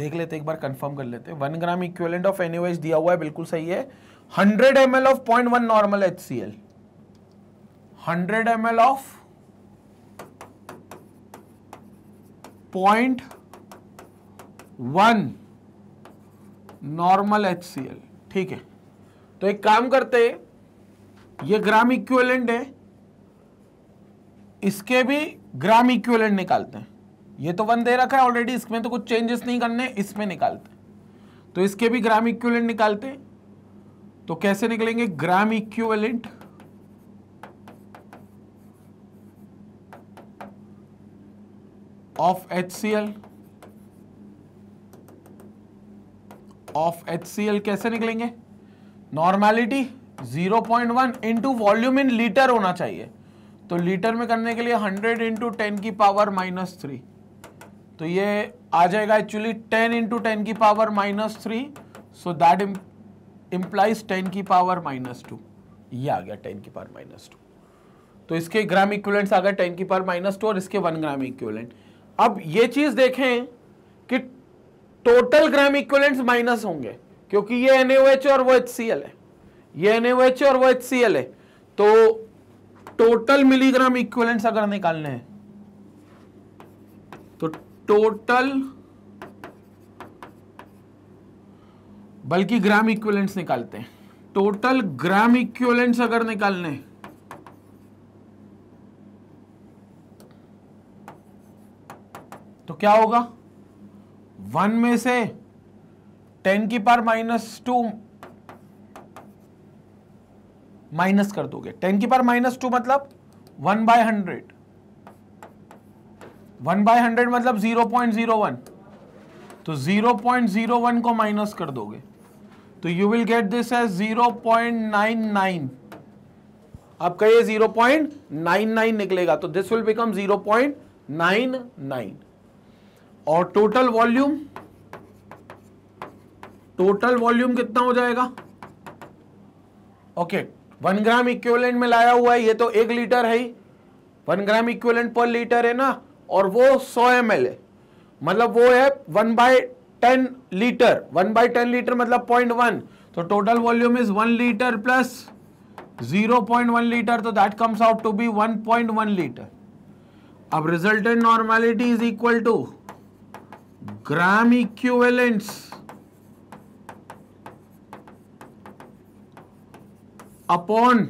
देख लेते एक बार कंफर्म कर लेते one gram equivalent of N दिया हुआ है बिल्कुल सही है hundred M of point one normal H C L hundred M of point one normal H C L ठीक है तो एक काम करते हैं ये ग्राम इक्विवेलेंट है इसके भी ग्राम इक्विवेलेंट निकालते हैं ये तो वन दे रखा है ऑलरेडी इसमें तो कुछ चेंजेस नहीं करने इसमें निकालते तो इसके भी ग्राम इक्विवेलेंट निकालते हैं तो कैसे निकलेंगे gram equivalent of H C L of H कैसे निकलेंगे normality 0.1 point one into volume in litre होना चाहिए तो लीटर में करने के लिए 100 इंटू टेन की पावर माइनस थ्री तो ये आ जाएगा एक्चुअली 10 इंटू टेन की पावर माइनस थ्री सो दैट इंप्लाइज 10 की पावर माइनस टू ये आ गया 10 की पावर माइनस टू तो इसके ग्राम इक्वलेंट्स आ गए 10 की पावर माइनस टू और इसके वन ग्राम इक्वलेंट अब ये चीज़ देखें कि टोटल ग्राम इक्वलेंट माइनस होंगे क्योंकि ये एनएच और वो एच है ये एनएच और वो एच है तो टोटल मिलीग्राम इक्वलेंट अगर निकालने हैं तो टोटल बल्कि ग्राम इक्वलेंट्स निकालते हैं टोटल ग्राम इक्वलेंट्स अगर निकालने तो क्या होगा वन में से टेन की पार माइनस टू माइनस कर दोगे टेन की पार माइनस टू मतलब one by hundred one by hundred मतलब जीरो पॉइंट जीरो वन तो जीरो पॉइंट जीरो वन को माइनस कर दोगे तो यू विल गेट दिस है जीरो पॉइंट नाइन नाइन आपका ये जीरो पॉइंट नाइन नाइन निकलेगा तो this will become zero point nine nine और टोटल वॉल्यूम टोटल वॉल्यूम कितना हो जाएगा ओके वन ग्राम इक्विवेलेंट में लाया हुआ है ये तो एक लीटर है ही one gram equivalent per litre है ना और वो सौ एम है मतलब वो है one by ten litre one by ten litre मतलब पॉइंट वन तो total volume is one litre plus zero point one litre तो that comes out to be one point one litre अब resultant normality is equal to gram equivalents upon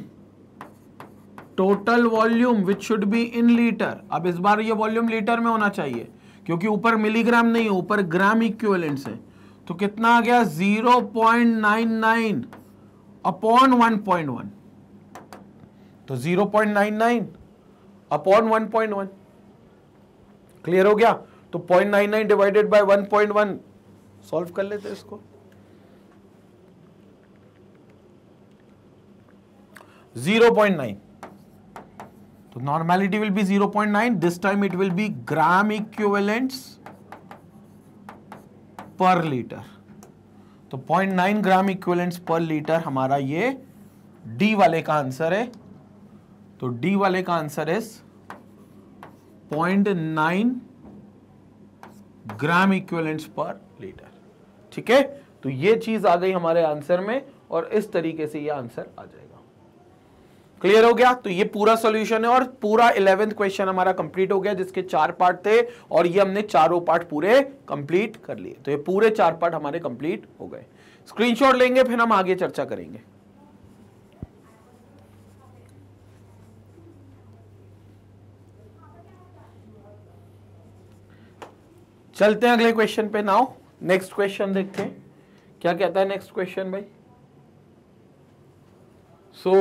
total volume which should be in litre अब इस बार ये volume litre में होना चाहिए क्योंकि ऊपर मिलीग्राम नहीं है ऊपर ग्राम इक्विवेलेंट्स है तो कितना आ गया 0.99 अपॉन 1.1 तो 0.99 अपॉन 1.1 क्लियर हो गया तो 0.99 डिवाइडेड बाय 1.1 सॉल्व कर लेते इसको जीरो पॉइंट नाइन तो will be zero point nine this time it will be gram equivalents per litre तो 0.9 ग्राम इक्विवेलेंट्स पर लीटर हमारा ये डी वाले का आंसर है तो डी वाले का answer is nine gram equivalents per litre ठीक है तो ये चीज आ गई हमारे आंसर में और इस तरीके से ये आंसर आ जाएगा क्लियर हो गया तो ये पूरा सॉल्यूशन है और पूरा इलेवेंथ क्वेश्चन हमारा कंप्लीट हो गया जिसके चार पार्ट थे और ये हमने चारों पार्ट पूरे कंप्लीट कर लिए तो ये पूरे चार पार्ट हमारे कंप्लीट हो गए स्क्रीनशॉट लेंगे फिर हम आगे चर्चा करेंगे चलते हैं अगले क्वेश्चन पे नाउ नेक्स्ट क्वेश्चन देखते हैं क्या कहता है नेक्स्ट क्वेश्चन भाई so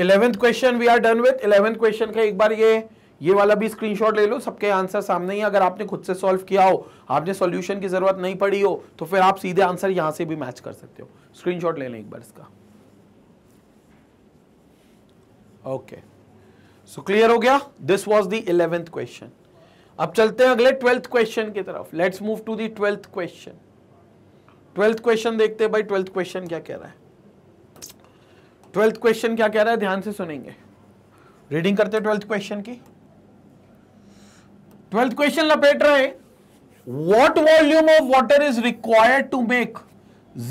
eleventh question we are done with eleventh question का एक बार ये ये वाला भी स्क्रीनशॉट ले लो सबके आंसर सामने ही अगर आपने खुद से सॉल्व किया हो आपने सॉल्यूशन की जरूरत नहीं पड़ी हो तो फिर आप सीधे आंसर यहां से भी मैच कर सकते हो स्क्रीनशॉट ले लें एक बार इसका ओके सो क्लियर हो गया this was the eleventh question अब चलते हैं अगले ट्वेल्थ क्वेश्चन की तरफ let's move to the twelfth question twelfth question देखते हैं भाई ट्वेल्थ क्वेश्चन क्या कह रहा है ट्वेल्थ क्वेश्चन क्या कह रहा है ध्यान से सुनेंगे रीडिंग करते हैं ट्वेल्थ क्वेश्चन की ट्वेल्थ क्वेश्चन लपेट रहे what volume of water is required to make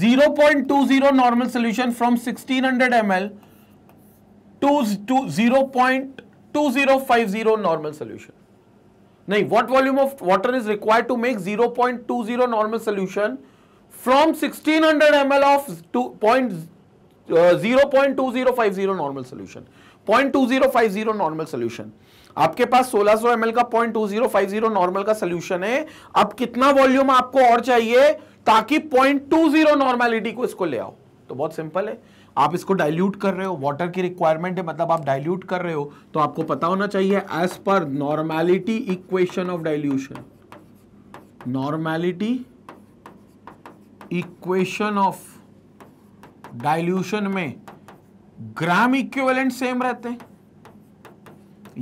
0.20 normal solution from 1600 to zero five zero normal solution नहीं what volume of water is require to make 0.20 normal solution from 1600 ml of 0.2050 normal solution 0.2050 normal solution आपके पास 1600 ml का 0.2050 normal का solution है अब कितना volume आपको और चाहिए ताकि 0.20 नॉर्मेलिटी को इसको ले आओ तो बहुत सिंपल है आप इसको डाइल्यूट कर रहे हो वाटर की रिक्वायरमेंट है मतलब आप डाइल्यूट कर रहे हो तो आपको पता होना चाहिए as per normality equation of dilution normality equation of dilution में ग्राम इक्विवेलेंट सेम रहते हैं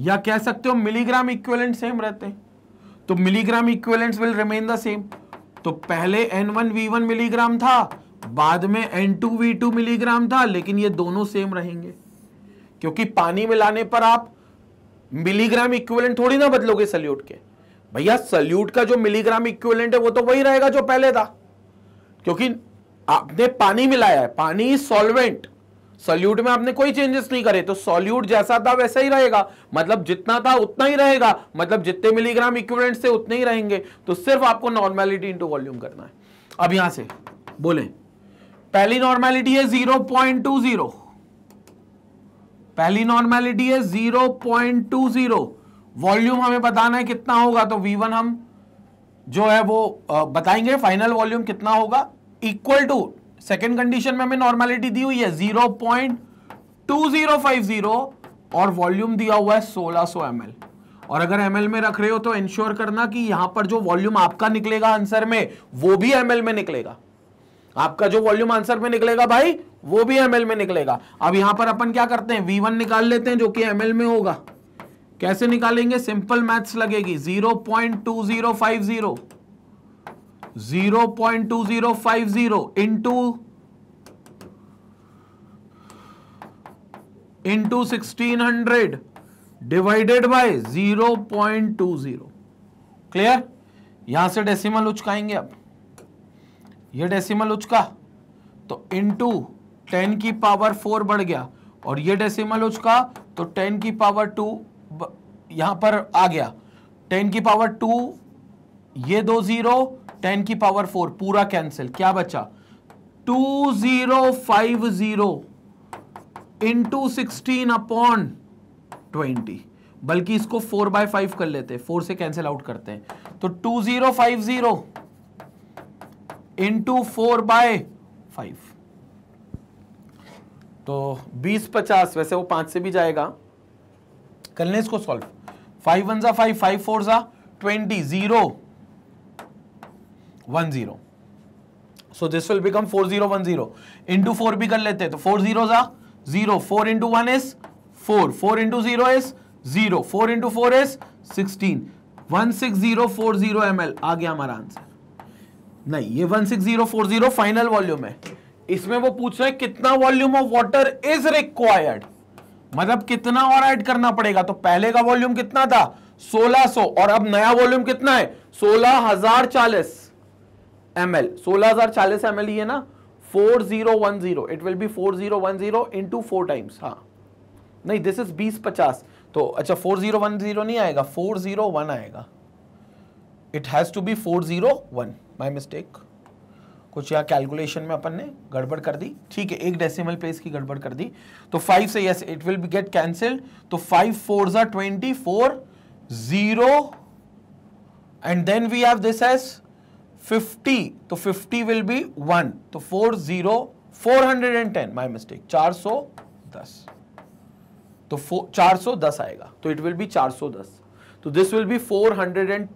या कह सकते हो मिलीग्राम इक्विवेलेंट सेम रहते हैं तो milligram equivalent will remain the same तो पहले वी वन मिलीग्राम था बाद में N two V two milligram था लेकिन ये दोनों सेम रहेंगे क्योंकि पानी में लाने पर आप मिलीग्राम इक्विवेलेंट थोड़ी ना बदलोगे सल्यूट के भैया सल्यूट का जो मिलीग्राम इक्विवेलेंट है वो तो वही रहेगा जो पहले था क्योंकि आपने पानी मिलाया है पानी सॉल्वेंट सल्यूट में आपने कोई चेंजेस नहीं करे तो सॉल्यूट जैसा था वैसा ही रहेगा मतलब जितना था उतना ही रहेगा मतलब जितने मिलीग्राम इक्विवेलेंट से उतने ही रहेंगे तो सिर्फ आपको नॉर्मेलिटी इनटू वॉल्यूम करना है अब यहां से बोले पहली नॉर्मेलिटी है जीरो पॉइंट टू जीरो पहली नॉर्मैलिटी है zero point two zero volume हमें बताना है कितना होगा तो वी वन हम जो है वो बताएंगे फाइनल वॉल्यूम कितना होगा इक्वल टू सेकेंड कंडीशन में हमें नॉर्मेलिटी दी हुई है zero point two zero five zero और वॉल्यूम दिया हुआ है सोलह सो एम एल और अगर एम में रख रहे हो तो इंश्योर करना कि यहां पर जो वॉल्यूम आपका निकलेगा आंसर में वो भी एम में निकलेगा आपका जो वॉल्यूम आंसर में निकलेगा भाई वो भी एमएल में निकलेगा अब यहां पर अपन क्या करते हैं वी वन निकाल लेते हैं जो कि एमएल में होगा कैसे निकालेंगे सिंपल मैथ्स लगेगी 0.2050 0.2050 into into sixteen hundred divided by zero point two zero clear यहां से डेसिमल उचकाएंगे आप ये डेसिमल उचका तो इनटू टेन की पावर फोर बढ़ गया और ये डेसिमल उचका तो टेन की पावर टू यहां पर आ गया टेन की पावर टू ये दो जीरो टेन की पावर फोर पूरा कैंसिल क्या बचा two zero five zero into sixteen upon twenty बल्कि इसको फोर बाय फाइव कर लेते हैं फोर से कैंसिल आउट करते हैं तो two zero five zero into four by five तो बीस पचास वैसे वो पांच से भी जाएगा कर ले इसको सॉल्व फाइव वन जा फाइव फाइव फोर जा twenty zero one zero so this will become four zero one zero into four भी कर लेते हैं तो फोर जीरो जा zero four into one is four four into zero is zero four into four is sixteen one six zero four zero M L आ गया हमारा answer नहीं ये 16040 फाइनल वॉल्यूम है इसमें वो पूछ रहे हैं कितना volume of water is required मतलब कितना और ऐड करना पड़ेगा तो पहले का वॉल्यूम कितना था 1600 और अब नया वॉल्यूम कितना है 16040 ml 16040 ml ये ना 4010 it will be 4010 to four times हाँ नहीं दिस इज बीस तो अच्छा 4010 नहीं आएगा 401 आएगा it has to be four zero one my mistake कुछ यहाँ कैलकुलेशन में अपन ने गड़बड़ कर दी ठीक है एक डेसिमल प्लेस की गड़बड़ कर दी तो फाइव से yes it will get cancelled तो फाइव फोर ज़ा twenty four zero and then we have this as fifty तो फिफ्टी विल बी वन तो four zero four hundred and ten my mistake चार सौ दस तो चार सौ दस आएगा तो इट विल बी चार सौ दस तो दिस विल बी 410 हंड्रेड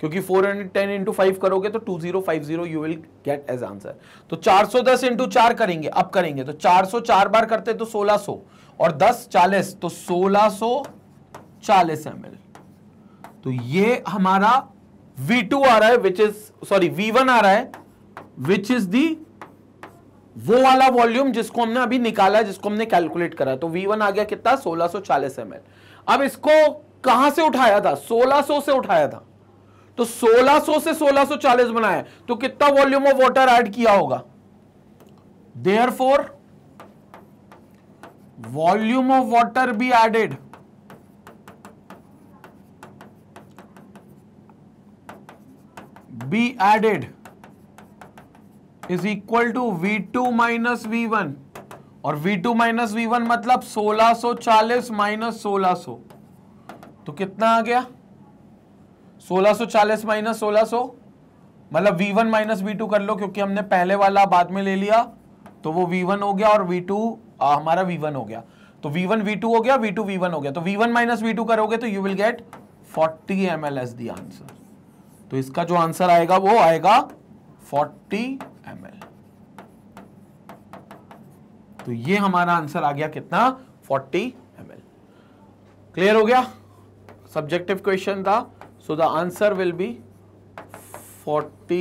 क्योंकि 410 हंड्रेड इंटू फाइव करोगे तो 2050 you will get as answer तो 410 इंटू चार करेंगे अब करेंगे तो सौ चार बार करते तो 1600 और 10 40 तो 1640 ml तो ये हमारा V2 आ रहा है विच इज सॉरी V1 आ रहा है विच इज दी वो वाला वॉल्यूम जिसको हमने अभी निकाला जिसको हमने कैलकुलेट करा तो V1 आ गया कितना 1640 ml अब इसको कहां से उठाया था 1600 से उठाया था तो 1600 से 1640 बनाया तो कितना वॉल्यूम ऑफ वाटर ऐड किया होगा therefore volume of water be added be added is equal to V two minus V one और V two minus V one मतलब 1640 माइनस सो तो कितना आ गया 1640 माइनस 1600 मतलब V1 माइनस V2 कर लो क्योंकि हमने पहले वाला बाद में ले लिया तो वो V1 हो गया और V2 आ, हमारा V1 हो गया तो V1 V2 हो गया V2 V1 हो गया तो V1 माइनस V2 करोगे तो you will get 40 M L is the answer तो इसका जो आंसर आएगा वो आएगा 40 एम तो ये हमारा आंसर आ गया कितना 40 एम क्लियर हो गया सब्जेक्टिव क्वेश्चन था so the answer will be 40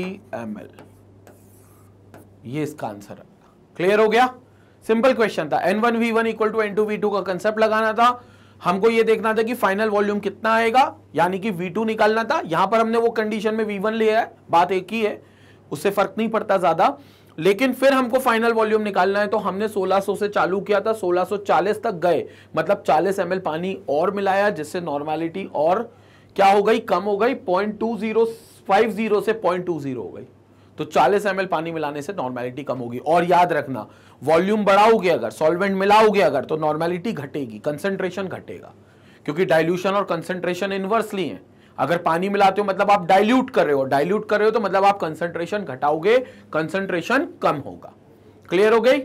M ये इसका आंसर है क्लियर हो गया सिंपल क्वेश्चन था N one V one equal to N two V two का कंसेप्ट लगाना था हमको ये देखना था कि फाइनल वॉल्यूम कितना आएगा यानी कि V2 निकालना था यहां पर हमने वो कंडीशन में V1 लिया है बात एक ही है उससे फर्क नहीं पड़ता ज्यादा लेकिन फिर हमको फाइनल वॉल्यूम निकालना है तो हमने 1600 से चालू किया था 1640 तक गए मतलब 40 एम पानी और मिलाया जिससे नॉर्मेलिटी और क्या हो गई कम हो गई point two zero five zero से पॉइंट टू जीरो हो गई तो 40 एम पानी मिलाने से नॉर्मेलिटी कम होगी और याद रखना वॉल्यूम बढ़ाओगे अगर सॉल्वेंट मिलाओगे अगर तो नॉर्मेलिटी घटेगी कंसेंट्रेशन घटेगा क्योंकि डाइल्यूशन और कंसेंट्रेशन इनवर्सली है अगर पानी मिलाते हो मतलब आप डाइल्यूट कर रहे हो डाइल्यूट कर रहे हो तो मतलब आप कंसंट्रेशन घटाओगे कंसंट्रेशन कम होगा क्लियर हो गई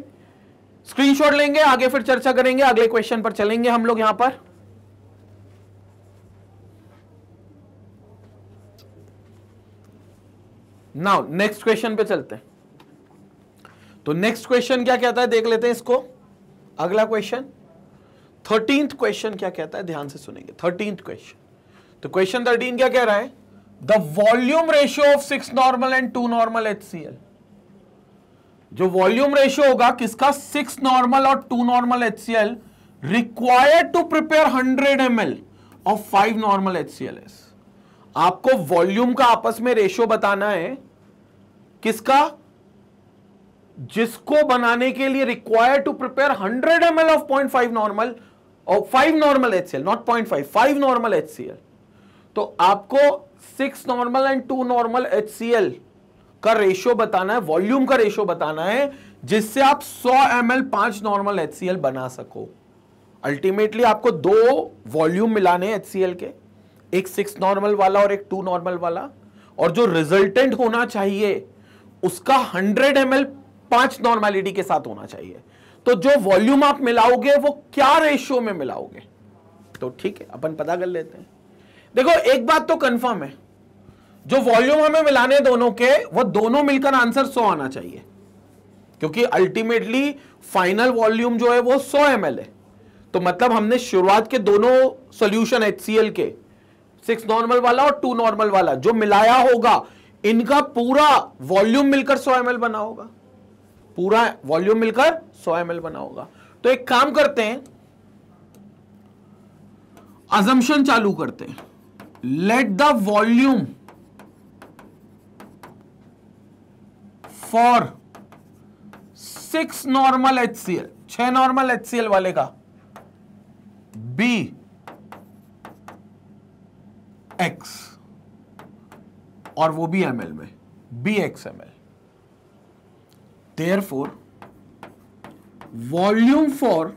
स्क्रीनशॉट लेंगे आगे फिर चर्चा करेंगे अगले क्वेश्चन पर चलेंगे हम लोग यहां पर नाउ नेक्स्ट क्वेश्चन पे चलते हैं तो नेक्स्ट क्वेश्चन क्या कहता है देख लेते हैं इसको अगला क्वेश्चन थर्टींथ क्वेश्चन क्या कहता है ध्यान से सुनेंगे थर्टींथ क्वेश्चन तो क्वेश्चन थर्टीन क्या कह रहा है the volume ratio of six normal and two normal H जो वॉल्यूम रेशियो होगा किसका सिक्स नॉर्मल और two normal H C L required to prepare hundred M L five normal H C L S आपको volume का आपस में ratio बताना है किसका जिसको बनाने के लिए required to prepare hundred M L of point five normal और five normal H C L not point five five normal H C L तो आपको six normal and two normal H का रेशियो बताना है वॉल्यूम का ratio बताना है जिससे आप 100 एम एल पांच नॉर्मल एच बना सको अल्टीमेटली आपको दो वॉल्यूम मिलाने एच के एक सिक्स नॉर्मल वाला और एक टू नॉर्मल वाला और जो रिजल्टेंट होना चाहिए उसका हंड्रेड एम एल पांच नॉर्मेलिटी के साथ होना चाहिए तो जो वॉल्यूम आप मिलाओगे वो क्या रेशियो में मिलाओगे तो ठीक है अपन पता कर लेते हैं देखो एक बात तो कंफर्म है जो वॉल्यूम हमें मिलाने दोनों के वो दोनों मिलकर आंसर सौ आना चाहिए क्योंकि अल्टीमेटली फाइनल वॉल्यूम जो है वो 100 एम है तो मतलब हमने शुरुआत के दोनों सोल्यूशन एच के सिक्स नॉर्मल वाला और टू नॉर्मल वाला जो मिलाया होगा इनका पूरा वॉल्यूम मिलकर 100 एम बना होगा पूरा वॉल्यूम मिलकर 100 एम बना होगा तो एक काम करते हैं अजम्पन चालू करते हैं let the volume for six normal H C L छह नॉर्मल एच सी एल वाले का बी एक्स और वो भी एम एल में be x M L therefore volume for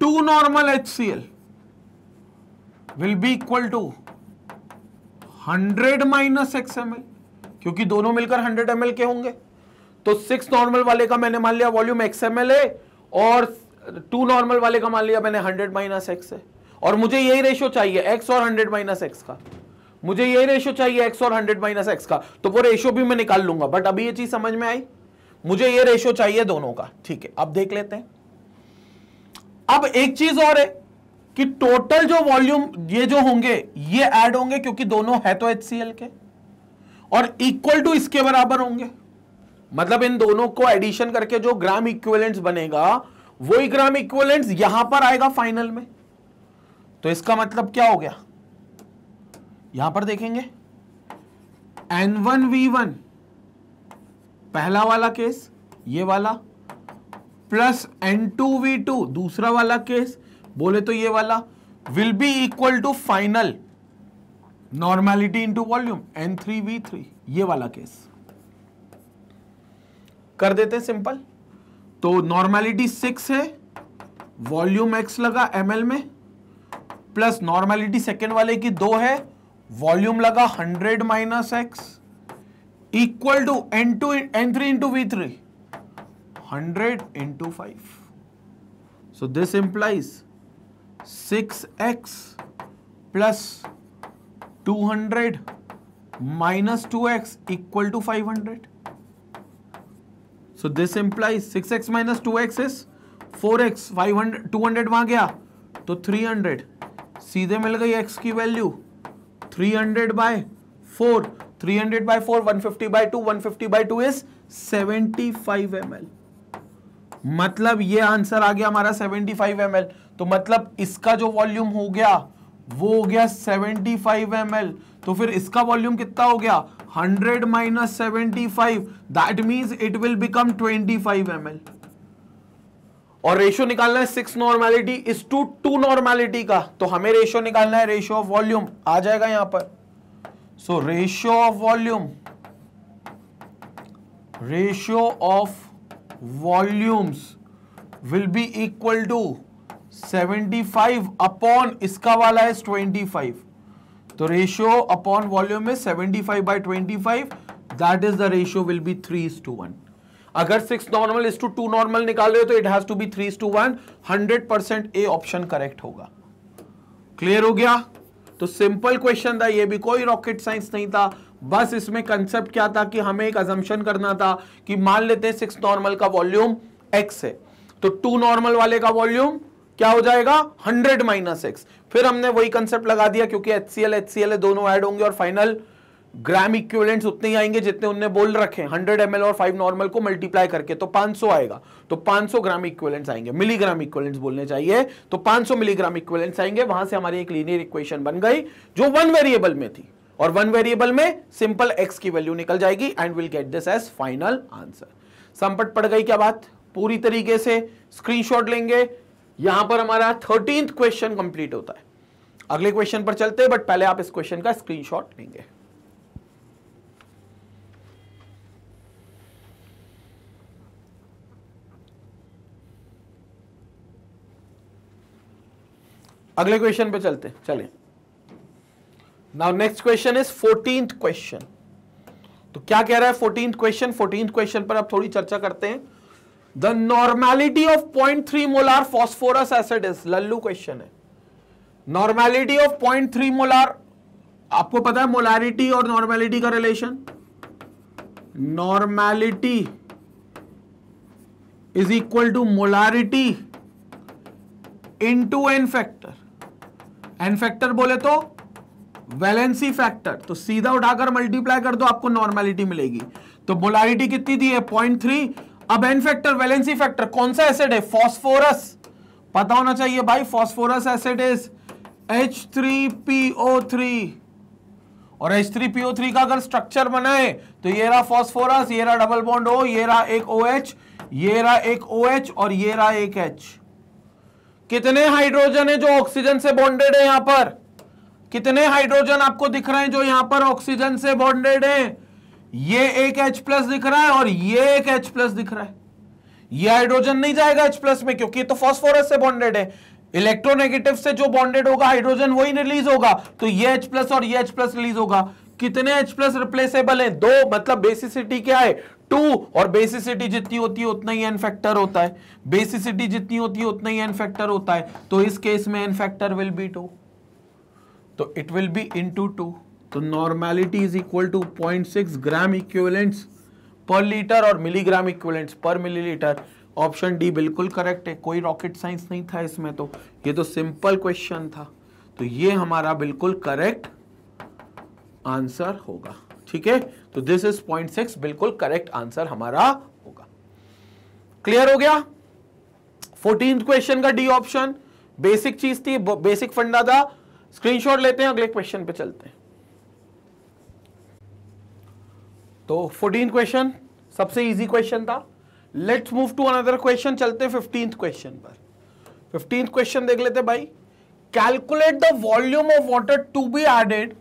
two normal H C L will be equal to hundred minus x M L क्योंकि दोनों मिलकर एम एल के होंगे तो सिक्स नॉर्मल वाले का मैंने मान लिया वॉल्यूम एक्स एम एल है और टू नॉर्मल वाले का मान लिया मैंने हंड्रेड माइनस एक्स है और मुझे यही रेशियो चाहिए एक्स और हंड्रेड माइनस एक्स का मुझे यही रेशियो चाहिए एक्स और हंड्रेड माइनस एक्स का तो वो रेशियो भी मैं निकाल लूंगा बट अभी ये चीज समझ में आई मुझे ये रेशियो चाहिए दोनों का ठीक है अब देख लेते हैं अब एक चीज और है कि टोटल जो वॉल्यूम ये जो होंगे ये ऐड होंगे क्योंकि दोनों है तो एच के और इक्वल टू इसके बराबर होंगे मतलब इन दोनों को एडिशन करके जो ग्राम इक्वेलेंट्स बनेगा वही ग्राम इक्वेलेंट यहां पर आएगा फाइनल में तो इसका मतलब क्या हो गया यहां पर देखेंगे एन वन वी वन पहला वाला केस ये वाला plus N two V two दूसरा वाला केस बोले तो ये वाला will be equal to final normality into volume N three V three ये वाला केस कर देते हैं सिंपल तो नॉर्मैलिटी सिक्स है वॉल्यूम एक्स लगा एम में प्लस नॉर्मैलिटी सेकेंड वाले की दो है वॉल्यूम लगा hundred minus x equal to N two N three into V three hundred into five so this implies six x plus two hundred minus two x equal to five hundred so this implies six x minus two x is four x five hundred two hundred वहां गया तो three hundred सीधे मिल गई x की value three hundred by four three hundred by four one fifty by two one fifty by two is seventy five M L मतलब ये answer आ गया हमारा 75 फाइव तो मतलब इसका जो वॉल्यूम हो गया वो हो गया 75 फाइव तो फिर इसका वॉल्यूम कितना हो गया 100 minus seventy five that means it will become 25 five और रेशियो निकालना है six normality is to two normality का तो हमें रेशियो निकालना है रेशियो ऑफ वॉल्यूम आ जाएगा यहां पर so ratio of volume ratio of volumes will be equal to 75 upon इसका वाला है 25 तो रेशियो अपॉन वॉल्यूम में 75 twenty five that is the ratio will be three is to one अगर six normal is to two normal निकाल रहे हो तो it has to be three to one hundred percent A option correct होगा clear हो गया तो simple question था ये भी कोई रॉकेट साइंस नहीं था बस इसमें कंसेप्ट क्या था कि हमें एक अजम्पन करना था कि मान लेते हैं सिक्स नॉर्मल का वॉल्यूम एक्स है तो टू नॉर्मल वाले का वॉल्यूम क्या हो जाएगा हंड्रेड माइनस एक्स फिर हमने वही कंसेप्ट लगा दिया क्योंकि H C L H C L दोनों एड होंगे और फाइनल ग्राम इक्विवेलेंट्स उतने ही आएंगे जितने उनने बोल रखे हंड्रेड एम और फाइव नॉर्मल को मल्टीप्लाई करके तो 500 आएगा तो 500 ग्राम इक्विवेलेंट्स आएंगे मिलीग्राम इक्विवेलेंट्स बोलने चाहिए तो 500 मिलीग्राम इक्विवेलेंट्स आएंगे वहां से हमारी एक लीनियर इक्वेशन बन गई जो वन वेरिएबल में थी और वन वेरिएबल में सिंपल एक्स की वैल्यू निकल जाएगी and will get this as final answer संपट पड़ गई क्या बात पूरी तरीके से स्क्रीनशॉट लेंगे यहां पर हमारा थर्टीन क्वेश्चन कंप्लीट होता है अगले क्वेश्चन पर चलते हैं बट पहले आप इस क्वेश्चन का स्क्रीनशॉट लेंगे अगले क्वेश्चन पर चलते चलें now next question is fourteen question तो क्या कह रहा है फोर्टीन क्वेश्चन फोर्टीन क्वेश्चन पर आप थोड़ी चर्चा करते हैं the normality of point three molar phosphorus acid is लल्लू क्वेश्चन है normality of point three molar आपको पता है मोलारिटी और नॉर्मैलिटी का relation normality is equal to molarity to N factor N factor बोले तो वैलेंसी फैक्टर तो सीधा उठाकर मल्टीप्लाई कर दो आपको नॉर्मेलिटी मिलेगी तो मोलारिटी कितनी दी है पॉइंट थ्री अब एन फैक्टर वैलेंसी फैक्टर कौन सा एसिड है फॉस्फोरस पता होना चाहिए भाई phosphorus acid is H three P O three और H3PO3 का अगर स्ट्रक्चर बनाए तो ये रहा फॉस्फोरस ये रहा डबल बॉन्ड ओ ये रहा एक OH ये रहा एक OH और ये रहा एक एच कितने हाइड्रोजन है जो ऑक्सीजन से बॉन्डेड है यहां पर कितने हाइड्रोजन आपको दिख रहे हैं जो यहां पर ऑक्सीजन से बॉन्डेड है ये एक एच प्लस दिख रहा है और ये एक एच प्लस दिख रहा है ये हाइड्रोजन नहीं जाएगा एच प्लस में क्योंकि तो फॉस्फोरस से बॉन्डेड है इलेक्ट्रोनेगेटिव से जो बॉन्डेड होगा हाइड्रोजन वही रिलीज होगा तो ये एच प्लस और ये एच प्लस रिलीज होगा कितने एच प्लस रिप्लेसेबल है दो मतलब बेसिसिटी क्या है टू और बेसिसिटी जितनी होती है उतना ही एन फैक्टर होता है बेसिसिटी जितनी होती है उतना ही एन फैक्टर होता है तो इस केस में N factor will be two तो it will be in into two तो normality is equal to point six gram equivalents per litre और milligram equivalents per millilitre option D बिल्कुल करेक्ट है कोई रॉकेट साइंस नहीं था इसमें तो ये तो सिंपल क्वेश्चन था तो ये हमारा बिल्कुल करेक्ट आंसर होगा ठीक है तो दिस इज पॉइंट सिक्स बिल्कुल करेक्ट आंसर हमारा होगा क्लियर हो गया फोर्टीन क्वेश्चन का डी ऑप्शन बेसिक चीज थी बेसिक फंडा था स्क्रीनशॉट लेते हैं अगले क्वेश्चन पे चलते हैं तो फोर्टीन क्वेश्चन सबसे इजी क्वेश्चन था let's move to another question चलते हैं फिफ्टीन क्वेश्चन पर फिफ्टीन क्वेश्चन देख लेते भाई calculate the volume of water to be added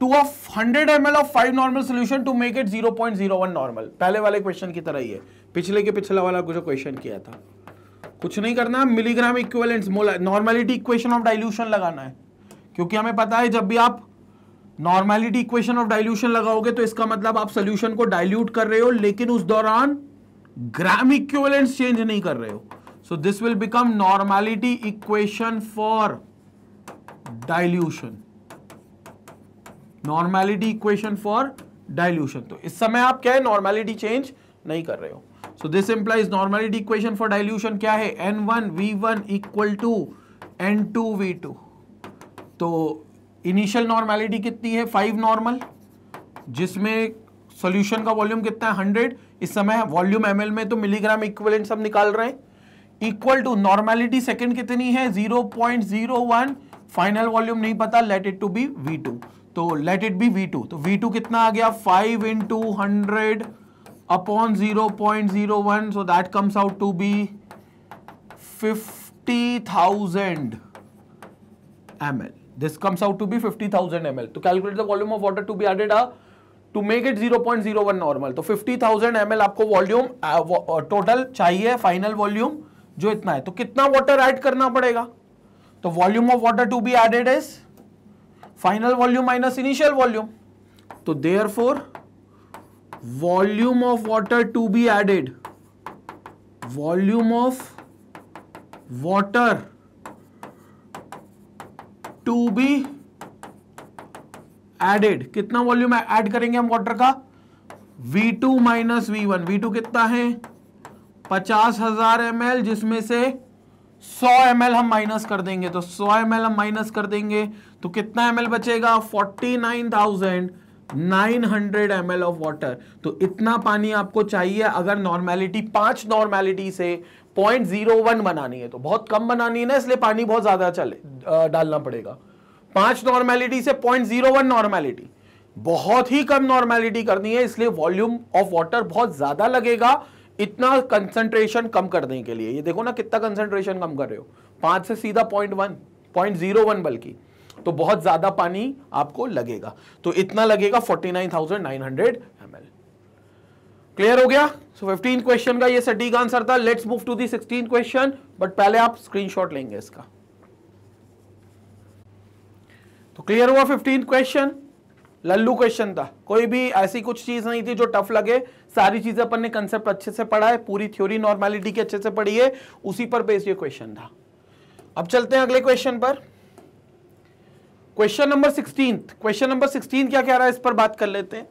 to a hundred M L of five normal solution to make it zero point zero one normal पहले वाले question की तरह ही है पिछले के पिछला वाला जो क्वेश्चन किया था कुछ नहीं करना milligram equivalent molar normality equation of dilution लगाना है क्योंकि हमें पता है जब भी आप नॉर्मेलिटी इक्वेशन ऑफ डाइल्यूशन लगाओगे तो इसका मतलब आप सोल्यूशन को डाइल्यूट कर रहे हो लेकिन उस दौरान ग्राम इक्वेलेंट चेंज नहीं कर रहे हो so this will become normality equation for dilution normality equation for dilution तो इस समय आप क्या है नॉर्मेलिटी चेंज नहीं कर रहे हो so this implies normality equation for dilution क्या है N one V one equal to N two V two तो इनिशियल नॉर्मैलिटी कितनी है फाइव नॉर्मल जिसमें सॉल्यूशन का वॉल्यूम कितना है हंड्रेड इस समय वॉल्यूम एम में तो मिलीग्राम इक्वलेंट सब निकाल रहे हैं इक्वल टू नॉर्मैलिटी सेकंड कितनी है zero zero point one final volume नहीं पता let it to be V two तो let it be V two तो वी टू कितना आ गया 5 into hundred upon 0.01 so that comes out to be 50,000 ml this comes out to be 50,000 ml to calculate the volume of water to be added up to make it 0.01 normal तो 50,000 ml आपको volume total चाहिए final volume जो इतना है तो कितना water add करना पड़ेगा तो volume of water to be added is final volume minus initial volume तो therefore volume of water to be added volume of water to be added कितना वॉल्यूम एड करेंगे हम वाटर का V2 to minus V one कितना है पचास हजार M जिसमें से 100 एम हम माइनस कर देंगे तो 100 एम हम माइनस कर देंगे तो कितना एम बचेगा 49,000 900 एल ऑफ वाटर तो इतना पानी आपको चाहिए अगर नॉर्मैलिटी पांच नॉर्मैलिटी से 0.01 बनानी है तो बहुत कम बनानी है ना इसलिए पानी बहुत ज्यादा चले डालना पड़ेगा पांच नॉर्मैलिटी से 0.01 नॉर्मैलिटी बहुत ही कम नॉर्मैलिटी करनी है इसलिए वॉल्यूम ऑफ वाटर बहुत ज्यादा लगेगा इतना कंसंट्रेशन कम करने के लिए ये देखो ना कितना कंसंट्रेशन कम कर रहे हो पांच से सीधा point one point zero one बल्कि तो बहुत ज्यादा पानी आपको लगेगा तो इतना लगेगा 49,900 ml क्लियर हो गया सो फिफ्टीन क्वेश्चन का ये सटीक आंसर था let's move to the sixteen question but पहले आप स्क्रीनशॉट लेंगे इसका तो क्लियर हुआ फिफ्टीन क्वेश्चन लल्लू क्वेश्चन था कोई भी ऐसी कुछ चीज नहीं थी जो टफ लगे सारी चीजें अपन ने कंसेप्ट अच्छे से पढ़ा है पूरी थ्योरी नॉर्मेलिटी के अच्छे से पढ़ी है उसी पर बेस्ड ये क्वेश्चन था अब चलते हैं अगले क्वेश्चन पर question number sixteen question number sixteen क्या कह रहा है इस पर बात कर लेते हैं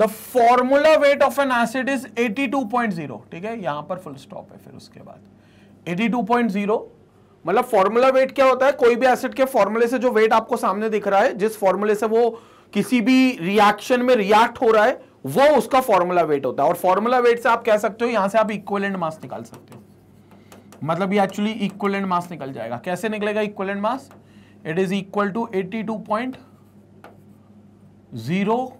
the formula weight of N acid is 82.0 ठीक है यहां पर फुल स्टॉप है फिर उसके बाद 82.0 मतलब फॉर्मूला वेट क्या होता है कोई भी एसिड के फॉर्मूले से जो वेट आपको सामने दिख रहा है जिस फॉर्मूले से वो किसी भी रिएक्शन में रिएक्ट हो रहा है वो उसका फॉर्मूला वेट होता है और फॉर्मूला वेट से आप कह सकते हो यहां से आप इक्वलेंट मास निकाल सकते हो मतलब ये एक्चुअली इक्वलेंट मास निकल जाएगा कैसे निकलेगा equivalent mass it is equal to 82.0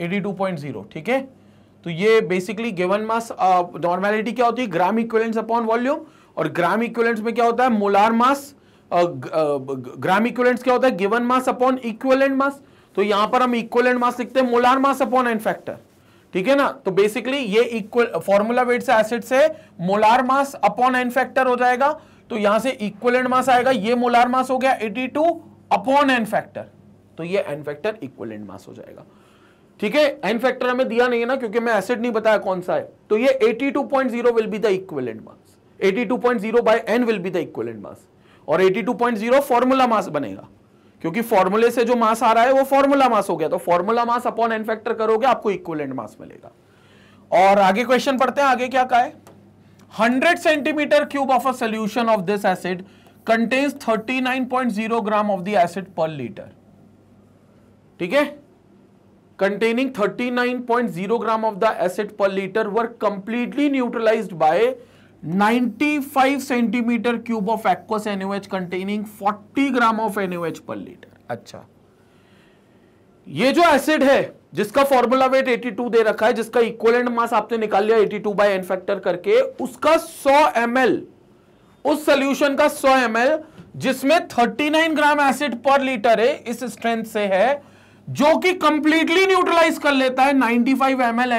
82.0 ठीक है तो ये बेसिकली गिवन मास नॉर्मेलिटी क्या होती है ग्राम इक्वलेंट्स अपॉन वॉल्यूम और ग्राम इक्वलेंट्स में क्या होता है मोलार मास ग्राम इक्वलेंट्स क्या होता है given mass upon equivalent mass तो यहां पर हम इक्वलेंट मास लिखते हैं molar mass upon N factor ठीक है ना तो बेसिकली ये इक्वल फॉर्मूला वेट से एसिड से molar mass upon N factor हो जाएगा तो यहां से इक्वलेंट मास आएगा ये मोलार मास हो गया 82 अपॉन एन फैक्टर तो ये एन फैक्टर इक्वलेंट मास हो जाएगा ठीक है एन फैक्टर हमें दिया नहीं है ना क्योंकि मैं एसिड नहीं बताया कौन सा है तो ये 82.0 will be the equivalent mass 82.0 by N will be the equivalent mass और 82.0 फॉर्मूला मास बनेगा क्योंकि फॉर्मूले से जो मास आ रहा है वो फॉर्मूला मास हो गया तो formula mass upon N factor करोगे आपको इक्विवेलेंट मास मिलेगा और आगे क्वेश्चन पढ़ते हैं आगे क्या कहा है 100 centimetre cube of a solution of this acid contains 39.0 gram of the acid per litre ठीक है containing thirty nine point zero gram of the acid per litre were completely neutralise by 95 centimetre cube of aqueous NOH containing 40 gram of NOH per litre अच्छा ये जो acid है जिसका formula wait 82 दे रखा है जिसका इक्वलेंट मास आपने निकाल लिया 82 टू बाई एन फैक्टर करके उसका 100 एम उस सोल्यूशन का 100 एम जिसमें 39 ग्राम एसिड पर लीटर है इस स्ट्रेंथ से है जो कि कंप्लीटली न्यूट्रलाइज कर लेता है 95 फाइव एम एल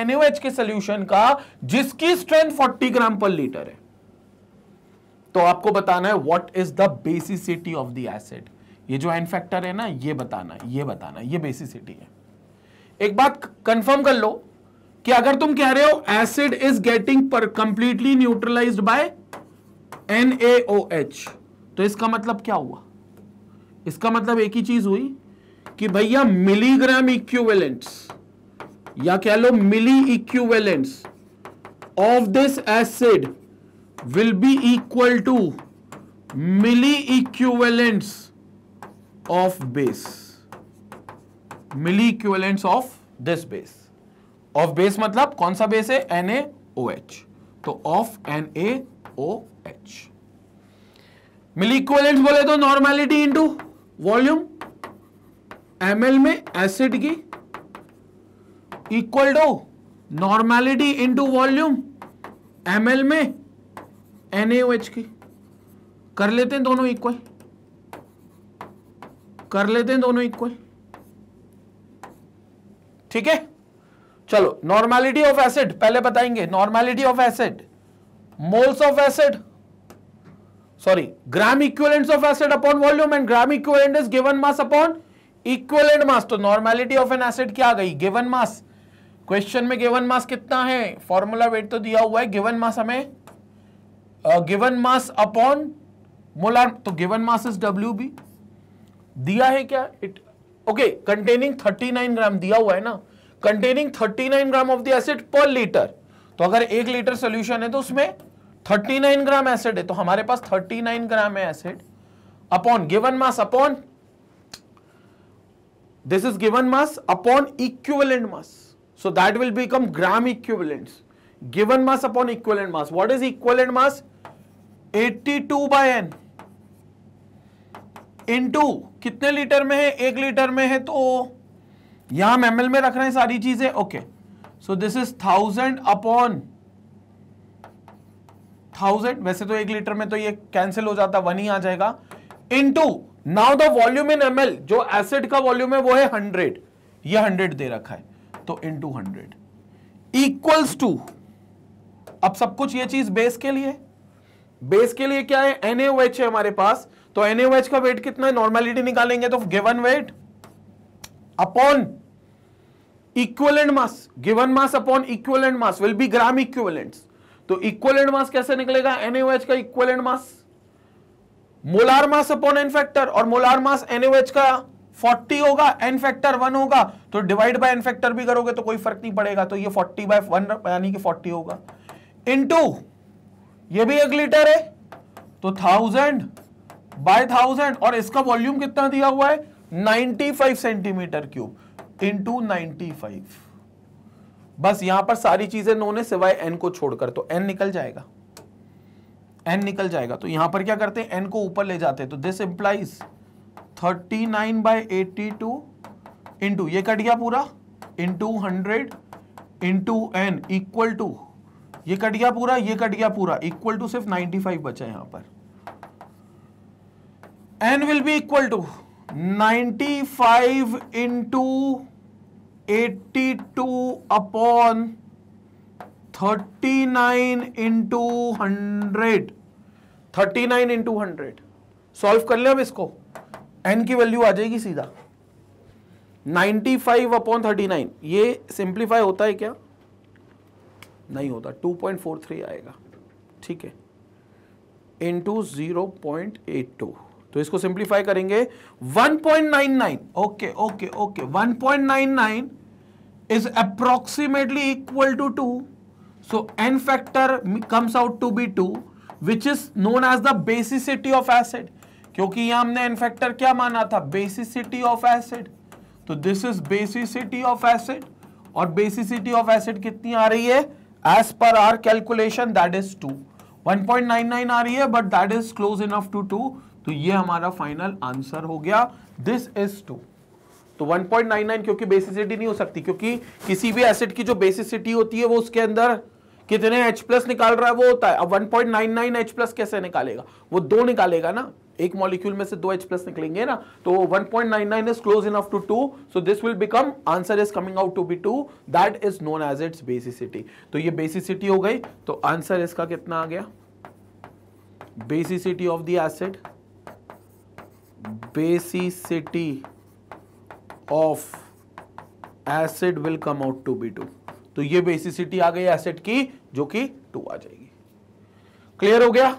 के सोल्यूशन का जिसकी स्ट्रेंथ फोर्टी ग्राम पर लीटर है तो आपको बताना है what is the basicity of the acid ये जो एन फैक्टर है ना ये बताना ये बताना ये बेसिसिटी है एक बात कंफर्म कर लो कि अगर तुम कह रहे हो एसिड इज गेटिंग पर कंप्लीटली न्यूट्रलाइज बाय एच तो इसका मतलब क्या हुआ इसका मतलब एक ही चीज हुई कि भैया मिलीग्राम इक्विवेलेंट्स या कह लो milli equivalents of this acid will be equal to milli equivalents of base milli equivalents of this base of base मतलब कौन सा बेस है एन ए ओ एच तो of N A O H milli equivalents बोले तो normality into volume M L में acid की equal to normality into volume M L में एन एच की कर लेते हैं दोनों इक्वल कर लेते हैं दोनों इक्वल ठीक है चलो नॉर्मैलिटी ऑफ एसिड पहले बताएंगे normality of acid moles of acid sorry gram equivalents of acid upon volume and gram equivalent is given mass upon equivalent mass तो नॉर्मैलिटी ऑफ एन एसिड क्या आ गई गिवन मास क्वेश्चन में given mass कितना है formula wait तो दिया हुआ है गिवन मास हमें गिवन मास अपॉन मोलार तो given mass is W B दिया है क्या इट ओके कंटेनिंग 39 ग्राम दिया हुआ है ना containing 39 gram of the acid per litre तो अगर एक लीटर सोल्यूशन है तो उसमें 39 ग्राम एसिड है तो हमारे पास 39 ग्राम है acid upon given mass upon this is given mass upon equivalent mass so that will become gram equivalent given mass upon equivalent mass what is equivalent mass 82 two by N into कितने litre में है एक litre में है तो यहां mammal में रख रहे हैं सारी चीजें okay so this is thousand upon thousand वैसे तो एक लीटर में तो ये कैंसिल हो जाता वन ही आ जाएगा into now the volume in M जो एसिड का वॉल्यूम है वो है हंड्रेड ये हंड्रेड दे रखा है तो टू हंड्रेड इक्वल्स टू अब सब कुछ ये चीज बेस के लिए बेस के लिए क्या है एन है हमारे पास तो एनएच का वेट कितना है नॉर्मेलिटी निकालेंगे तो given weight upon equal and mass given mass upon equal and mass will be gram equal तो इक्वल एंड मास कैसे निकलेगा एनएच का equal and mass molar mass upon N factor और मोलार मास एनएच का 40 होगा N factor 1 होगा तो divide by N factor भी करोगे तो कोई फर्क नहीं पड़ेगा तो ये 40 बाय 1 यानी कि 40 होगा इनटू ये भी एक लीटर है तो थाउजेंड बाय थाउजेंड और इसका वॉल्यूम कितना दिया हुआ है 95 सेंटीमीटर क्यूब इंटू नाइनटी बस यहां पर सारी चीजें नोने सिवाय एन को छोड़कर तो एन निकल जाएगा एन निकल जाएगा तो यहां पर क्या करते हैं एन को ऊपर ले जाते हैं तो this implies 39 nine by eighty two into ये कट गया पूरा into hundred into N equal to ये कट गया पूरा ये कट गया पूरा इक्वल टू सिर्फ 95 बचा है यहां पर N will be equal to 95 five into eighty two upon thirty nine into hundred thirty nine into hundred solve कर ले अब इसको एन की वैल्यू आ जाएगी सीधा 95 फाइव अपॉन थर्टी नाइन ये सिंप्लीफाई होता है क्या नहीं होता 2.43 आएगा ठीक है into zero point eight two तो इसको सिंप्लीफाई करेंगे 1.99 okay okay okay 1.99 is approximately equal to two so N factor comes out to be two which is known as the basicity of acid क्योंकि यहां हमने एन फैक्टर क्या माना था basicity of acid तो this is basicity of acid और basicity of acid कितनी आ रही है as per our calculation that is two 1.99 आ रही है but that is close enough to two तो ये हमारा फाइनल आंसर हो गया दिस इज टू तो 1.99 क्योंकि बेसिसिटी नहीं हो सकती क्योंकि किसी भी एसिड की जो बेसिसिटी होती है वो उसके अंदर कितने H प्लस निकाल रहा है वो होता है अब 1.99 H प्लस कैसे निकालेगा वो दो निकालेगा ना एक मॉलिक्यूल में से दो एच प्लस निकलेंगे ना तो 1.99 is close enough to two so this will become answer is coming out to be two that is known as its basicity तो ये बेसिसिटी हो गई तो आंसर इसका कितना आ गया basicity of the acid basicity of acid will come out to be two तो ये बेसिसिटी आ गई एसिड की जो कि टू आ जाएगी क्लियर हो गया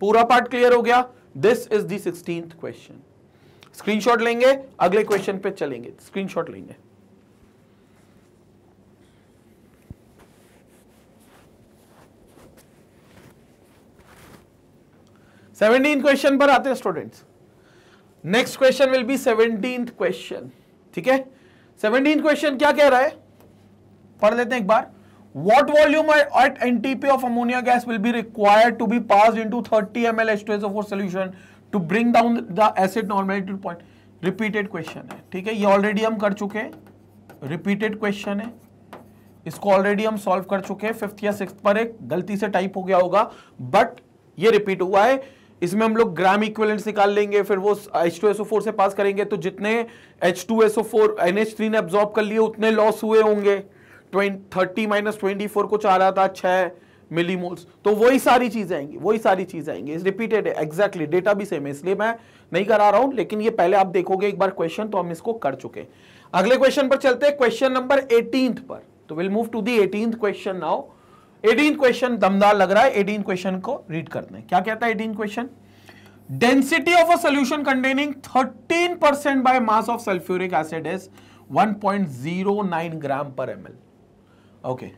पूरा पार्ट क्लियर हो गया this is the sixteenth question screenshot लेंगे अगले क्वेश्चन पे चलेंगे स्क्रीनशॉट लेंगे सेवेंटीन क्वेश्चन पर आते हैं students next question will be seventeen question ठीक है सेवनटीन क्वेश्चन क्या कह रहा है पढ़ लेते हैं एक बार what volume at NTP of ammonia gas will be required to be pass into thirty M L H two S four solution to bring down the acid normality point repeated question है ठीक है ये already हम कर चुके हैं repeated question है इसको ऑलरेडी हम सॉल्व कर चुके हैं फिफ्थ या सिक्स पर एक गलती से टाइप हो गया होगा बट ये रिपीट हुआ है इसमें हम लोग ग्राम इक्वेलेंट निकाल लेंगे फिर वो H2SO4 से पास करेंगे तो जितने H2SO4 NH3 ने एब्जॉर्ब कर लिए उतने लॉस हुए होंगे थर्टी माइनस ट्वेंटी फोर कुछ आ रहा था छह मिलीमोल्स तो वही सारी चीज़ें आएंगी वही सारी चीज़ें आएंगी रिपीटेड है एग्जैक्टली डेटा भी सेम है इसलिए मैं नहीं करा रहा हूं लेकिन ये पहले आप देखोगे एक बार क्वेश्चन तो हम इसको कर चुके अगले क्वेश्चन पर चलते हैं क्वेश्चन नंबर एटीन पर तो will move to the eighteen question now eighteen question दमदार लग रहा है एटीन क्वेश्चन को रीड करते हैं क्या कहता है eighteen question density of a solution containing thirteen percent by mass of sulphuric acid is 1.09 gram per M L okay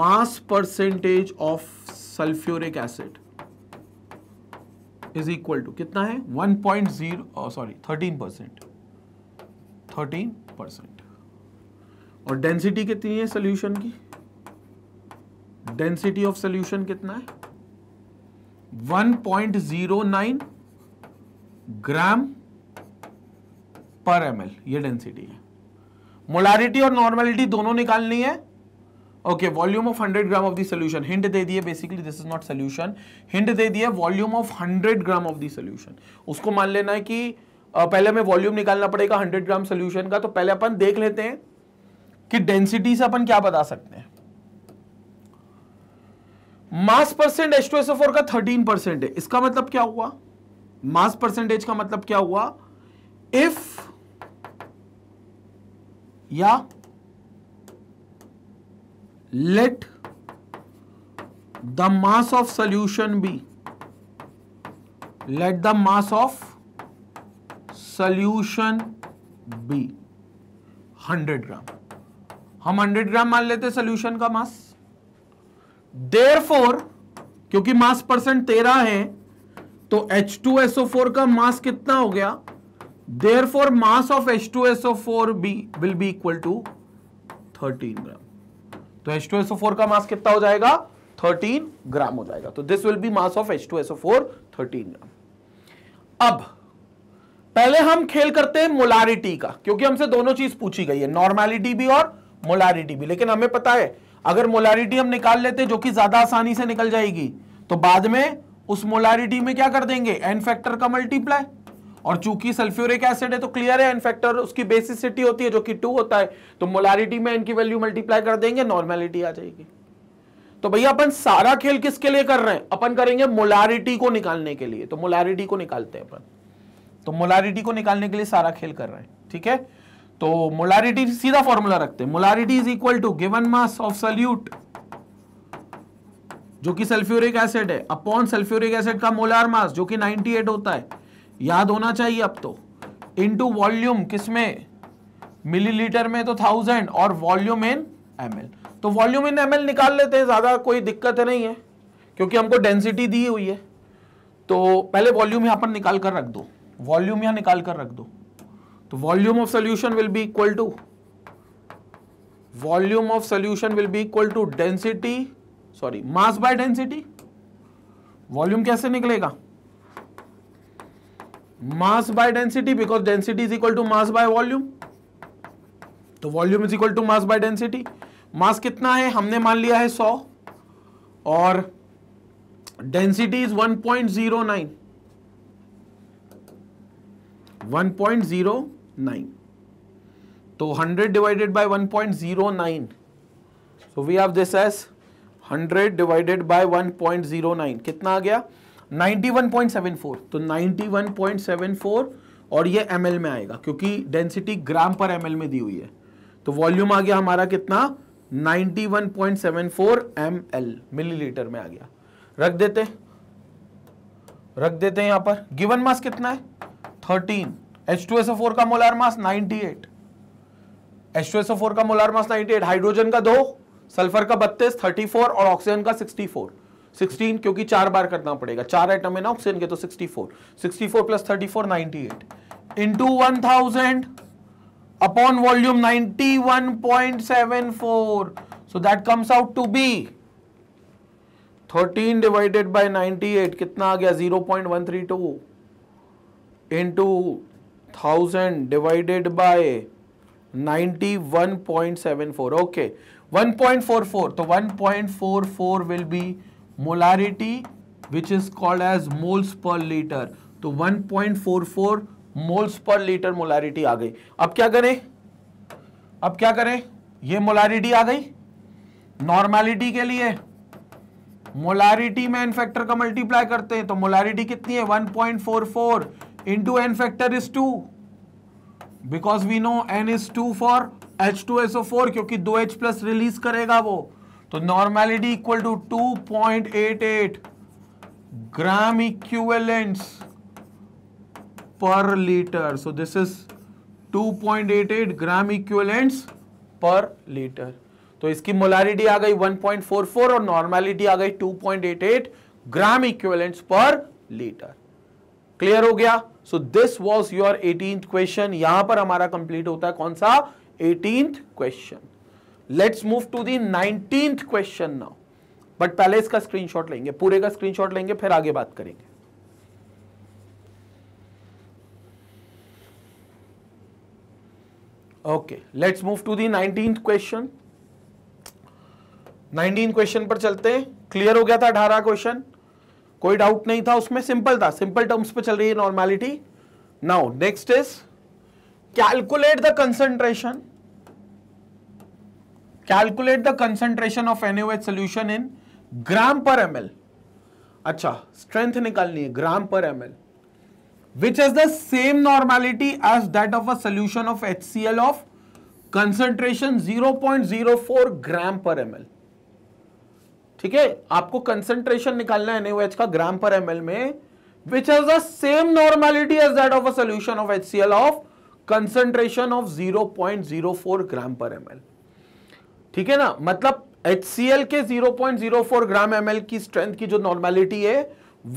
mass percentage of sulphuric acid is equal to कितना है 1.0 sorry 13 percent thirteen percent और density कितनी है solution की density of solution कितना है 1.09 gram per M ये density है मोलारिटी और नॉर्मलिटी दोनों निकालनी है okay volume of 100 gram of the solution hint दे दिए basically this is not solution hint दे दिए volume of 100 gram of the solution उसको मान लेना है कि पहले हमें वॉल्यूम निकालना पड़ेगा 100 ग्राम सोल्यूशन का तो पहले अपन देख लेते हैं कि डेंसिटी से अपन क्या बता सकते हैं मास परसेंट एच टू का थर्टीन परसेंट है इसका मतलब क्या हुआ मास परसेंटेज का मतलब क्या हुआ इफ या let the mass of solution be let the mass of solution be 100 gram हम 100 ग्राम मान लेते सॉल्यूशन का मास देर फोर क्योंकि मास परसेंट तेरह है तो एच टू एसओ फोर का मास कितना हो गया therefore mass of H two SO four be will be equal to thirteen gram तो एच टू एसओ फोर का मास कितना हो जाएगा थर्टीन ग्राम हो जाएगा तो this will be mass of H two SO four thirteen gram अब पहले हम खेल करते हैं मोलारिटी का क्योंकि हमसे दोनों चीज पूछी गई है नॉर्मैलिटी भी और मोलारिटी भी लेकिन हमें पता है अगर मोलारिटी हम निकाल लेते जो कि ज्यादा आसानी से निकल जाएगी तो बाद में उस मोलारिटी में क्या कर देंगे एन फैक्टर का मल्टीप्लाई और चूंकि सल्फ्यूरिक एसिड है तो क्लियर है एन फैक्टर उसकी बेसिसिटी होती है जो कि टू होता है तो मोलारिटी में एन की वैल्यू मल्टीप्लाई कर देंगे नॉर्मेलिटी आ जाएगी तो भैया अपन सारा खेल किसके लिए कर रहे हैं अपन करेंगे मोलारिटी को निकालने के लिए तो मोलारिटी को निकालते हैं अपन तो मोलारिटी को निकालने के लिए सारा खेल कर रहे हैं ठीक है तो मोलारिटी सीधा फॉर्मूला रखते हैं molarity is equal to given mass of solute जो कि सल्फ्यूरिक एसिड है अपॉन सल्फ्यूरिक एसिड का मोलार मास जो कि 98 होता है याद होना चाहिए अब तो इनटू वॉल्यूम किसमें मिलीलीटर में तो थाउजेंड और वॉल्यूम इन एम तो वॉल्यूम इन एम निकाल लेते हैं ज़्यादा कोई दिक्कत नहीं है क्योंकि हमको डेंसिटी दी हुई है तो पहले वॉल्यूम यहां पर निकाल कर रख दो वॉल्यूम यहां निकाल कर रख दो तो volume of solution will be equal to volume of solution will be equal to density sorry mass by density volume कैसे निकलेगा mass by density because density is equal to mass by volume तो volume is equal to mass by density mass कितना है हमने मान लिया है 100 और डेंसिटी इज 1.09 1.09 नाइन oh तो 100 divided by 1.09 point so we have this as 100 divided by 1.09 कितना आ गया 91.74 तो 91.74 और ये एम में आएगा क्योंकि डेंसिटी ग्राम पर एम में दी हुई है तो वॉल्यूम आ गया हमारा कितना 91.74 ml मिलीलीटर में आ गया रख देते रख देते हैं यहां पर गिवन मास कितना है 13 H2SO4 का मोलार मास 98 H2SO4 का मोलार मास 98 हाइड्रोजन का दो सल्फर का बत्तीस 34 और ऑक्सीजन का 64 16 क्योंकि चार बार करना पड़ेगा चार आइटम है ना ऑक्सीजन के तो 64 64 plus 34 98 into 1000 upon volume 91.74 so that comes out to be 13 divided by 98 कितना आ गया 0.132 into thousand divided by one one point point seven four four four okay तो one point four four will be molarity which is called as moles per litre तो one point four four moles per litre molarity आ गई अब क्या करें अब क्या करें ये मोलारिटी आ गई नॉर्मैलिटी के लिए मोलारिटी में इन फैक्टर का मल्टीप्लाई करते हैं तो मोलारिटी कितनी है 1.44 into n factor is 2 because we know n is 2 for H2SO4 क्योंकि 2H प्लस रिलीज करेगा वो तो normality equal to 2.88 gram equivalents per liter. So this is 2.88 gram equivalents per liter. तो इसकी मोलारिटी आ गई 1.44 और नॉर्मेलिटी आ गई 2.88 gram equivalents per litre clear हो गया so this was your eighteen question यहां पर हमारा कंप्लीट होता है कौन सा eighteen question let's move to the nineteen question now but पहले इसका स्क्रीनशॉट लेंगे पूरे का स्क्रीनशॉट लेंगे फिर आगे बात करेंगे okay let's move to the nineteen question nineteen question पर चलते हैं क्लियर हो गया था अठारह क्वेश्चन कोई डाउट नहीं था उसमें सिंपल था सिंपल टर्म्स पे चल रही है normality now next is calculate the concentration calculate the concentration of H solution in gram per M अच्छा स्ट्रेंथ निकालनी है gram per M L which has the same of H C L of concentration zero point zero four 0.04 per M L ठीक है आपको concentration निकालना है NaOH का ग्राम per ML में which has the same normality as that of a solution of H C L of concentration of 0.04 gram per ML ठीक है ना मतलब HCl के 0.04 ग्राम एमएल की स्ट्रेंथ की जो नॉर्मेलिटी है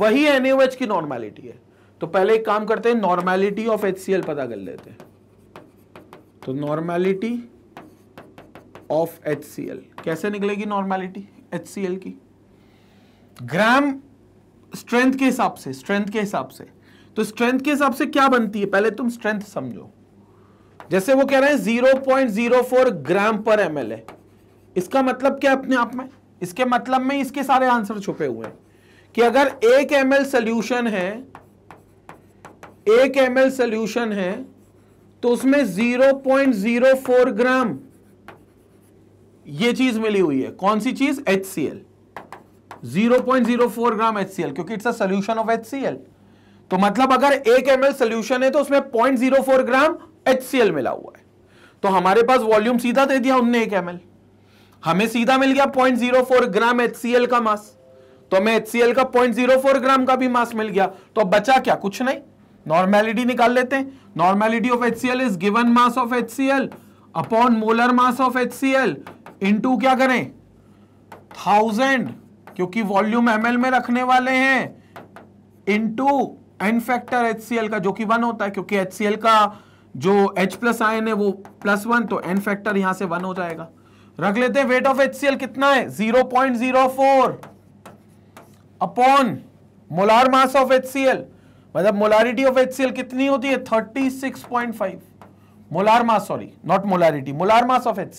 वही NaOH की नॉर्मेलिटी है तो पहले एक काम करते हैं नॉर्मेलिटी ऑफ HCl पता कर लेते हैं तो नॉर्मेलिटी ऑफ HCl कैसे निकलेगी नॉर्मेलिटी एच की ग्राम स्ट्रेंथ के हिसाब से स्ट्रेंथ के हिसाब से तो स्ट्रेंथ के हिसाब से क्या बनती है पहले तुम स्ट्रेंथ समझो जैसे वो कह रहे हैं फोर ग्राम पर एम इसका मतलब क्या अपने आप में इसके मतलब में इसके सारे आंसर छुपे हुए हैं कि अगर एक एम एल सोल्यूशन है एक एम एल सोल्यूशन है तो उसमें 0.04 ग्राम ये चीज मिली हुई है कौन सी चीज H C L zero point zero four gram H C L क्योंकि it's a solution of H C L तो मतलब अगर एक एम एल सोल्यूशन है तो उसमें point zero four gram H C L मिला हुआ है तो हमारे पास वॉल्यूम सीधा दे दिया हमने एक एम एल हमें सीधा मिल गया point zero four gram H C L का मास तो हमें एच सी एल का पॉइंट जीरो फोर ग्राम का भी मास मिल गया तो बचा क्या कुछ नहीं नॉर्मैलिटी निकाल लेते हैं normality of H C L is given mass of H C L upon molar mass of H C L into क्या करें थाउजेंड क्योंकि वॉल्यूम एमएल में रखने वाले हैं इनटू एन फैक्टर एचसीएल का जो कि वन होता है क्योंकि एचसीएल का जो एच प्लस आयन है वो प्लस वन तो एन फैक्टर यहां से वन हो जाएगा रख लेते हैं वेट ऑफ एचसीएल कितना है zero zero point four upon molar mass of HCL मतलब मोलारिटी ऑफ एल कितनी होती है thirty six point five molar mass sorry not molarity molar mass of L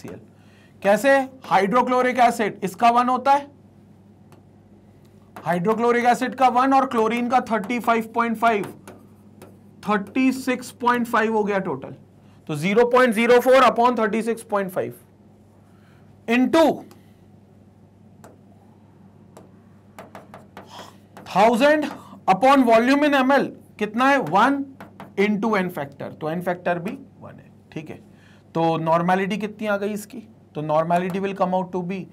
कैसे हाइड्रोक्लोरिक एसिड इसका वन होता है हाइड्रोक्लोरिक एसिड का वन और क्लोरीन का 35.5 36.5 हो गया टोटल तो 0.04 point zero four upon thirty six point five into thousand upon volume in L कितना है वन इंटू एन फैक्टर तो एन फैक्टर भी वन है ठीक है तो नॉर्मेलिटी कितनी आ गई इसकी तो normality will come out to be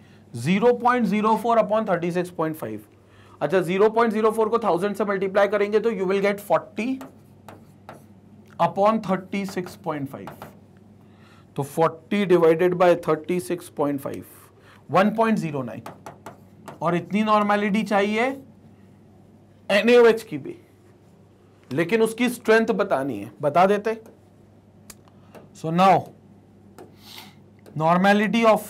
0.04 point upon thirty अच्छा 0.04 को 1000 से मल्टीप्लाई करेंगे तो you will get 40 upon thirty तो 40 डिवाइडेड बाय 36.5 1.09 और इतनी नॉर्मैलिटी चाहिए एनएच की भी लेकिन उसकी स्ट्रेंथ बतानी है बता देते so so now of normality of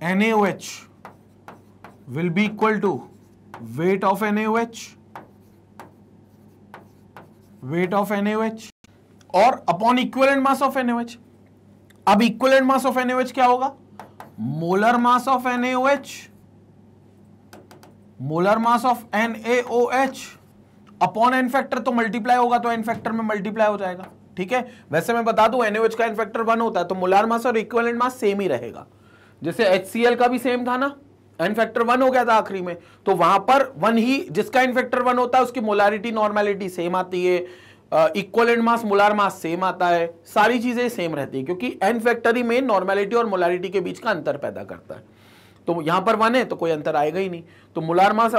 NaOH will be equal to weight of NaOH, weight of NaOH और upon equal equivalent mass of NaOH. अब equal equivalent mass of N H क्या होगा molar mass of N H molar mass of N H upon N factor तो multiply होगा तो N factor में multiply हो जाएगा ठीक है वैसे मैं बता दू एनएच का इनफेक्टर वन होता है तो मोलार मास और इक्वलेंट मास सेम ही रहेगा जैसे एच का भी सेम था ना एन वन हो गया था आखिरी में तो वहां पर वन ही जिसका एन वन होता है उसकी मोलारिटी नॉर्मेलिटी सेम आती है equal and mass molar mass same आता है सारी चीजें सेम रहती है क्योंकि एन फैक्टर ही मेन नॉर्मेलिटी और मोलारिटी के बीच का अंतर पैदा करता है तो यहां पर वन है तो कोई अंतर आएगा ही नहीं तो molar mass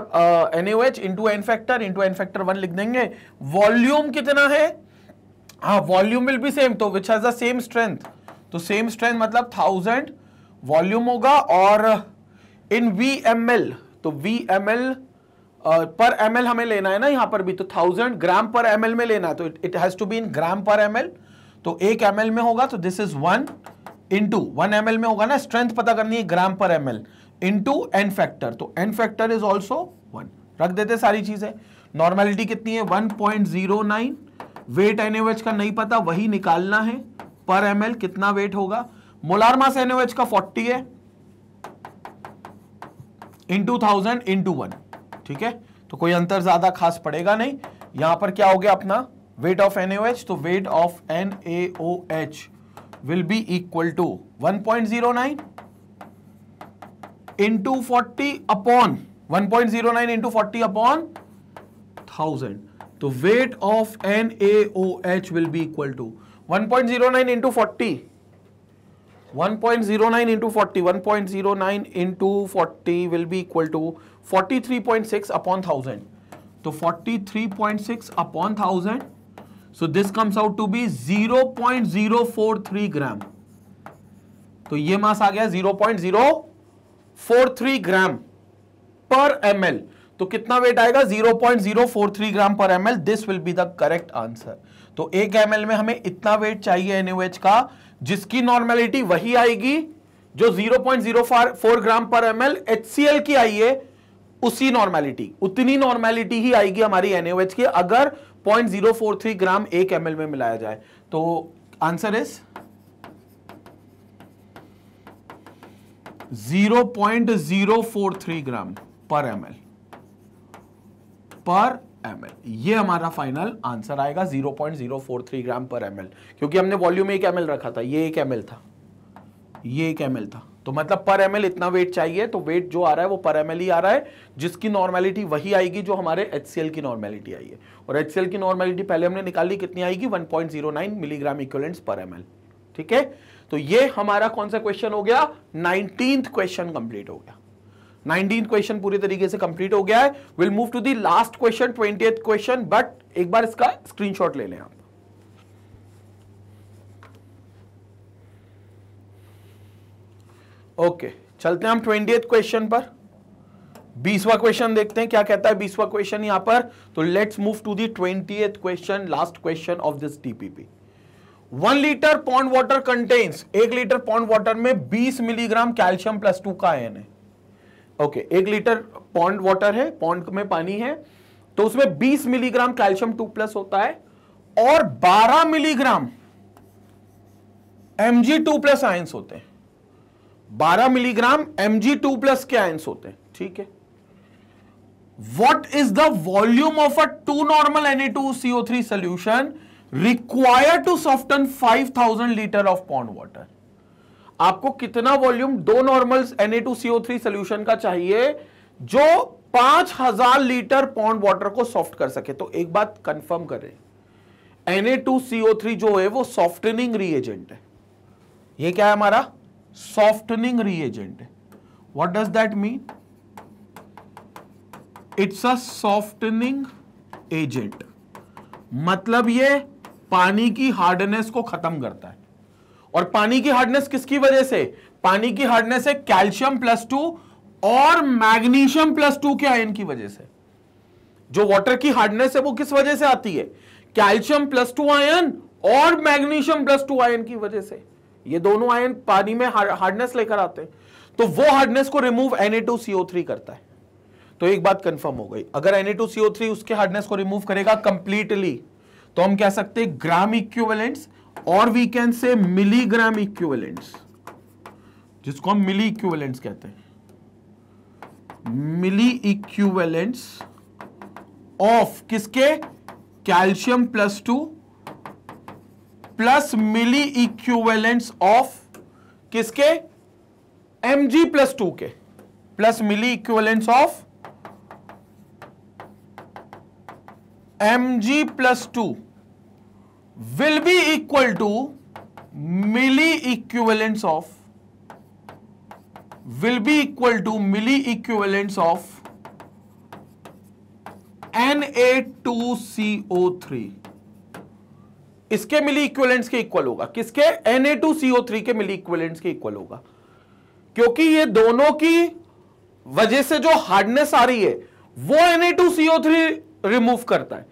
N H into N factor into N factor one लिख देंगे वॉल्यूम कितना है हाँ वॉल्यूम विल बी सेम तो which has the same strength तो सेम स्ट्रेंथ मतलब थाउजेंड वॉल्यूम होगा और इन वी एम एल तो V M L per M L हमें लेना है ना यहाँ पर भी तो thousand gram per M L में लेना है तो it has to be in gram per M L तो एक एम एल में होगा तो this is one into one M L में होगा ना स्ट्रेंथ पता करनी है gram per M L into N factor तो N factor is also one रख देते सारी चीजें नॉर्मेलिटी कितनी है one point zero nine weight NH का नहीं पता वही निकालना है पर एम कितना वेट होगा मोलार मास एनएच का 40 है टू थाउजेंड टू वन ठीक है तो कोई अंतर ज्यादा खास पड़ेगा नहीं यहां पर क्या हो गया अपना वेट ऑफ एनएच तो weight of N H will be equal to 1.09 point zero nine into forty upon one point zero nine into forty upon thousand तो weight of N A O H will be equal to 1.09 point zero nine into forty one point zero nine into forty one point zero nine into forty will be equal to forty three point six upon thousand तो forty three point six upon thousand so this comes out to be zero point zero four three gram तो ये mass आ गया zero point zero four three gram per M L तो कितना wait आएगा 0.043 gram per M this will be the correct answer तो एक M में हमें इतना वेट चाहिए एनएच का जिसकी नॉर्मेलिटी वही आएगी जो 0.04 ग्राम पर एम एल की आई है उसी नॉर्मेलिटी उतनी नॉर्मेलिटी ही आएगी हमारी एनएच की अगर 0.043 ग्राम एक एम में मिलाया जाए तो answer is 0.043 gram per M L per M ये हमारा फाइनल आंसर आएगा 0.043 ग्राम पर एम क्योंकि हमने वॉल्यूम एक एम रखा था ये एक एम था ये एक एम था तो मतलब पर एम इतना वेट चाहिए तो वेट जो आ रहा है वो पर एम ही आ रहा है जिसकी नॉर्मेलिटी वही आएगी जो हमारे एच की नॉर्मेलिटी आई है और एच की नॉर्मेलिटी पहले हमने निकाली कितनी आएगी 1.09 मिलीग्राम इक्वलेंट्स पर एम ठीक है तो ये हमारा कौन सा क्वेश्चन हो गया नाइनटीन क्वेश्चन कंप्लीट हो गया नाइनटीन क्वेश्चन पूरी तरीके से कंप्लीट हो गया है will move to the last question twenty question but एक बार इसका स्क्रीनशॉट ले लें आप ओके okay, चलते हैं हम ट्वेंटी क्वेश्चन पर बीसवा क्वेश्चन देखते हैं क्या कहता है बीसवा क्वेश्चन यहां पर तो let's move to the twenty question last question of this TPP one litre pond water contains एक लीटर पॉन्ड वाटर में 20 मिलीग्राम कैल्शियम प्लस टू का आयन है ओके okay, एक लीटर पॉन्ड वाटर है पॉन्ड में पानी है तो उसमें 20 मिलीग्राम कैल्शियम टू प्लस होता है और 12 milligram M G two plus ions होते हैं 12 milligram M G two plus के आयंस होते हैं ठीक है is the volume of a two normal any two CO three solution required to soften 5000 litre of pond water आपको कितना volume दो नॉर्मल Na2CO3 सोल्यूशन का चाहिए जो 5000 लीटर पॉन्ड वाटर को सॉफ्ट कर सके तो एक बात कंफर्म करें Na2CO3 जो है वो सॉफ्टनिंग रिएजेंट है ये क्या है हमारा सॉफ्टनिंग रिएजेंट है what does that mean it's a softening agent मतलब ये पानी की हार्डनेस को खत्म करता है और पानी की हार्डनेस किसकी वजह से पानी की हार्डनेस है कैल्शियम प्लस टू और मैग्नीशियम प्लस टू के आयन की वजह से जो वाटर की हार्डनेस है वो किस वजह से आती है कैल्शियम प्लस टू आयन और मैग्नीशियम प्लस टू आयन की वजह से ये दोनों आयन पानी में हार्डनेस लेकर आते हैं तो वो हार्डनेस को रिमूव Na2CO3 करता है तो एक बात कंफर्म हो गई अगर Na2CO3 उसके हार्डनेस को रिमूव करेगा कंप्लीटली तो हम कह सकते हैं ग्राम इक्विवेलेंट्स और we can say milligram equivalents जिसको हम मिली इक्विवेलेंट्स कहते हैं मिली इक्विवेलेंट्स ऑफ किसके calcium plus two plus milli equivalents of किसके एम जी प्लस टू के plus milli equivalents of M G plus two will be equal to milli equivalents of will be equal to milli equivalents of Na2CO3 इसके मिली equivalents के equal होगा किसके Na2CO3 के मिली equivalents के equal होगा क्योंकि ये दोनों की वजह से जो हार्डनेस आ रही है वो Na2CO3 रिमूव करता है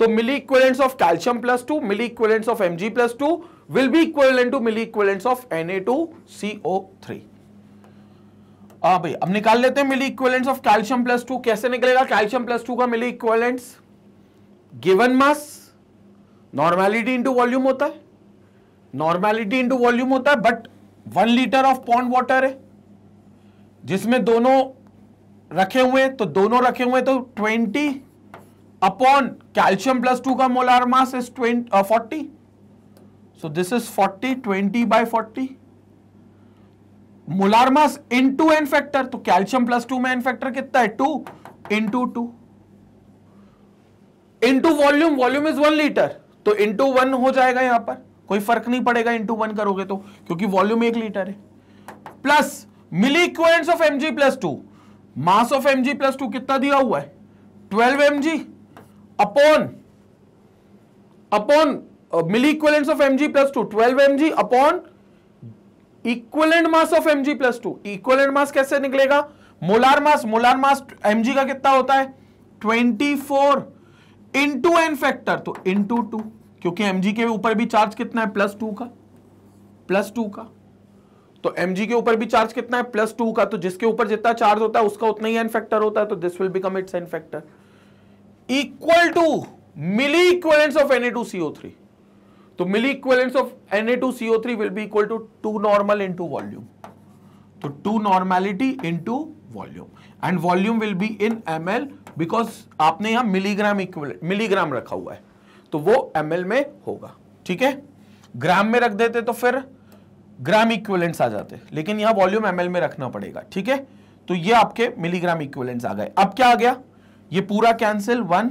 तो milli equivalents of calcium plus two milli equivalents of MG plus two will be equivalent to milli equivalents of N A two C O three हाँ भाई अब निकाल लेते हैं milli equivalents of calcium plus two कैसे निकलेगा calcium plus two का milli equivalents given mass normality into volume होता है नॉर्मैलिटी इंटू वॉल्यूम होता है but one litre of pond water है जिसमें दोनों रखे हुए तो दोनों रखे हुए तो twenty upon calcium plus two का molar mass is twenty forty so this is forty twenty by forty molar mass into N factor तो कैल्शियम प्लस टू में एन फैक्टर कितना है two into 2 into volume volume is one litre तो into one हो जाएगा यहां पर कोई फर्क नहीं पड़ेगा इनटू वन करोगे तो क्योंकि वॉल्यूम एक लीटर है plus milli equivalents of MG plus two mass of MG plus two कितना दिया हुआ है twelve MG upon upon milli equivalent of M G plus two twelve M G upon equivalent mass of M G plus two equivalent mass कैसे निकलेगा molar mass molar mass M G का कितना होता है twenty four into N factor तो into two क्योंकि M G के ऊपर भी चार्ज कितना है प्लस टू का प्लस टू का तो एम जी के ऊपर भी चार्ज कितना है प्लस टू का तो जिसके ऊपर जितना चार्ज होता है उसका उतना ही एन फैक्टर होता है तो this will become its N factor equal to milli equivalence of two CO three तो milli equivalence of two CO three will be equal to two normal two volume तो two normality two volume and volume will be in ml because आपने यहां milligram equal milligram रखा हुआ है तो वो L में होगा ठीक है ग्राम में रख देते तो फिर ग्राम इक्वलेंट्स आ जाते लेकिन यहां वॉल्यूम एमएल में रखना पड़ेगा ठीक है तो ये आपके मिलीग्राम इक्वलेंट्स आ गए अब क्या आ गया ये पूरा कैंसिल वन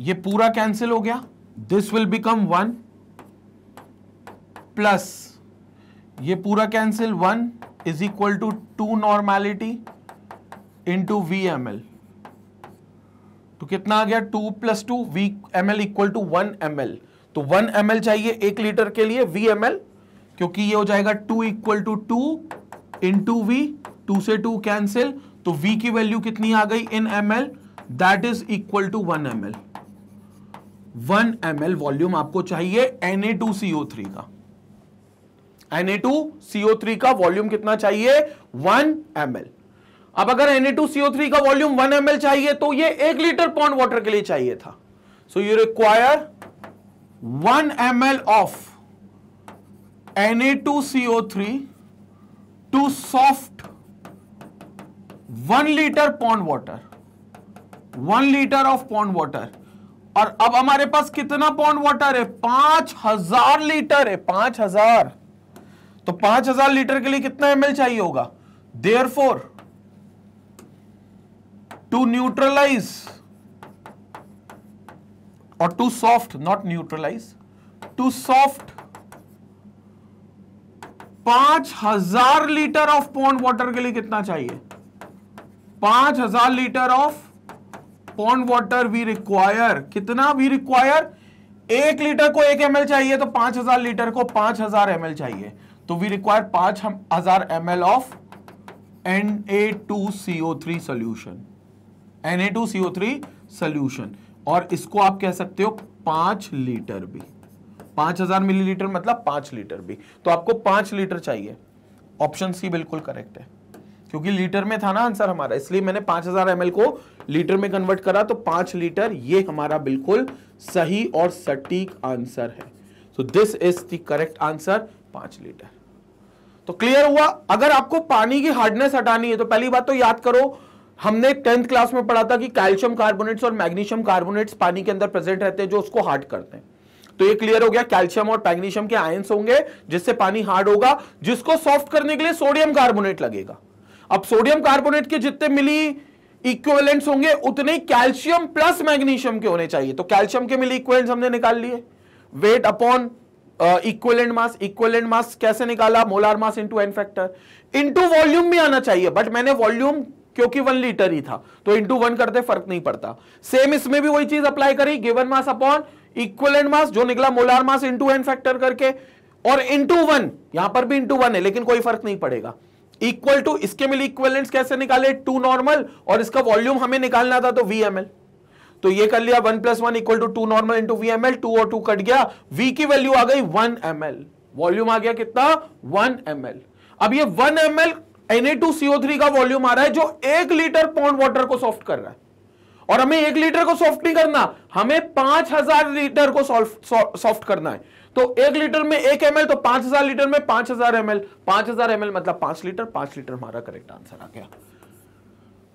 ये पूरा कैंसिल हो गया this will become one plus ये पूरा cancel one is equal to two normality two V M L तो कितना आ गया two plus two V M L equal to one M L तो वन एम एल चाहिए एक लीटर के लिए वी एम एल क्योंकि ये हो जाएगा two equal to two into V two से टू कैंसिल तो V की वैल्यू कितनी आ गई in M L that is equal to one M L one M L volume आपको चाहिए N A two CO three का N A two CO three का वॉल्यूम कितना चाहिए वन एम एल अब अगर Na2CO3 का वॉल्यूम एम एल चाहिए तो ये एक लीटर पॉन्ड वाटर के लिए चाहिए था so you require M L of Na2CO3 to soft one litre pond water one litre of pond water और अब हमारे पास कितना पॉन्ड वाटर है पांच हजार लीटर है पांच हजार तो पांच हजार लीटर के लिए कितना एम चाहिए होगा देयर फोर टू न्यूट्रलाइज और to soft not neutralize to soft पांच हजार लीटर ऑफ पॉन्ड वाटर के लिए कितना चाहिए पांच हजार litre of pond water we require कितना वी रिक्वायर एक लीटर को एक एम चाहिए तो पांच हजार लीटर को पांच हजार एम चाहिए तो वी रिक्वायर पांच हजार M of N A two CO three solution N A two CO three solution और इसको आप कह सकते हो पांच लीटर भी पांच हजार मिलीलीटर मतलब पांच लीटर भी तो आपको पांच लीटर चाहिए ऑप्शन सी बिल्कुल करेक्ट है क्योंकि लीटर में था ना आंसर हमारा इसलिए मैंने 5000 हजार को लीटर में कन्वर्ट करा तो 5 लीटर ये हमारा बिल्कुल सही और सटीक आंसर है so this is the correct answer 5 litre तो क्लियर हुआ अगर आपको पानी की हार्डनेस हटानी है तो पहली बात तो याद करो हमने टेंथ क्लास में पढ़ा था कि कैल्शियम कार्बोनेट्स और मैग्नीशियम कार्बोनेट्स पानी के अंदर प्रेजेंट रहते हैं जो उसको हार्ड करते हैं तो ये क्लियर हो गया कैल्शियम और मैग्नीशियम के आयंस होंगे जिससे पानी हार्ड होगा जिसको सॉफ्ट करने के लिए सोडियम कार्बोनेट लगेगा अब सोडियम कार्बोनेट के जितने मिली इक्वेलेंट्स होंगे उतने कैल्शियम प्लस मैग्नीशियम के होने चाहिए तो कैल्शियम के मिली इक्वेलेंट हमने निकाल लिए weight upon equivalent mass equivalent mass कैसे निकाला molar mass into N factor into volume भी आना चाहिए बट मैंने वॉल्यूम क्योंकि वन लीटर ही था तो इंटू वन करते फर्क नहीं पड़ता सेम इसमें भी वही चीज अप्लाई करी given mass upon equivalent mass जो निकला molar mass into N factor करके और इंटू वन यहां पर भी इंटू वन है लेकिन कोई फर्क नहीं पड़ेगा इक्वल टू इसके मिले इक्वलेंट्स कैसे निकाले टू नॉर्मल और इसका वॉल्यूम हमें निकालना था तो वी तो ये कर लिया one plus one equal to two normal into V M L two और टू कट गया वी की वैल्यू आ गई वन एम एल वॉल्यूम आ गया कितना वन एम एल अब ये वन एम एल Na2CO3 का वॉल्यूम आ रहा है जो एक लीटर पॉन्ड वाटर को सॉफ्ट कर रहा है और हमें एक लीटर को सॉफ्ट नहीं करना हमें पांच हजार लीटर को सॉफ्ट करना है तो एक लीटर में एक एम तो पांच हजार लीटर में पांच हजार एम एल पांच हजार एम मतलब पांच लीटर पांच लीटर हमारा करेक्ट आंसर आ गया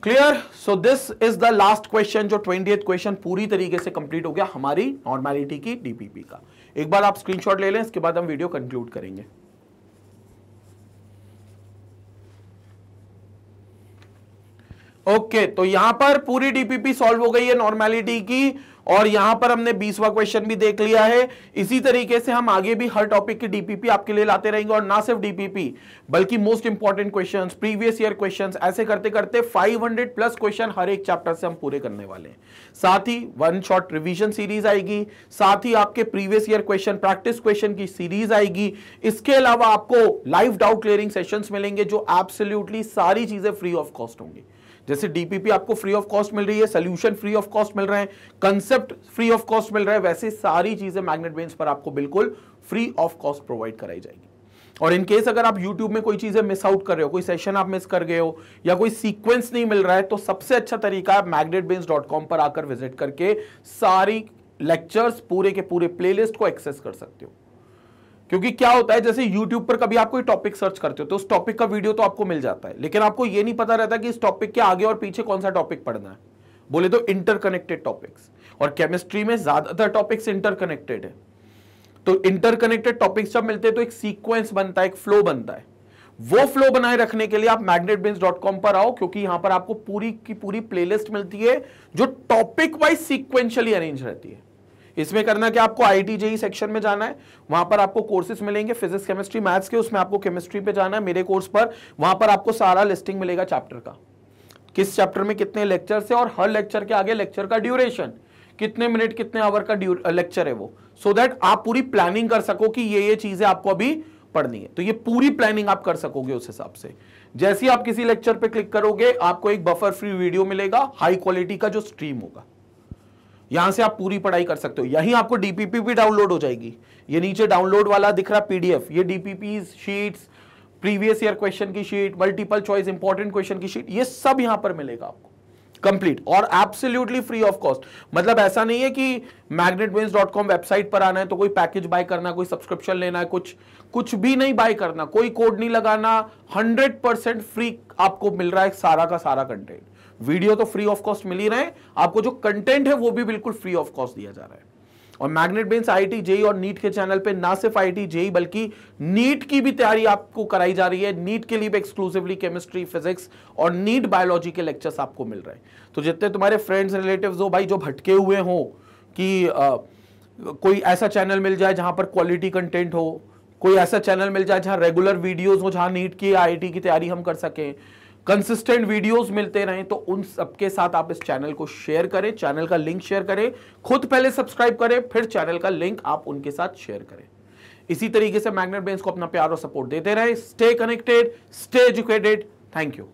clear so this is the last question जो ट्वेंटी क्वेश्चन पूरी तरीके से कंप्लीट हो गया हमारी नॉर्मैलिटी की डीपीपी का एक बार आप स्क्रीनशॉट ले लें इसके बाद हम वीडियो कंक्लूड करेंगे ओके okay, तो यहां पर पूरी डीपीपी सॉल्व हो गई है नॉर्मैलिटी की और यहां पर हमने बीसवा क्वेश्चन भी देख लिया है इसी तरीके से हम आगे भी हर टॉपिक की डीपीपी आपके लिए लाते रहेंगे और ना सिर्फ डीपीपी बल्कि most important question previous year question ऐसे करते करते फाइव प्लस क्वेश्चन हर एक चैप्टर से हम पूरे करने वाले हैं साथ ही वन शॉर्ट रिविजन सीरीज आएगी साथ ही आपके previous year question practice question की सीरीज आएगी इसके अलावा आपको लाइव डाउट क्लियरिंग सेशंस मिलेंगे जो एब्सोल्युटली सारी चीजें फ्री ऑफ कॉस्ट होंगी जैसे डीपीपी आपको फ्री ऑफ कॉस्ट मिल रही है सोल्यूशन फ्री ऑफ कॉस्ट मिल रहे हैं कंसेप्ट फ्री ऑफ कॉस्ट मिल रहा है वैसे सारी चीजें मैग्नेट बेंच पर आपको बिल्कुल फ्री ऑफ कॉस्ट प्रोवाइड कराई जाएगी और इन केस अगर आप YouTube में कोई चीजें मिस आउट कर रहे हो कोई सेशन आप मिस कर गए हो या कोई सीक्वेंस नहीं मिल रहा है तो सबसे अच्छा तरीका है मैग्नेटबेंस पर आकर विजिट करके सारी लेक्चर्स पूरे के पूरे प्लेलिस्ट को एक्सेस कर सकते हो क्योंकि क्या होता है जैसे YouTube पर कभी आप कोई टॉपिक सर्च करते हो तो उस टॉपिक का वीडियो तो आपको मिल जाता है लेकिन आपको ये नहीं पता रहता कि इस टॉपिक के आगे और पीछे कौन सा टॉपिक पढ़ना है बोले तो इंटरकनेक्टेड टॉपिक्स और केमिस्ट्री में ज्यादातर टॉपिक्स इंटरकनेक्टेड है तो इंटरकनेक्टेड टॉपिक्स जब मिलते हैं तो एक सीक्वेंस बनता है एक फ्लो बनता है वो फ्लो बनाए रखने के लिए आप कॉम पर आओ क्योंकि यहां पर आपको पूरी की पूरी प्लेलिस्ट मिलती है जो टॉपिक वाइज सीक्वेंशियली अरेंज रहती है इसमें करना क्या आपको आई टी सेक्शन में जाना है वहां पर आपको कोर्सेज मिलेंगे फिजिक्स केमिस्ट्री मैथ्स के उसमें आपको केमिस्ट्री पे जाना है मेरे कोर्स पर वहां पर आपको सारा लिस्टिंग मिलेगा चैप्टर का किस चैप्टर में कितने लेक्चर है और हर लेक्चर के आगे लेक्चर का ड्यूरेशन कितने मिनट कितने आवर का लेक्चर है वो सो so दैट आप पूरी प्लानिंग कर सको कि ये ये चीजें आपको अभी पढ़नी है तो ये पूरी प्लानिंग आप कर सकोगे उस हिसाब से जैसे ही आप किसी लेक्चर पे क्लिक करोगे आपको एक बफर फ्री वीडियो मिलेगा हाई क्वालिटी का जो स्ट्रीम होगा यहां से आप पूरी पढ़ाई कर सकते हो यहीं आपको डीपीपी भी डाउनलोड हो जाएगी ये नीचे डाउनलोड वाला दिख रहा पीडीएफ ये DPP sheets previous year question की sheet multiple choice important question की शीट ये सब यहां पर मिलेगा आपको कंप्लीट और एब्सोल्युटली फ्री ऑफ कॉस्ट मतलब ऐसा नहीं है कि मैग्नेटवेंस डॉट कॉम वेबसाइट पर आना है तो कोई पैकेज बाय करना कोई सब्सक्रिप्शन लेना है कुछ कुछ भी नहीं बाय करना कोई कोड नहीं लगाना हंड्रेड परसेंट फ्री आपको मिल रहा है सारा का सारा कंटेंट वीडियो तो फ्री ऑफ कॉस्ट मिल ही रहे हैं आपको जो कंटेंट है वो भी बिल्कुल फ्री ऑफ कॉस्ट दिया जा रहा है और Magnet Brains I T JEE और नीट के चैनल पे ना सिर्फ आई टी जेई बल्कि नीट की भी तैयारी आपको कराई जा रही है नीट के लिए भी एक्सक्लूसिवली केमिस्ट्री फिजिक्स और नीट बायोलॉजी के लेक्चर्स आपको मिल रहे हैं तो जितने तुम्हारे फ्रेंड्स रिलेटिव्स हो भाई जो भटके हुए हो कि आ, कोई ऐसा चैनल मिल जाए जहां पर क्वालिटी कंटेंट हो कोई ऐसा चैनल मिल जाए जहां रेगुलर वीडियोज हो जहां नीट की आई की तैयारी हम कर सकें कंसिस्टेंट वीडियोस मिलते रहें तो उन सबके साथ आप इस चैनल को शेयर करें चैनल का लिंक शेयर करें खुद पहले सब्सक्राइब करें फिर चैनल का लिंक आप उनके साथ शेयर करें इसी तरीके से मैग्नेट बेंस को अपना प्यार और सपोर्ट देते रहें stay connected stay educated thank you